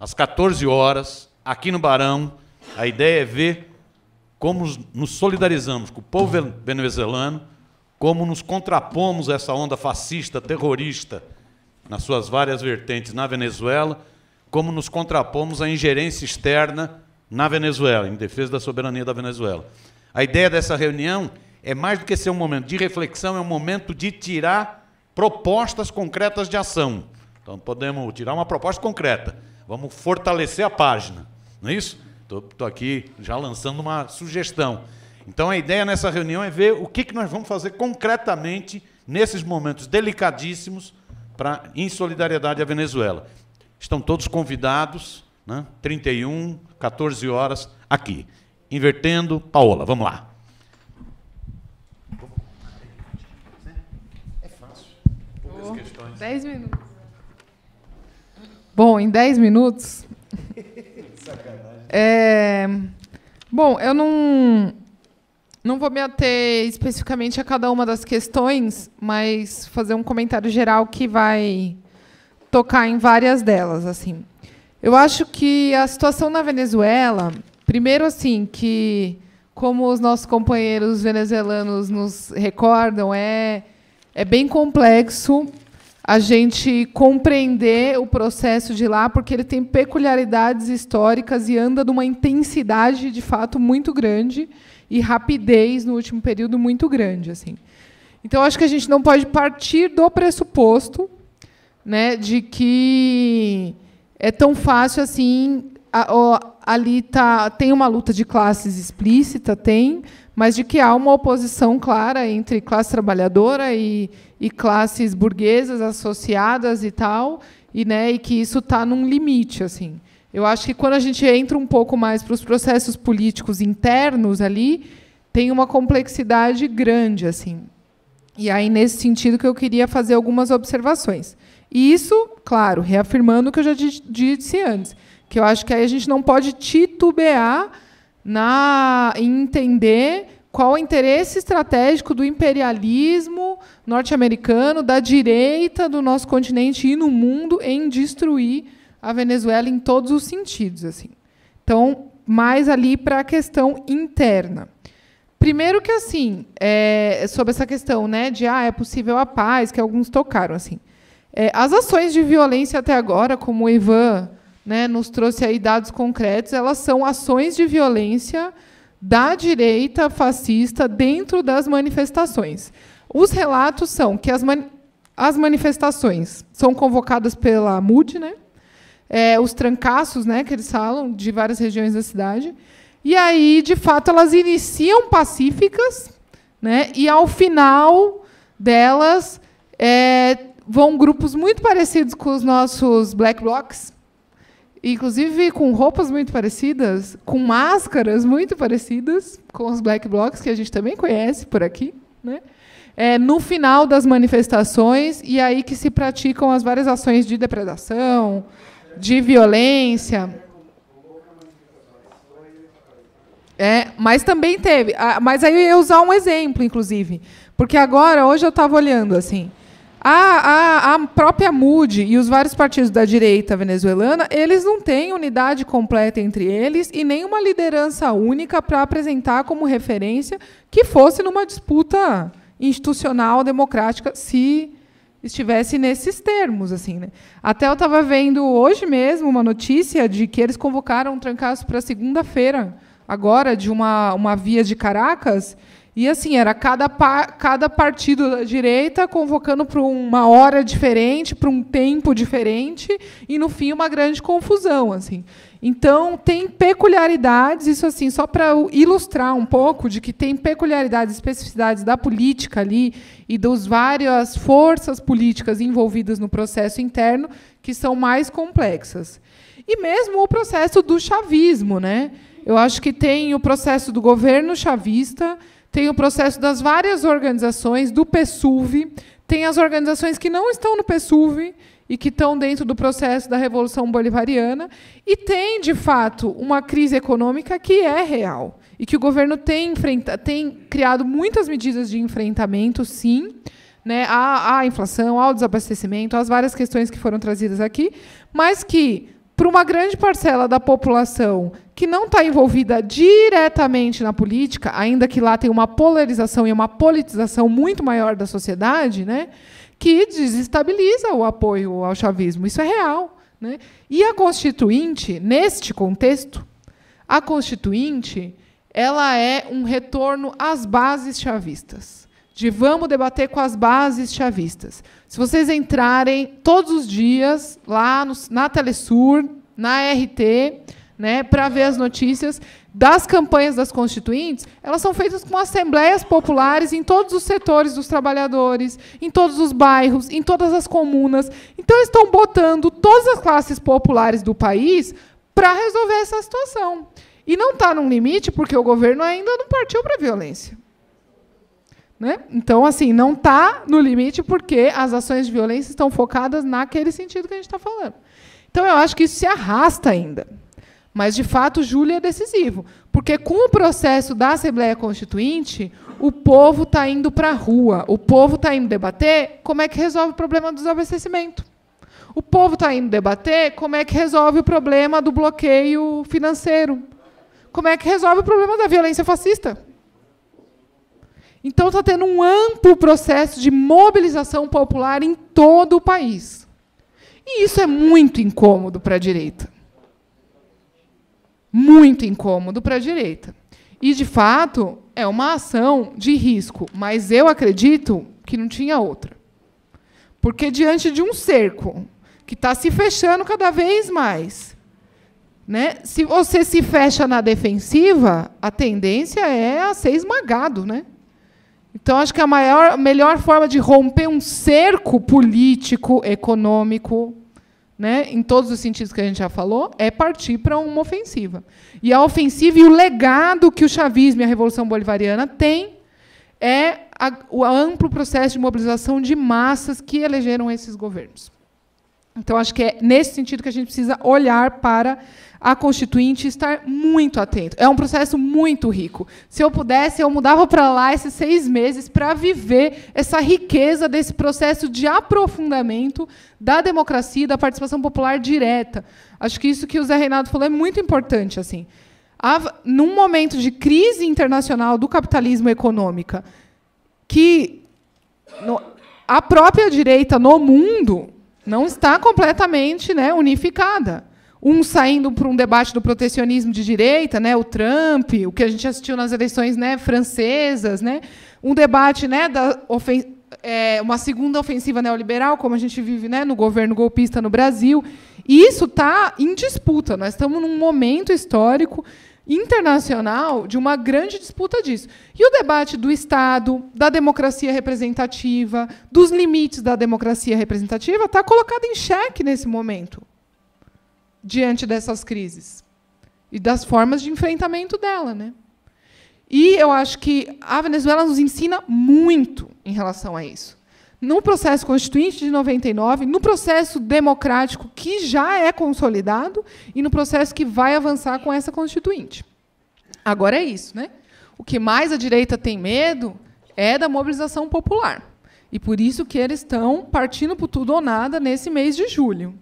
às 14 horas, aqui no Barão. A ideia é ver como nos solidarizamos com o povo venezuelano, como nos contrapomos a essa onda fascista, terrorista, nas suas várias vertentes na Venezuela, como nos contrapomos à ingerência externa na Venezuela, em defesa da soberania da Venezuela. A ideia dessa reunião é mais do que ser um momento de reflexão, é um momento de tirar propostas concretas de ação. Então, podemos tirar uma proposta concreta. Vamos fortalecer a página, não é isso? Estou aqui já lançando uma sugestão. Então, a ideia nessa reunião é ver o que, que nós vamos fazer concretamente nesses momentos delicadíssimos para em solidariedade à Venezuela. Estão todos convidados, né? 31, 14 horas, aqui. Invertendo, Paola, vamos lá. É fácil. Poucas questões. 10 minutos. Bom, em 10 minutos. Sacanagem. É... Bom, eu não. Não vou me ater especificamente a cada uma das questões, mas fazer um comentário geral que vai tocar em várias delas, assim. Eu acho que a situação na Venezuela, primeiro assim, que como os nossos companheiros venezuelanos nos recordam, é é bem complexo a gente compreender o processo de lá, porque ele tem peculiaridades históricas e anda numa intensidade de fato muito grande e rapidez no último período muito grande, assim. Então acho que a gente não pode partir do pressuposto, né, de que é tão fácil assim a, a, ali tá tem uma luta de classes explícita, tem, mas de que há uma oposição clara entre classe trabalhadora e, e classes burguesas associadas e tal, e, né, e que isso está num limite. assim. Eu acho que quando a gente entra um pouco mais para os processos políticos internos ali, tem uma complexidade grande. assim. E aí, nesse sentido, que eu queria fazer algumas observações. Isso, claro, reafirmando o que eu já disse antes, que eu acho que aí a gente não pode titubear na, em entender qual o interesse estratégico do imperialismo norte-americano, da direita do nosso continente e no mundo em destruir a Venezuela em todos os sentidos, assim. Então, mais ali para a questão interna. Primeiro que assim, é, sobre essa questão, né, de ah, é possível a paz, que alguns tocaram assim. É, as ações de violência até agora, como o Ivan né, nos trouxe aí dados concretos, elas são ações de violência da direita fascista dentro das manifestações. Os relatos são que as, as manifestações são convocadas pela MUD, né? É, os trancaços, né, que eles falam, de várias regiões da cidade. E aí, de fato, elas iniciam pacíficas, né, e ao final delas é, vão grupos muito parecidos com os nossos black blocs, inclusive com roupas muito parecidas, com máscaras muito parecidas com os black blocs que a gente também conhece por aqui, né? É, no final das manifestações e aí que se praticam as várias ações de depredação, de violência. É, mas também teve. Mas aí eu ia usar um exemplo, inclusive. Porque agora, hoje eu estava olhando assim. A, a, a, própria MUD e os vários partidos da direita venezuelana, eles não têm unidade completa entre eles e nenhuma liderança única para apresentar como referência que fosse numa disputa institucional democrática, se estivesse nesses termos. assim. Né? Até eu estava vendo hoje mesmo uma notícia de que eles convocaram um trancaço para segunda-feira, agora, de uma, uma via de Caracas, e assim, era cada, pa cada partido da direita convocando para uma hora diferente, para um tempo diferente, e no fim uma grande confusão. assim. Então, tem peculiaridades, isso assim, só para ilustrar um pouco de que tem peculiaridades, especificidades da política ali e das várias forças políticas envolvidas no processo interno que são mais complexas. E mesmo o processo do chavismo, né? Eu acho que tem o processo do governo chavista, tem o processo das várias organizações, do PSUV, tem as organizações que não estão no PSUV e que estão dentro do processo da Revolução Bolivariana, e tem, de fato, uma crise econômica que é real e que o governo tem, enfrenta, tem criado muitas medidas de enfrentamento, sim, né, à, à inflação, ao desabastecimento, às várias questões que foram trazidas aqui, mas que para uma grande parcela da população que não está envolvida diretamente na política, ainda que lá tenha uma polarização e uma politização muito maior da sociedade, né, que desestabiliza o apoio ao chavismo. Isso é real. Né? E a Constituinte, neste contexto, a Constituinte ela é um retorno às bases chavistas de vamos debater com as bases chavistas. Se vocês entrarem todos os dias lá no, na Telesur, na RT, né, para ver as notícias das campanhas das constituintes, elas são feitas com assembleias populares em todos os setores dos trabalhadores, em todos os bairros, em todas as comunas. Então, estão botando todas as classes populares do país para resolver essa situação. E não está num limite, porque o governo ainda não partiu para a violência. Né? Então, assim, não está no limite porque as ações de violência estão focadas naquele sentido que a gente está falando. Então, eu acho que isso se arrasta ainda. Mas, de fato, julho é decisivo, porque com o processo da Assembleia Constituinte, o povo está indo para a rua, o povo está indo debater como é que resolve o problema do desabastecimento. O povo está indo debater como é que resolve o problema do bloqueio financeiro. Como é que resolve o problema da violência fascista. Então, está tendo um amplo processo de mobilização popular em todo o país. E isso é muito incômodo para a direita. Muito incômodo para a direita. E, de fato, é uma ação de risco, mas eu acredito que não tinha outra. Porque, diante de um cerco que está se fechando cada vez mais, né, se você se fecha na defensiva, a tendência é a ser esmagado, né? Então, acho que a maior, melhor forma de romper um cerco político, econômico, né, em todos os sentidos que a gente já falou, é partir para uma ofensiva. E a ofensiva e o legado que o chavismo e a Revolução Bolivariana têm é a, o amplo processo de mobilização de massas que elegeram esses governos. Então, acho que é nesse sentido que a gente precisa olhar para a Constituinte e estar muito atento. É um processo muito rico. Se eu pudesse, eu mudava para lá esses seis meses para viver essa riqueza desse processo de aprofundamento da democracia e da participação popular direta. Acho que isso que o Zé Reinado falou é muito importante. assim. A, num momento de crise internacional do capitalismo econômica, que no, a própria direita no mundo não está completamente né, unificada. Um saindo para um debate do protecionismo de direita, né, o Trump, o que a gente assistiu nas eleições né, francesas, né, um debate né, da é, uma segunda ofensiva neoliberal, como a gente vive né, no governo golpista no Brasil. E isso está em disputa. Nós estamos num momento histórico internacional de uma grande disputa disso. E o debate do Estado, da democracia representativa, dos limites da democracia representativa, está colocado em xeque nesse momento, diante dessas crises e das formas de enfrentamento dela. Né? E eu acho que a Venezuela nos ensina muito em relação a isso no processo constituinte de 99, no processo democrático que já é consolidado e no processo que vai avançar com essa constituinte. Agora é isso, né? O que mais a direita tem medo é da mobilização popular. E por isso que eles estão partindo por tudo ou nada nesse mês de julho.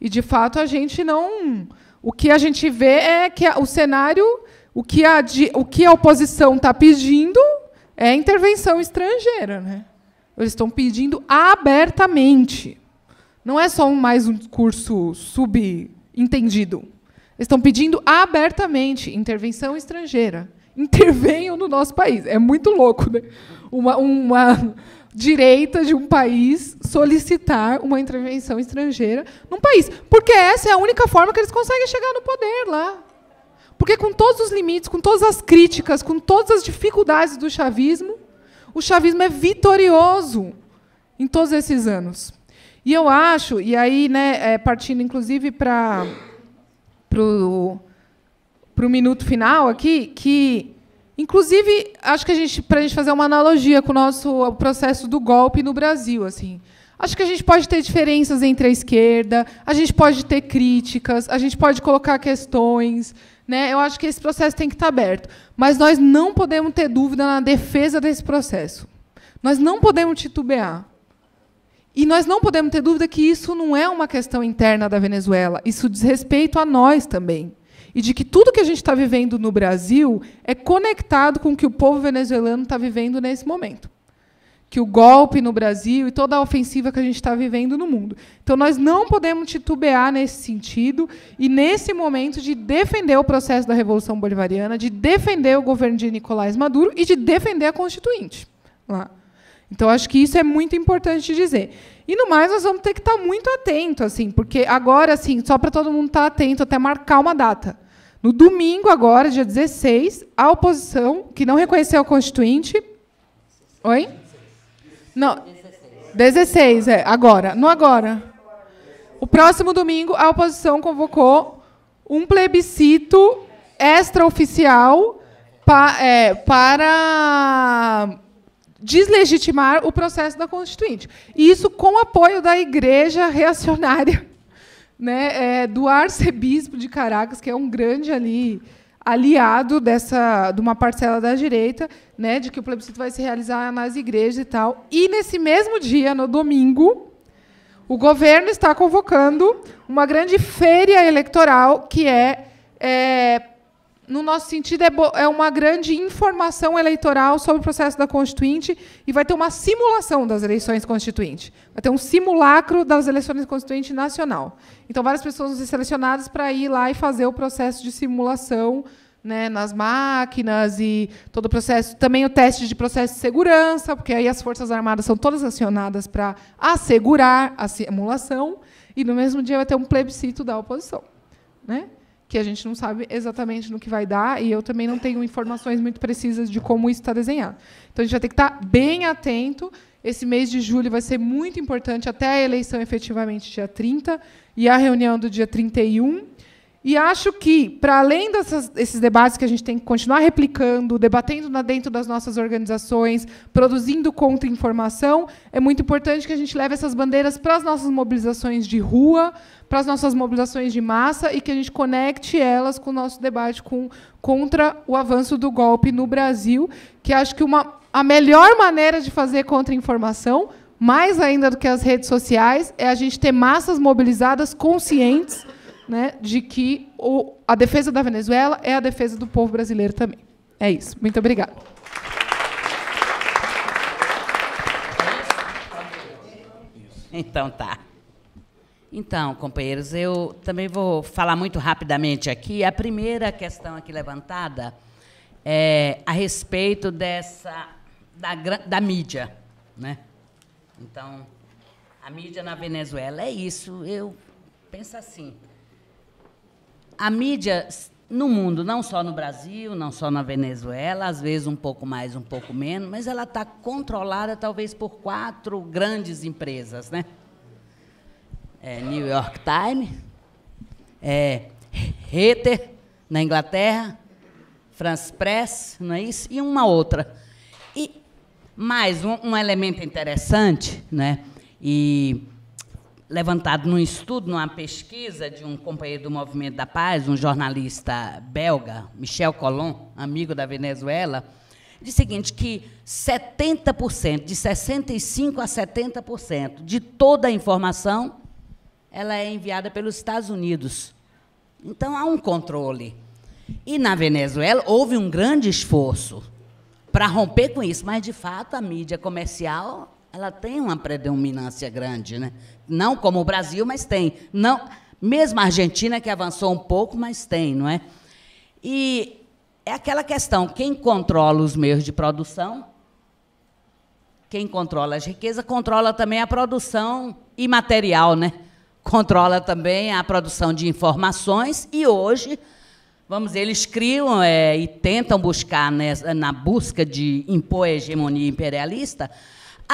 E de fato a gente não, o que a gente vê é que o cenário, o que a, o que a oposição está pedindo é intervenção estrangeira, né? Eles estão pedindo abertamente. Não é só um, mais um discurso subentendido. Eles estão pedindo abertamente intervenção estrangeira. Intervenham no nosso país. É muito louco, né? Uma, uma direita de um país solicitar uma intervenção estrangeira num país. Porque essa é a única forma que eles conseguem chegar no poder lá. Porque com todos os limites, com todas as críticas, com todas as dificuldades do chavismo, o chavismo é vitorioso em todos esses anos. E eu acho, e aí, né, é, partindo inclusive para para o minuto final aqui, que, inclusive, acho que a gente, para a gente fazer uma analogia com o nosso processo do golpe no Brasil, assim, acho que a gente pode ter diferenças entre a esquerda, a gente pode ter críticas, a gente pode colocar questões, né? Eu acho que esse processo tem que estar aberto. Mas nós não podemos ter dúvida na defesa desse processo. Nós não podemos titubear. E nós não podemos ter dúvida que isso não é uma questão interna da Venezuela. Isso diz respeito a nós também. E de que tudo que a gente está vivendo no Brasil é conectado com o que o povo venezuelano está vivendo nesse momento que o golpe no Brasil e toda a ofensiva que a gente está vivendo no mundo. Então, nós não podemos titubear nesse sentido e, nesse momento, de defender o processo da Revolução Bolivariana, de defender o governo de Nicolás Maduro e de defender a Constituinte. Lá. Então, acho que isso é muito importante dizer. E no mais, nós vamos ter que estar tá muito atento, assim, porque agora, assim, só para todo mundo estar tá atento, até marcar uma data. No domingo, agora, dia 16, a oposição, que não reconheceu a Constituinte. Oi? Não. 16, é. Agora. No agora. O próximo domingo, a oposição convocou um plebiscito extraoficial pa, é, para deslegitimar o processo da Constituinte. Isso com apoio da Igreja Reacionária, né, é, do arcebispo de Caracas, que é um grande ali aliado dessa de uma parcela da direita, né, de que o plebiscito vai se realizar nas igrejas e tal. E nesse mesmo dia, no domingo, o governo está convocando uma grande feira eleitoral que é, é no nosso sentido, é, é, uma grande informação eleitoral sobre o processo da Constituinte e vai ter uma simulação das eleições constituintes. Vai ter um simulacro das eleições constituinte nacional. Então, várias pessoas vão ser selecionadas para ir lá e fazer o processo de simulação né, nas máquinas e todo o processo. Também o teste de processo de segurança, porque aí as Forças Armadas são todas acionadas para assegurar a simulação. E, no mesmo dia, vai ter um plebiscito da oposição. Né? que a gente não sabe exatamente no que vai dar e eu também não tenho informações muito precisas de como isso está desenhado. Então a gente vai ter que estar tá bem atento. Esse mês de julho vai ser muito importante até a eleição efetivamente dia 30 e a reunião do dia 31 e acho que, para além desses debates que a gente tem que continuar replicando, debatendo dentro das nossas organizações, produzindo contra-informação, é muito importante que a gente leve essas bandeiras para as nossas mobilizações de rua, para as nossas mobilizações de massa e que a gente conecte elas com o nosso debate com, contra o avanço do golpe no Brasil, que acho que uma, a melhor maneira de fazer contra-informação, mais ainda do que as redes sociais, é a gente ter massas mobilizadas conscientes né, de que o, a defesa da Venezuela é a defesa do povo brasileiro também. É isso. Muito obrigada. Então tá. Então, companheiros, eu também vou falar muito rapidamente aqui. A primeira questão aqui levantada é a respeito dessa da, da mídia, né? Então, a mídia na Venezuela é isso. Eu penso assim a mídia no mundo, não só no Brasil, não só na Venezuela, às vezes um pouco mais, um pouco menos, mas ela está controlada talvez por quatro grandes empresas, né? É, New York Times, é, Reuters na Inglaterra, France Press, não é isso? E uma outra. E mais um, um elemento interessante, né? E levantado num estudo, numa pesquisa de um companheiro do Movimento da Paz, um jornalista belga, Michel Colon, amigo da Venezuela, diz o seguinte, que 70%, de 65% a 70% de toda a informação, ela é enviada pelos Estados Unidos. Então, há um controle. E, na Venezuela, houve um grande esforço para romper com isso, mas, de fato, a mídia comercial ela tem uma predominância grande, né? Não como o Brasil, mas tem. Não, mesmo a Argentina que avançou um pouco, mas tem, não é? E é aquela questão, quem controla os meios de produção? Quem controla as riquezas controla também a produção imaterial, né? Controla também a produção de informações e hoje vamos dizer, eles criam é, e tentam buscar né, na busca de impor hegemonia imperialista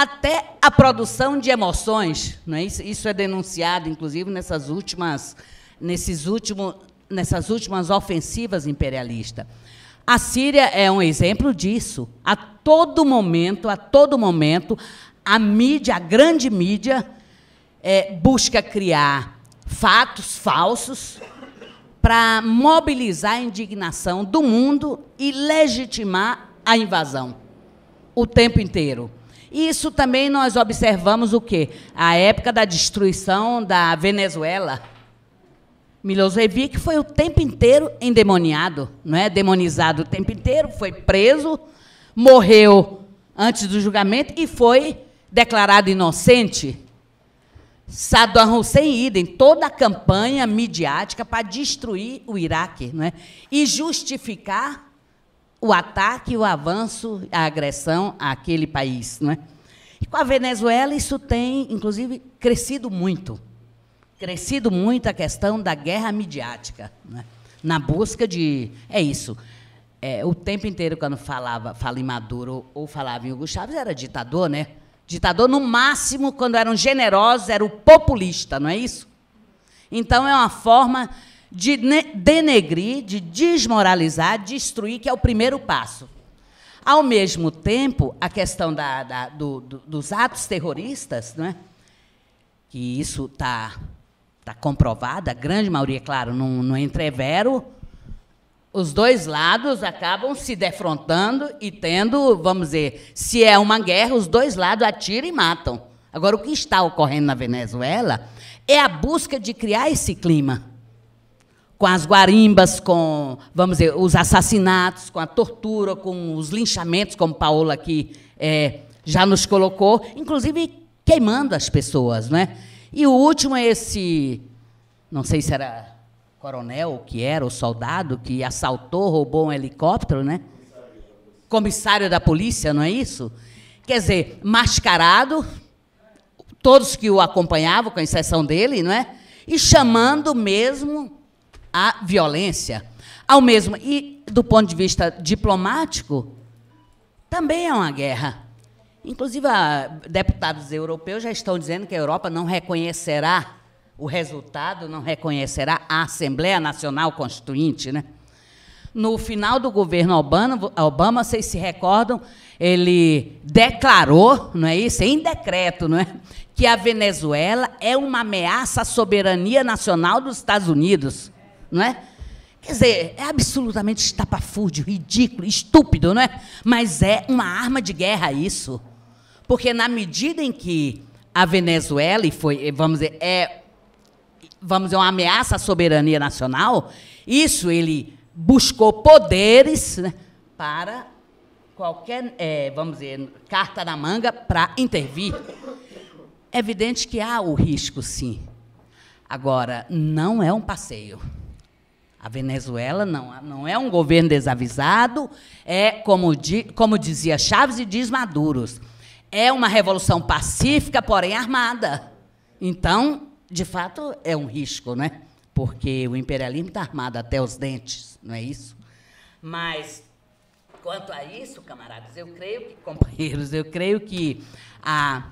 até a produção de emoções. Não é? Isso, isso é denunciado, inclusive, nessas últimas, nesses último, nessas últimas ofensivas imperialistas. A Síria é um exemplo disso. A todo momento, a todo momento, a mídia, a grande mídia, é, busca criar fatos falsos para mobilizar a indignação do mundo e legitimar a invasão o tempo inteiro. Isso também nós observamos o quê? A época da destruição da Venezuela. Milosevic foi o tempo inteiro endemoniado, não é? Demonizado o tempo inteiro, foi preso, morreu antes do julgamento e foi declarado inocente. Saddam Hussein idem, toda a campanha midiática para destruir o Iraque, não é? E justificar o ataque, o avanço, a agressão àquele país. Né? E com a Venezuela, isso tem, inclusive, crescido muito. Crescido muito a questão da guerra midiática, né? na busca de. É isso. É, o tempo inteiro, quando falava fala em Maduro ou falava em Hugo Chávez, era ditador, né? Ditador, no máximo, quando eram generosos, era o populista, não é isso? Então, é uma forma de denegrir, de desmoralizar, destruir, que é o primeiro passo. Ao mesmo tempo, a questão da, da, do, do, dos atos terroristas, né, que isso está tá comprovado, a grande maioria, claro, não, não entrevero, os dois lados acabam se defrontando e tendo, vamos dizer, se é uma guerra, os dois lados atiram e matam. Agora, o que está ocorrendo na Venezuela é a busca de criar esse clima com as guarimbas, com, vamos dizer, os assassinatos, com a tortura, com os linchamentos, como Paola aqui é, já nos colocou, inclusive queimando as pessoas. Né? E o último é esse, não sei se era coronel, que era, o soldado, que assaltou, roubou um helicóptero, né? Comissário da polícia, não é isso? Quer dizer, mascarado, todos que o acompanhavam, com exceção dele, não é? E chamando mesmo à violência, ao mesmo e do ponto de vista diplomático, também é uma guerra. Inclusive, ah, deputados europeus já estão dizendo que a Europa não reconhecerá o resultado, não reconhecerá a Assembleia Nacional Constituinte, né? No final do governo Obama, Obama, vocês se recordam, ele declarou, não é isso, em decreto, não é, que a Venezuela é uma ameaça à soberania nacional dos Estados Unidos não é? Quer dizer, é absolutamente estapafúrdio, ridículo, estúpido, não é? Mas é uma arma de guerra isso. Porque na medida em que a Venezuela foi, vamos dizer, é vamos dizer, uma ameaça à soberania nacional, isso ele buscou poderes né, para qualquer, é, vamos dizer, carta na manga para intervir. É evidente que há o risco, sim. Agora, não é um passeio. A Venezuela não, não é um governo desavisado, é, como, di, como dizia Chaves e diz Maduros, é uma revolução pacífica, porém armada. Então, de fato, é um risco, né? porque o imperialismo está armado até os dentes, não é isso? Mas, quanto a isso, camaradas, eu creio que, companheiros, eu creio que a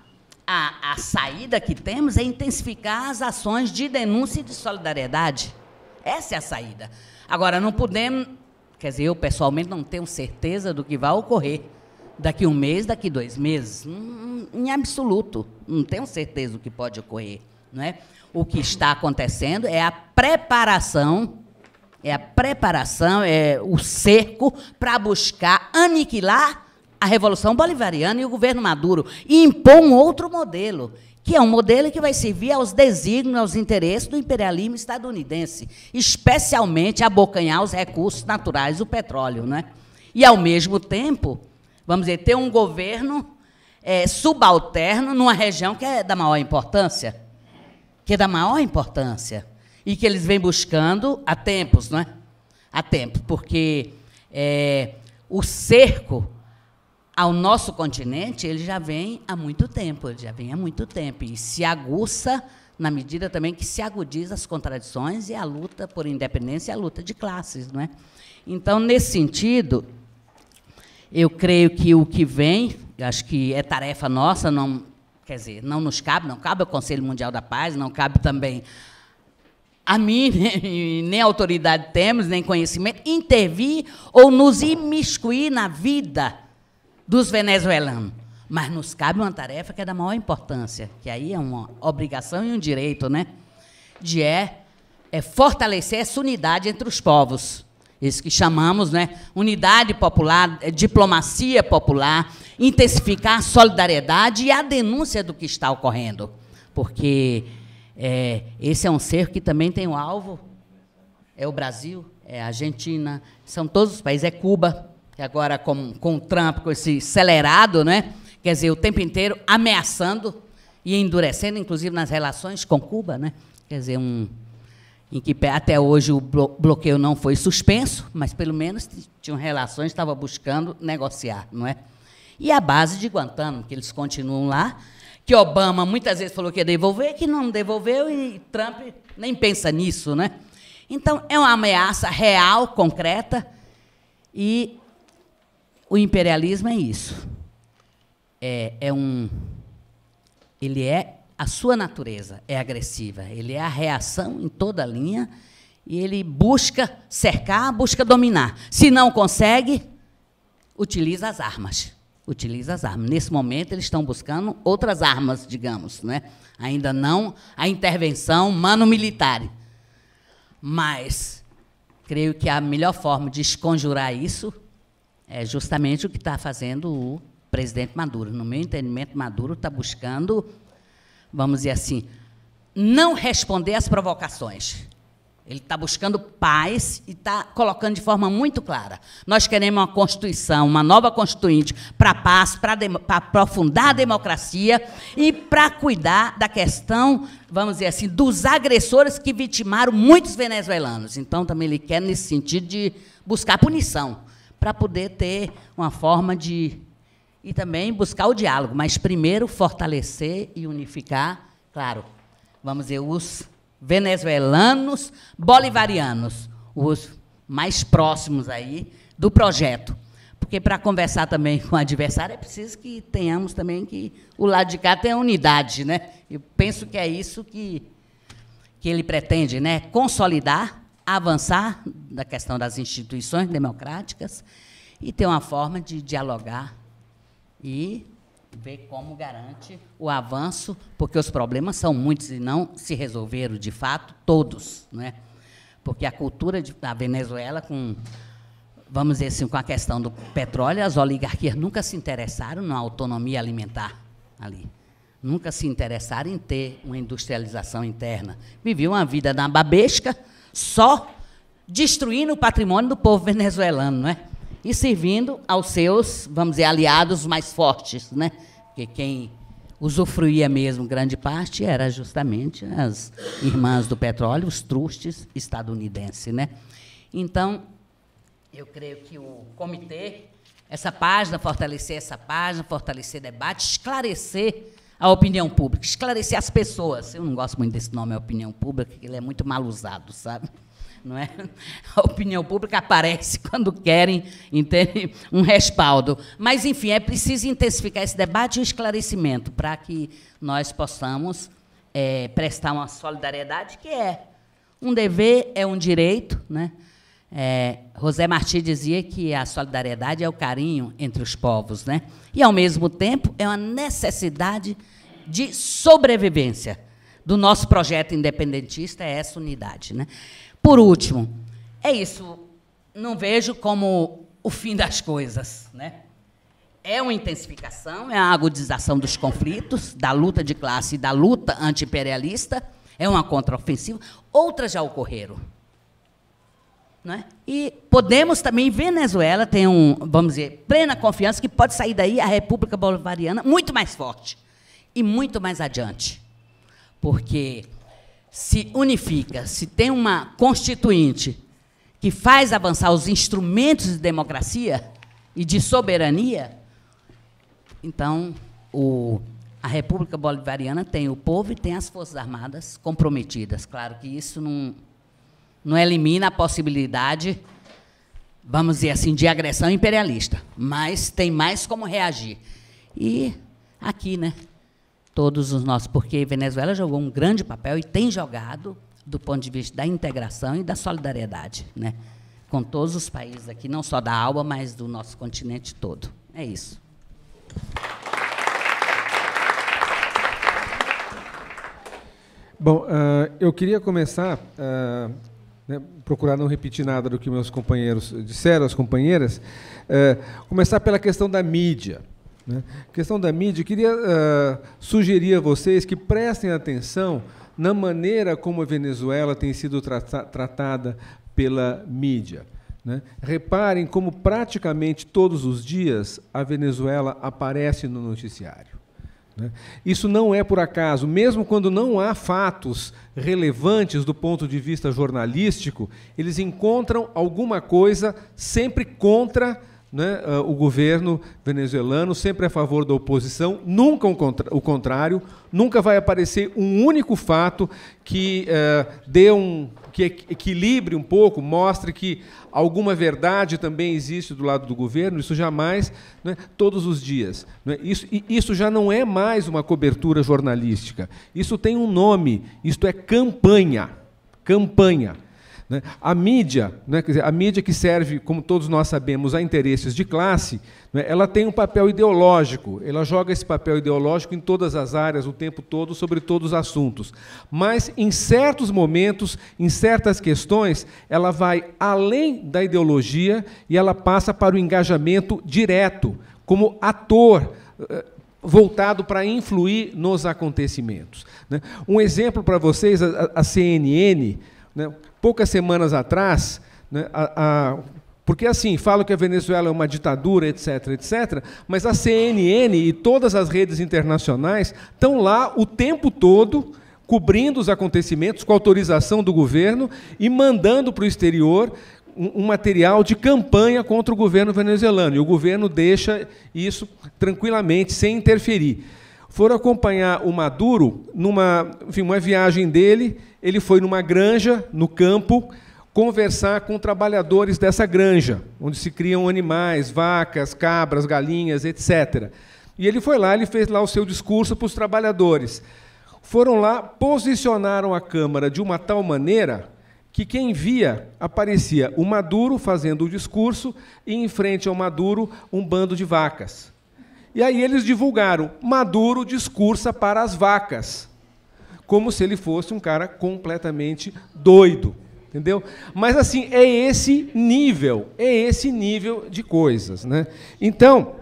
a, a, saída que temos é intensificar as ações de denúncia e de solidariedade. Essa é a saída. Agora, não podemos, quer dizer, eu pessoalmente não tenho certeza do que vai ocorrer daqui um mês, daqui dois meses. Hum, hum, em absoluto, não tenho certeza do que pode ocorrer. Não é? O que está acontecendo é a preparação, é a preparação, é o cerco para buscar aniquilar a Revolução Bolivariana e o governo Maduro e impor um outro modelo que é um modelo que vai servir aos desígnios, aos interesses do imperialismo estadunidense, especialmente abocanhar os recursos naturais, o petróleo. Né? E, ao mesmo tempo, vamos dizer, ter um governo é, subalterno numa região que é da maior importância, que é da maior importância, e que eles vêm buscando há tempos, não é? Há tempos, porque é, o cerco ao nosso continente, ele já vem há muito tempo, ele já vem há muito tempo e se aguça na medida também que se agudiza as contradições e a luta por independência e a luta de classes, não é? Então, nesse sentido, eu creio que o que vem, acho que é tarefa nossa, não, quer dizer, não nos cabe, não cabe ao Conselho Mundial da Paz, não cabe também a mim, nem autoridade temos, nem conhecimento, intervir ou nos imiscuir na vida dos venezuelanos. Mas nos cabe uma tarefa que é da maior importância, que aí é uma obrigação e um direito, né? De é, é fortalecer essa unidade entre os povos. Isso que chamamos, né? Unidade popular, eh, diplomacia popular, intensificar a solidariedade e a denúncia do que está ocorrendo. Porque é, esse é um cerco que também tem um alvo. É o Brasil, é a Argentina, são todos os países, é Cuba. E agora com, com o Trump, com esse acelerado, né? quer dizer, o tempo inteiro ameaçando e endurecendo, inclusive nas relações com Cuba, né? quer dizer, um, em que até hoje o bloqueio não foi suspenso, mas pelo menos tinham relações, estava buscando negociar, não é? E a base de Guantánamo, que eles continuam lá, que Obama muitas vezes falou que ia devolver, que não devolveu, e Trump nem pensa nisso, né? Então, é uma ameaça real, concreta, e o imperialismo é isso. É, é um, ele é a sua natureza é agressiva. Ele é a reação em toda a linha e ele busca cercar, busca dominar. Se não consegue, utiliza as armas. Utiliza as armas. Nesse momento eles estão buscando outras armas, digamos, né? Ainda não a intervenção mano-militar. Mas creio que a melhor forma de esconjurar isso é justamente o que está fazendo o presidente Maduro. No meu entendimento, Maduro está buscando, vamos dizer assim, não responder às provocações. Ele está buscando paz e está colocando de forma muito clara. Nós queremos uma Constituição, uma nova Constituinte para a paz, para aprofundar a democracia e para cuidar da questão, vamos dizer assim, dos agressores que vitimaram muitos venezuelanos. Então, também ele quer, nesse sentido, de buscar punição para poder ter uma forma de. E também buscar o diálogo, mas primeiro fortalecer e unificar, claro, vamos dizer, os venezuelanos bolivarianos, os mais próximos aí do projeto. Porque para conversar também com o adversário é preciso que tenhamos também que o lado de cá tenha unidade, né? Eu penso que é isso que que ele pretende, né? Consolidar avançar da questão das instituições democráticas e ter uma forma de dialogar e ver como garante o avanço, porque os problemas são muitos e não se resolveram de fato todos, não é? Porque a cultura de, da Venezuela com vamos dizer assim, com a questão do petróleo, as oligarquias nunca se interessaram na autonomia alimentar ali. Nunca se interessaram em ter uma industrialização interna. Viviam uma vida na babesca, só destruindo o patrimônio do povo venezuelano, né? E servindo aos seus, vamos dizer, aliados mais fortes, né? Porque quem usufruía mesmo grande parte era justamente as irmãs do petróleo, os trustes estadunidenses, né? Então, eu creio que o comitê, essa página, fortalecer essa página, fortalecer debate, esclarecer a opinião pública, esclarecer as pessoas. Eu não gosto muito desse nome, a opinião pública, que ele é muito mal usado, sabe? Não é? A opinião pública aparece quando querem entende? um respaldo. Mas, enfim, é preciso intensificar esse debate e o esclarecimento para que nós possamos é, prestar uma solidariedade que é um dever, é um direito, né? É, José Martí dizia que a solidariedade é o carinho entre os povos, né? E ao mesmo tempo é uma necessidade de sobrevivência do nosso projeto independentista é essa unidade, né? Por último, é isso. Não vejo como o fim das coisas, né? É uma intensificação, é a agudização dos conflitos, da luta de classe e da luta anti-imperialista, é uma contraofensiva. Outras já ocorreram. É? E podemos também, Venezuela tem um, vamos dizer, plena confiança que pode sair daí a República Bolivariana muito mais forte e muito mais adiante. Porque se unifica, se tem uma constituinte que faz avançar os instrumentos de democracia e de soberania, então o, a República Bolivariana tem o povo e tem as Forças Armadas comprometidas. Claro que isso não não elimina a possibilidade, vamos dizer assim, de agressão imperialista, mas tem mais como reagir. E aqui, né? Todos os nossos, porque Venezuela jogou um grande papel e tem jogado do ponto de vista da integração e da solidariedade, né? Com todos os países aqui, não só da ALBA, mas do nosso continente todo. É isso. Bom, uh, eu queria começar uh, né, procurar não repetir nada do que meus companheiros disseram, as companheiras, é, começar pela questão da mídia. Né? A questão da mídia, queria uh, sugerir a vocês que prestem atenção na maneira como a Venezuela tem sido tra tratada pela mídia. Né? Reparem como praticamente todos os dias a Venezuela aparece no noticiário. Né? Isso não é por acaso, mesmo quando não há fatos relevantes do ponto de vista jornalístico, eles encontram alguma coisa sempre contra né, ah, o governo venezuelano, sempre a favor da oposição, nunca o contrário, nunca vai aparecer um único fato que uh, dê um que equilibre um pouco, mostre que Alguma verdade também existe do lado do governo, isso jamais, né, todos os dias. Né, isso, isso já não é mais uma cobertura jornalística. Isso tem um nome, isto é campanha. Campanha. Né? A mídia, né, dizer, a mídia que serve, como todos nós sabemos, a interesses de classe, né, ela tem um papel ideológico, ela joga esse papel ideológico em todas as áreas, o tempo todo, sobre todos os assuntos. Mas, em certos momentos, em certas questões, ela vai além da ideologia e ela passa para o engajamento direto, como ator eh, voltado para influir nos acontecimentos. Né? Um exemplo para vocês, a CNN, poucas semanas atrás, né, a, a, porque assim, falam que a Venezuela é uma ditadura, etc, etc, mas a CNN e todas as redes internacionais estão lá o tempo todo cobrindo os acontecimentos com autorização do governo e mandando para o exterior um, um material de campanha contra o governo venezuelano. E o governo deixa isso tranquilamente, sem interferir foram acompanhar o Maduro numa enfim, uma viagem dele. Ele foi numa granja, no campo, conversar com trabalhadores dessa granja, onde se criam animais, vacas, cabras, galinhas, etc. E ele foi lá, ele fez lá o seu discurso para os trabalhadores. Foram lá, posicionaram a Câmara de uma tal maneira que quem via aparecia o Maduro fazendo o discurso e em frente ao Maduro um bando de vacas. E aí eles divulgaram: Maduro discursa para as vacas, como se ele fosse um cara completamente doido, entendeu? Mas assim é esse nível, é esse nível de coisas, né? Então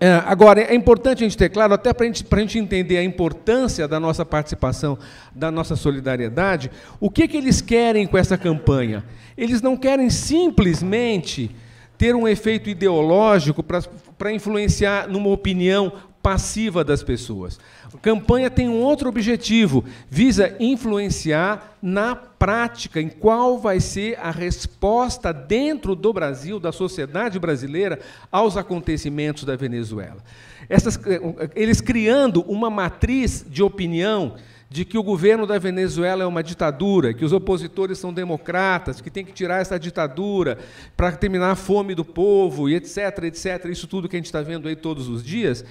é, agora, é importante a gente ter claro, até para gente, a gente entender a importância da nossa participação, da nossa solidariedade, o que, que eles querem com essa campanha? Eles não querem simplesmente ter um efeito ideológico para para influenciar numa opinião passiva das pessoas. A campanha tem um outro objetivo, visa influenciar na prática em qual vai ser a resposta dentro do Brasil, da sociedade brasileira, aos acontecimentos da Venezuela. Essas, eh, eles criando uma matriz de opinião de que o governo da Venezuela é uma ditadura, que os opositores são democratas, que tem que tirar essa ditadura para terminar a fome do povo e etc, etc, isso tudo que a gente está vendo aí todos os dias.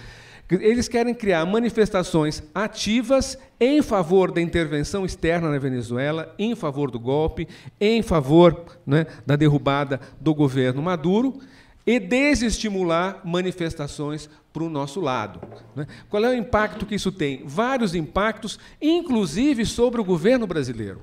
Eles querem criar manifestações ativas em favor da intervenção externa na Venezuela, em favor do golpe, em favor né, da derrubada do governo Maduro e desestimular manifestações para o nosso lado. Né? Qual é o impacto que isso tem? Vários impactos, inclusive sobre o governo brasileiro.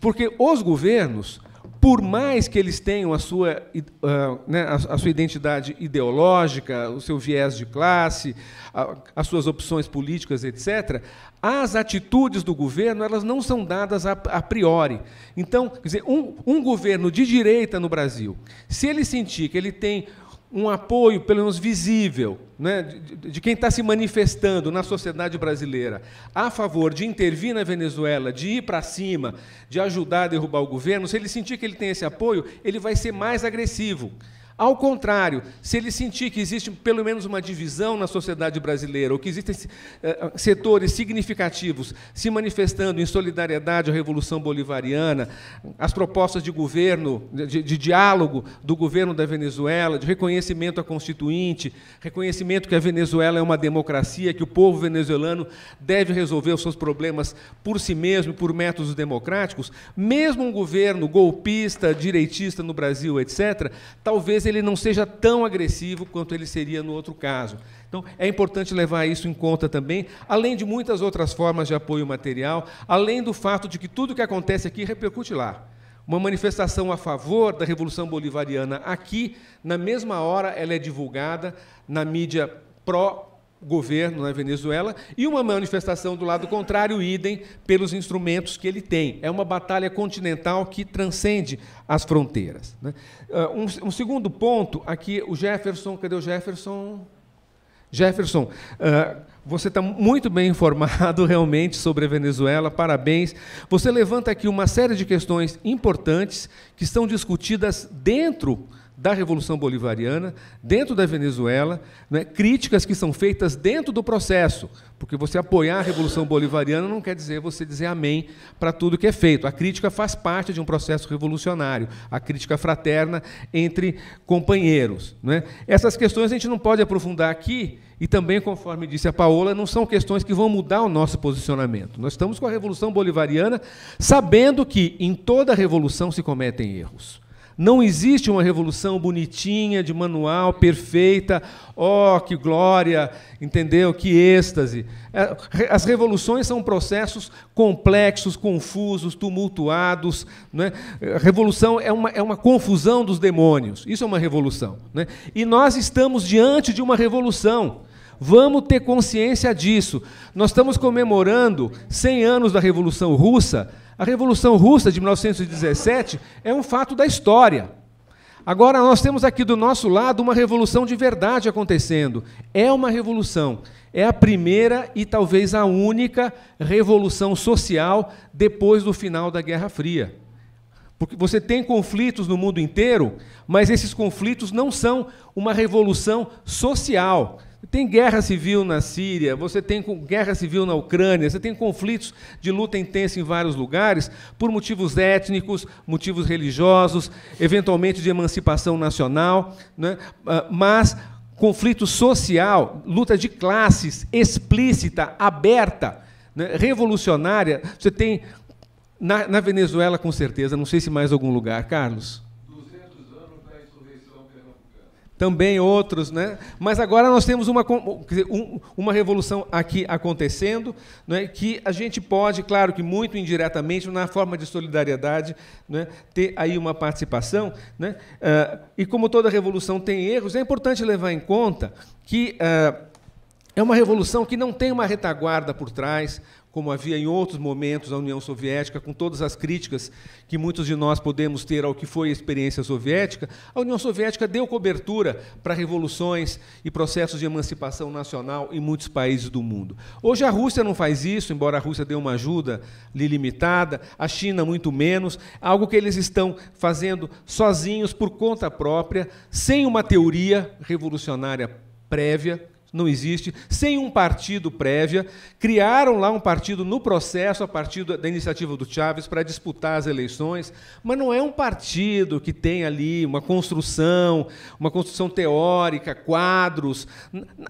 Porque os governos por mais que eles tenham a sua, uh, né, a, a, sua identidade ideológica, o seu viés de classe, a, as suas opções políticas, etc., as atitudes do governo elas não são dadas a, a priori. Então, quer dizer, um, um governo de direita no Brasil, se ele sentir que ele tem um apoio, pelo menos visível, né, de, de quem está se manifestando na sociedade brasileira a favor de intervir na Venezuela, de ir para cima, de ajudar a derrubar o governo, se ele sentir que ele tem esse apoio, ele vai ser mais agressivo. Ao contrário, se ele sentir que existe pelo menos uma divisão na sociedade brasileira, ou que existem eh, eh, setores significativos se manifestando em solidariedade à Revolução Bolivariana, as propostas de governo, de, de diálogo do governo da Venezuela, de reconhecimento à Constituinte, reconhecimento que a Venezuela é uma democracia, que o povo venezuelano deve resolver os seus problemas por si mesmo, por métodos democráticos, mesmo um governo golpista, direitista no Brasil, etc., talvez ele ele não seja tão agressivo quanto ele seria no outro caso. Então, é importante levar isso em conta também, além de muitas outras formas de apoio material, além do fato de que tudo o que acontece aqui repercute lá. Uma manifestação a favor da Revolução Bolivariana aqui, na mesma hora, ela é divulgada na mídia pró governo na Venezuela, e uma manifestação do lado contrário, idem, pelos instrumentos que ele tem. É uma batalha continental que transcende as fronteiras. Né? Ah, um, um, segundo ponto, aqui o Jefferson, cadê o Jefferson? Jefferson, uh, você está muito bem informado realmente sobre a Venezuela, parabéns. Você levanta aqui uma série de questões importantes que estão discutidas dentro uh, da Revolução Bolivariana, dentro da Venezuela, né, críticas que são feitas dentro do processo, porque você apoiar a Revolução Bolivariana não quer dizer você dizer amém para tudo que é feito. A crítica faz parte de um processo revolucionário, a crítica fraterna entre companheiros. Né. Essas questões a gente não pode aprofundar aqui, e também, conforme disse a Paola, não são questões que vão mudar o nosso posicionamento. Nós estamos com a Revolução Bolivariana sabendo que em toda revolução se cometem erros. Não existe uma revolução bonitinha, de manual, perfeita. Oh, que glória, entendeu? Que êxtase. É, as revoluções são processos complexos, confusos, tumultuados. Né? revolução é uma, é uma confusão dos demônios. Isso é uma revolução. Né? E nós estamos diante de uma revolução. Vamos ter consciência disso. Nós estamos comemorando 100 anos da Revolução Russa a Revolução Russa de 1917 é um fato da história. Agora, nós temos aqui do nosso lado uma revolução de verdade acontecendo. É uma revolução. É a primeira e talvez a única revolução social depois do final da Guerra Fria. Porque você tem conflitos no mundo inteiro, mas esses conflitos não são uma revolução social tem guerra civil na Síria, você tem guerra civil na Ucrânia, você tem conflitos de luta intensa em vários lugares por motivos étnicos, motivos religiosos, eventualmente de emancipação nacional, né? Ah, mas conflito social, luta de classes explícita, aberta, né? revolucionária. Você tem na, na Venezuela, com certeza, não sei se mais algum lugar, Carlos também outros, né? Mas agora nós temos uma, uma revolução aqui acontecendo, né? que a gente pode, claro que muito indiretamente, na forma de solidariedade, né? ter aí uma participação. Né? Ah, e como toda revolução tem erros, é importante levar em conta que. Ah, é uma revolução que não tem uma retaguarda por trás, como havia em outros momentos a União Soviética, com todas as críticas que muitos de nós podemos ter ao que foi a experiência soviética, a União Soviética deu cobertura para revoluções e processos de emancipação nacional em muitos países do mundo. Hoje a Rússia não faz isso, embora a Rússia dê uma ajuda limitada, a China muito menos, algo que eles estão fazendo sozinhos por conta própria, sem uma teoria revolucionária prévia não existe, sem um partido prévia. Criaram lá um partido no processo, a partir da iniciativa do Chávez, para disputar as eleições, mas não é um partido que tem ali uma construção, uma construção teórica, quadros,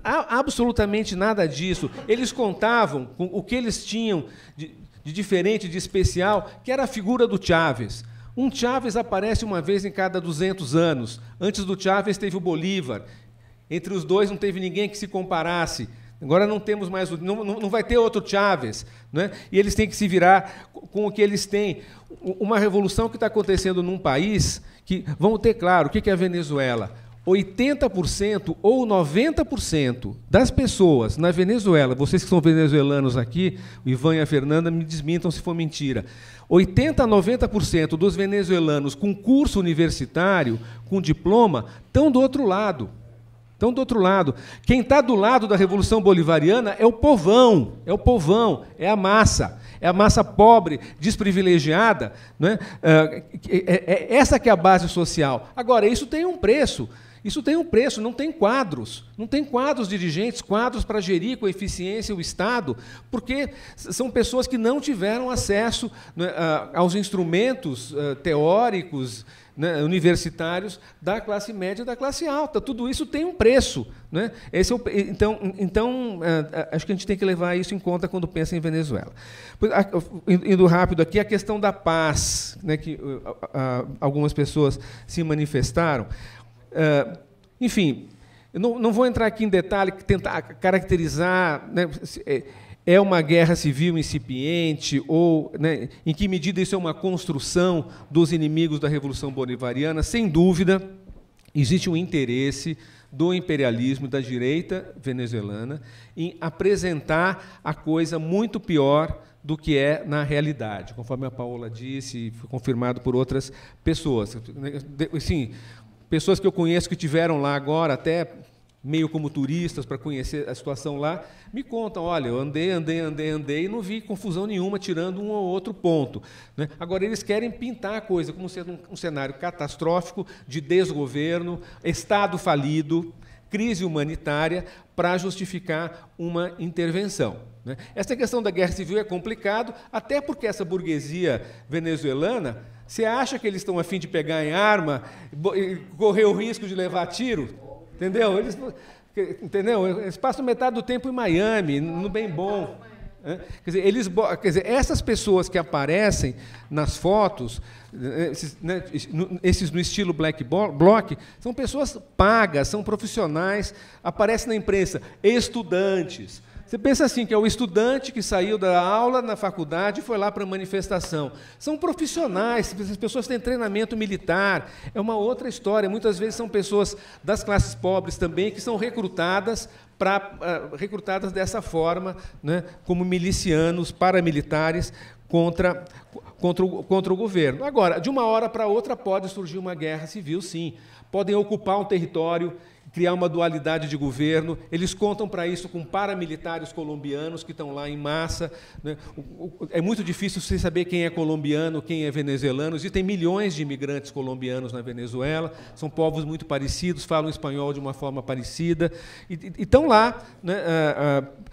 absolutamente nada disso. Eles contavam com o que eles tinham de, de diferente, de especial, que era a figura do Chávez. Um Chávez aparece uma vez em cada 200 anos. Antes do Chávez teve o Bolívar. Entre os dois não teve ninguém que se comparasse. Agora não temos mais, não, não vai ter outro Chávez, né? e eles têm que se virar com o que eles têm. Uma revolução que está acontecendo num país que, vamos ter claro, o que é a Venezuela? 80% ou 90% das pessoas na Venezuela, vocês que são venezuelanos aqui, o Ivan e a Fernanda, me desmintam se for mentira. 80 a 90% dos venezuelanos com curso universitário, com diploma, estão do outro lado. Então, do outro lado, quem está do lado da Revolução Bolivariana é o povão, é o povão, é a massa, é a massa pobre, desprivilegiada. Né? É essa que é a base social. Agora, isso tem um preço. Isso tem um preço, não tem quadros. Não tem quadros dirigentes, quadros para gerir com eficiência o Estado, porque são pessoas que não tiveram acesso é, ah, aos instrumentos ah, teóricos né, universitários da classe média e da classe alta. Tudo isso tem um preço. Né? Esse é o, então, então, é, é, acho que a gente tem que levar isso em conta quando pensa em Venezuela. Indo rápido aqui, a questão da paz, né, que uh, algumas pessoas se manifestaram. É, enfim, não, não vou entrar aqui em detalhe, tentar caracterizar. Né, se, é uma guerra civil incipiente ou né, em que medida isso é uma construção dos inimigos da Revolução Bolivariana? Sem dúvida, existe um interesse do imperialismo da direita venezuelana em apresentar a coisa muito pior do que é na realidade, conforme a Paola disse, e foi confirmado por outras pessoas. Né, sim, pessoas que eu conheço que tiveram lá agora, até meio como turistas para conhecer a situação lá, me contam, olha, eu andei, andei, andei, andei e não vi confusão nenhuma tirando um ou outro ponto. Né? Agora, eles querem pintar a coisa como sendo um, um cenário catastrófico de desgoverno, Estado falido, crise humanitária, para justificar uma intervenção. Né? Essa questão da guerra civil é complicado, até porque essa burguesia venezuelana, você acha que eles estão a fim de pegar em arma e correr o risco de levar tiro? Entendeu? Eles, entendeu? Eles passam metade do tempo em Miami, no bem é bom. É? Quer dizer, eles, quer dizer, essas pessoas que aparecem nas fotos, eh, esses, né, esses no estilo black block, são pessoas pagas, são profissionais, aparecem na imprensa, estudantes, você pensa assim, que é o estudante que saiu da aula na faculdade e foi lá para a manifestação. São profissionais, essas pessoas têm treinamento militar, é uma outra história. Muitas vezes são pessoas das classes pobres também que são recrutadas para ah, recrutadas dessa forma, né, como milicianos, paramilitares contra contra o, contra o governo. Agora, de uma hora para outra pode surgir uma guerra civil, sim. Podem ocupar um território criar uma dualidade de governo. Eles contam para isso com paramilitares colombianos que estão lá em massa. Né? É muito difícil você saber quem é colombiano, quem é venezuelano. Existem milhões de imigrantes colombianos na Venezuela, são povos muito parecidos, falam espanhol de uma forma parecida, e, estão lá. Né, ah, ah,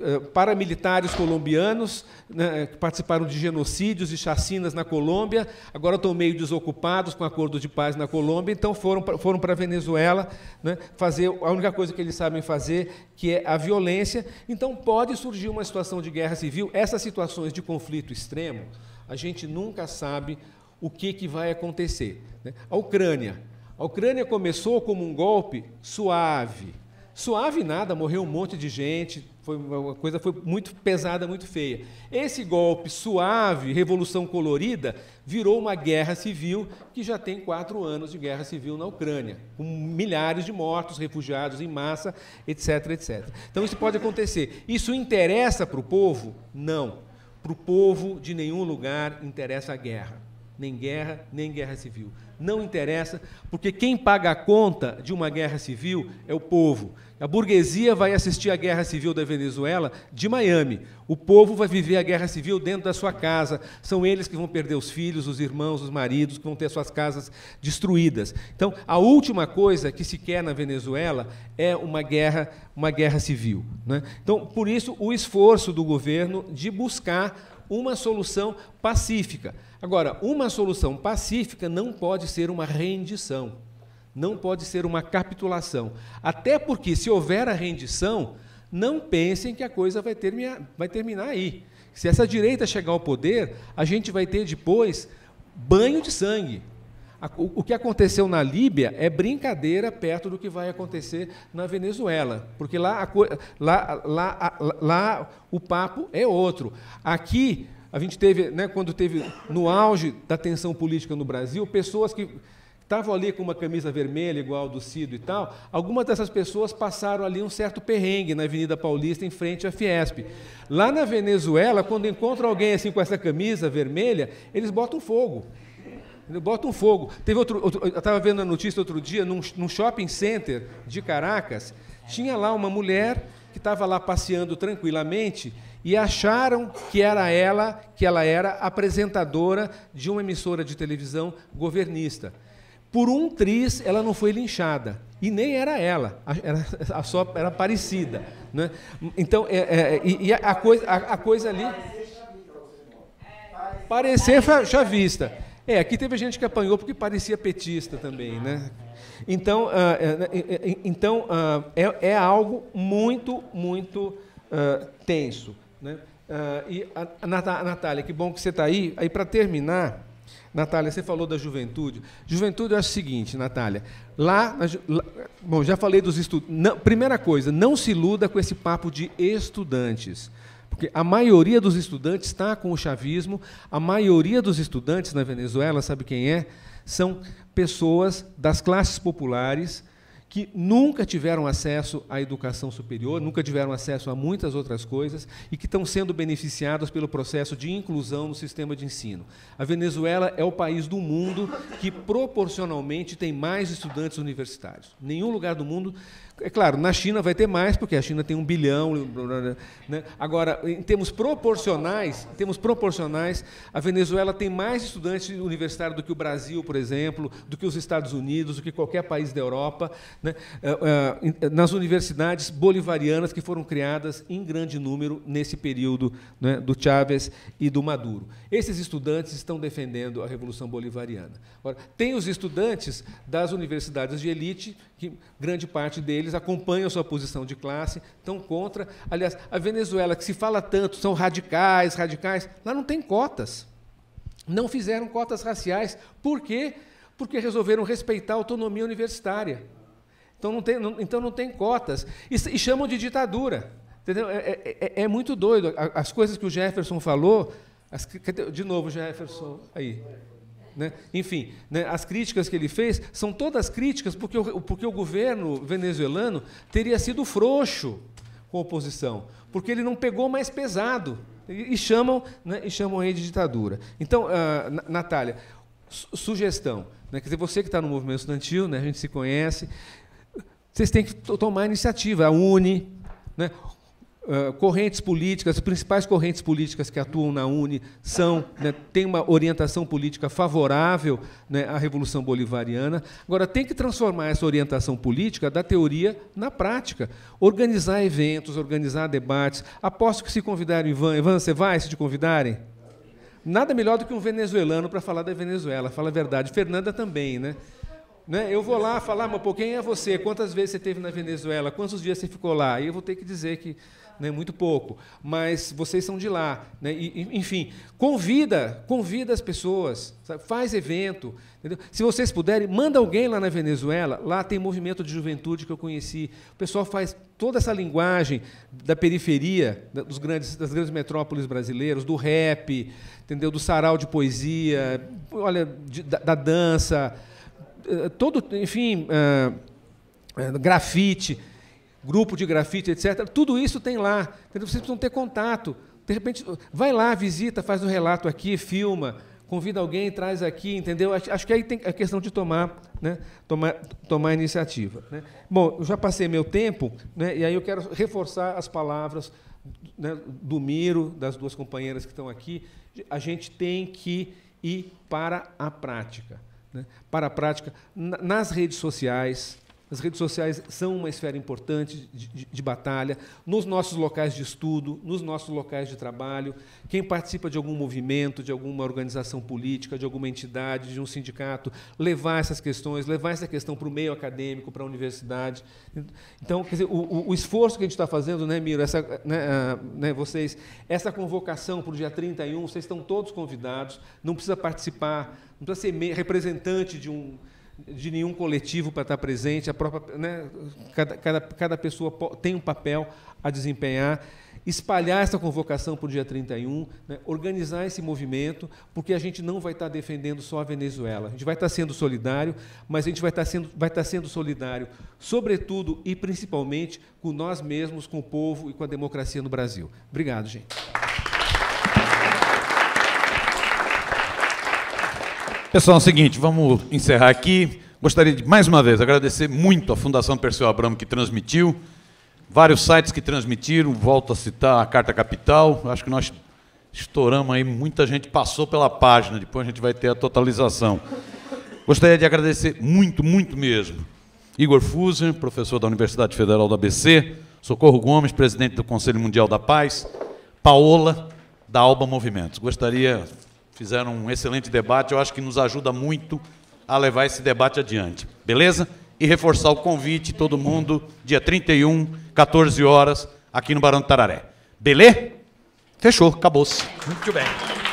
eh, paramilitares colombianos né, que participaram de genocídios e chacinas na Colômbia, agora estão meio desocupados com o acordo de paz na Colômbia, então foram, foram para a Venezuela né, fazer a única coisa que eles sabem fazer, que é a violência. Então pode surgir uma situação de guerra civil. Essas situações de conflito extremo, a gente nunca sabe o que, que vai acontecer. Né? A Ucrânia. A Ucrânia começou como um golpe suave, Suave nada, morreu um monte de gente, foi uma coisa foi muito pesada, muito feia. Esse golpe suave, revolução colorida, virou uma guerra civil que já tem quatro anos de guerra civil na Ucrânia, com milhares de mortos, refugiados em massa, etc, etc. Então isso pode acontecer. Isso interessa para o povo? Não. Para o povo de nenhum lugar interessa a guerra nem guerra, nem guerra civil. Não interessa, porque quem paga a conta de uma guerra civil é o povo. A burguesia vai assistir a guerra civil da Venezuela de Miami. O povo vai viver a guerra civil dentro da sua casa. São eles que vão perder os filhos, os irmãos, os maridos, que vão ter suas casas destruídas. Então, a última coisa que se quer na Venezuela é uma guerra, uma guerra civil. Né? Então, por isso, o esforço do governo de buscar uma solução pacífica. Agora, uma solução pacífica não pode ser uma rendição, não pode ser uma capitulação. Até porque, se houver a rendição, não pensem que a coisa vai, terminar, vai terminar aí. Se essa direita chegar ao poder, a gente vai ter depois banho de sangue o que aconteceu na Líbia é brincadeira perto do que vai acontecer na Venezuela, porque lá, lá, lá, lá o papo é outro. Aqui, a gente teve, né, quando teve no auge da tensão política no Brasil, pessoas que estavam ali com uma camisa vermelha, igual do Cido e tal, algumas dessas pessoas passaram ali um certo perrengue na Avenida Paulista, em frente à Fiesp. Lá na Venezuela, quando encontram alguém assim com essa camisa vermelha, eles botam fogo. Bota um fogo. Teve outro, outro eu estava vendo a notícia outro dia, num, num shopping center de Caracas, tinha lá uma mulher que estava lá passeando tranquilamente e acharam que era ela, que ela era apresentadora de uma emissora de televisão governista. Por um triz, ela não foi linchada. E nem era ela, era, a só era parecida. Né? Então, é, é, é e, a, coisa, a, a coisa ali. Parecer chavista. É, aqui teve gente que apanhou porque parecia petista também, né? Então, ah, é, né, então ah, é, é, algo muito, muito ah, tenso. Né? e a Natália, que bom que você está aí. Aí, para terminar, Natália, você falou da juventude. Juventude é o seguinte, Natália. Lá, na, lá bom, já falei dos estudos. Primeira coisa, não se iluda com esse papo de estudantes. Porque a maioria dos estudantes está com o chavismo, a maioria dos estudantes na Venezuela, sabe quem é? São pessoas das classes populares que nunca tiveram acesso à educação superior, nunca tiveram acesso a muitas outras coisas e que estão sendo beneficiadas pelo processo de inclusão no sistema de ensino. A Venezuela é o país do mundo que proporcionalmente tem mais estudantes universitários. Nenhum lugar do mundo. É claro, na China vai ter mais, porque a China tem um bilhão. Né? Agora, em termos proporcionais, em termos proporcionais, a Venezuela tem mais estudantes universitários do que o Brasil, por exemplo, do que os Estados Unidos, do que qualquer país da Europa né, é, é, nas universidades bolivarianas que foram criadas em grande número nesse período né, do Chávez e do Maduro. Esses estudantes estão defendendo a Revolução Bolivariana. tem os estudantes das universidades de elite, que grande parte deles acompanham sua posição de classe, estão contra. Aliás, a Venezuela, que se fala tanto, são radicais, radicais, lá não tem cotas. Não fizeram cotas raciais. Por quê? Porque resolveram respeitar a autonomia universitária. Então não tem, não, então não tem cotas. E, e chamam de ditadura. Entendeu? É, é, é, é muito doido. As coisas que o Jefferson falou. As, de novo, Jefferson. Aí. Né? Enfim, né? as críticas que ele fez são todas críticas porque o, porque o governo venezuelano teria sido frouxo com a oposição, porque ele não pegou mais pesado. E, e chamam, né? e chamam aí de ditadura. Então, uh, Natália, su sugestão. Né? Quer dizer, você que está no movimento estudantil, né? a gente se conhece, vocês têm que tomar iniciativa. A UNE, né? Ah, correntes políticas, as principais correntes políticas que atuam na UNE são, né, tem uma orientação política favorável né, à Revolução Bolivariana. Agora, tem que transformar essa orientação política da teoria na prática. Organizar eventos, organizar debates. Aposto que se convidarem Ivan, Ivan, você vai se te convidarem? Nada melhor do que um venezuelano para falar da Venezuela, fala a verdade. Fernanda também, né? Né? Eu vou lá falar, mas por quem é você? Quantas vezes você esteve na Venezuela? Quantos dias você ficou lá? E eu vou ter que dizer que né, muito pouco, mas vocês são de lá, né? e, enfim, convida, convida as pessoas, sabe? faz evento, entendeu? se vocês puderem, manda alguém lá na Venezuela, lá tem movimento de juventude que eu conheci, o pessoal faz toda essa linguagem da periferia, dos grandes, das grandes metrópoles brasileiras, do rap, entendeu, do sarau de poesia, olha, de, da, da dança, eh, todo, enfim, uh, grafite, grupo de grafite, etc. Tudo isso tem lá. Vocês precisam ter contato. De repente, vai lá, visita, faz um relato aqui, filma, convida alguém, traz aqui, entendeu? Acho que aí tem a é questão de tomar, né? tomar, tomar iniciativa. Né? Bom, eu já passei meu tempo, né? e aí eu quero reforçar as palavras né, do Miro, das duas companheiras que estão aqui. A gente tem que ir para a prática né, para a prática nas redes sociais, as redes sociais são uma esfera importante de, de, de, batalha, nos nossos locais de estudo, nos nossos locais de trabalho. Quem participa de algum movimento, de alguma organização política, de alguma entidade, de um sindicato, levar essas questões, levar essa questão para o meio acadêmico, para a universidade. Então, quer dizer, o, o esforço que a gente está fazendo, né, Miro, essa, né, né, vocês, essa convocação para o dia 31, vocês estão todos convidados, não precisa participar, não precisa ser representante de um de nenhum coletivo para estar tá presente, a própria, né, cada, cada, cada pessoa tem um papel a desempenhar. Espalhar essa convocação para o dia 31, né, organizar esse movimento, porque a gente não vai estar tá defendendo só a Venezuela. A gente vai estar tá sendo solidário, mas a gente vai estar sendo, vai estar sendo solidário, sobretudo e principalmente com nós mesmos, com o povo e com a democracia no Brasil. Obrigado, gente. Pessoal, é o seguinte, vamos encerrar aqui. Gostaria de, mais uma vez, agradecer muito à Fundação Perseu Abramo que transmitiu, vários sites que transmitiram, volto a citar a Carta Capital, acho que nós estouramos aí, muita gente passou pela página, depois a gente vai ter a totalização. Gostaria de agradecer muito, muito mesmo. Igor Fuser, professor da Universidade Federal do ABC, Socorro Gomes, presidente do Conselho Mundial da Paz, Paola, da Alba Movimentos. Gostaria fizeram um excelente debate. Eu acho que nos ajuda muito a levar esse debate adiante. Beleza? E reforçar o convite, todo mundo, dia 31, 14 horas, aqui no Barão do Tararé. Beleza? Fechou, acabou-se. Muito bem.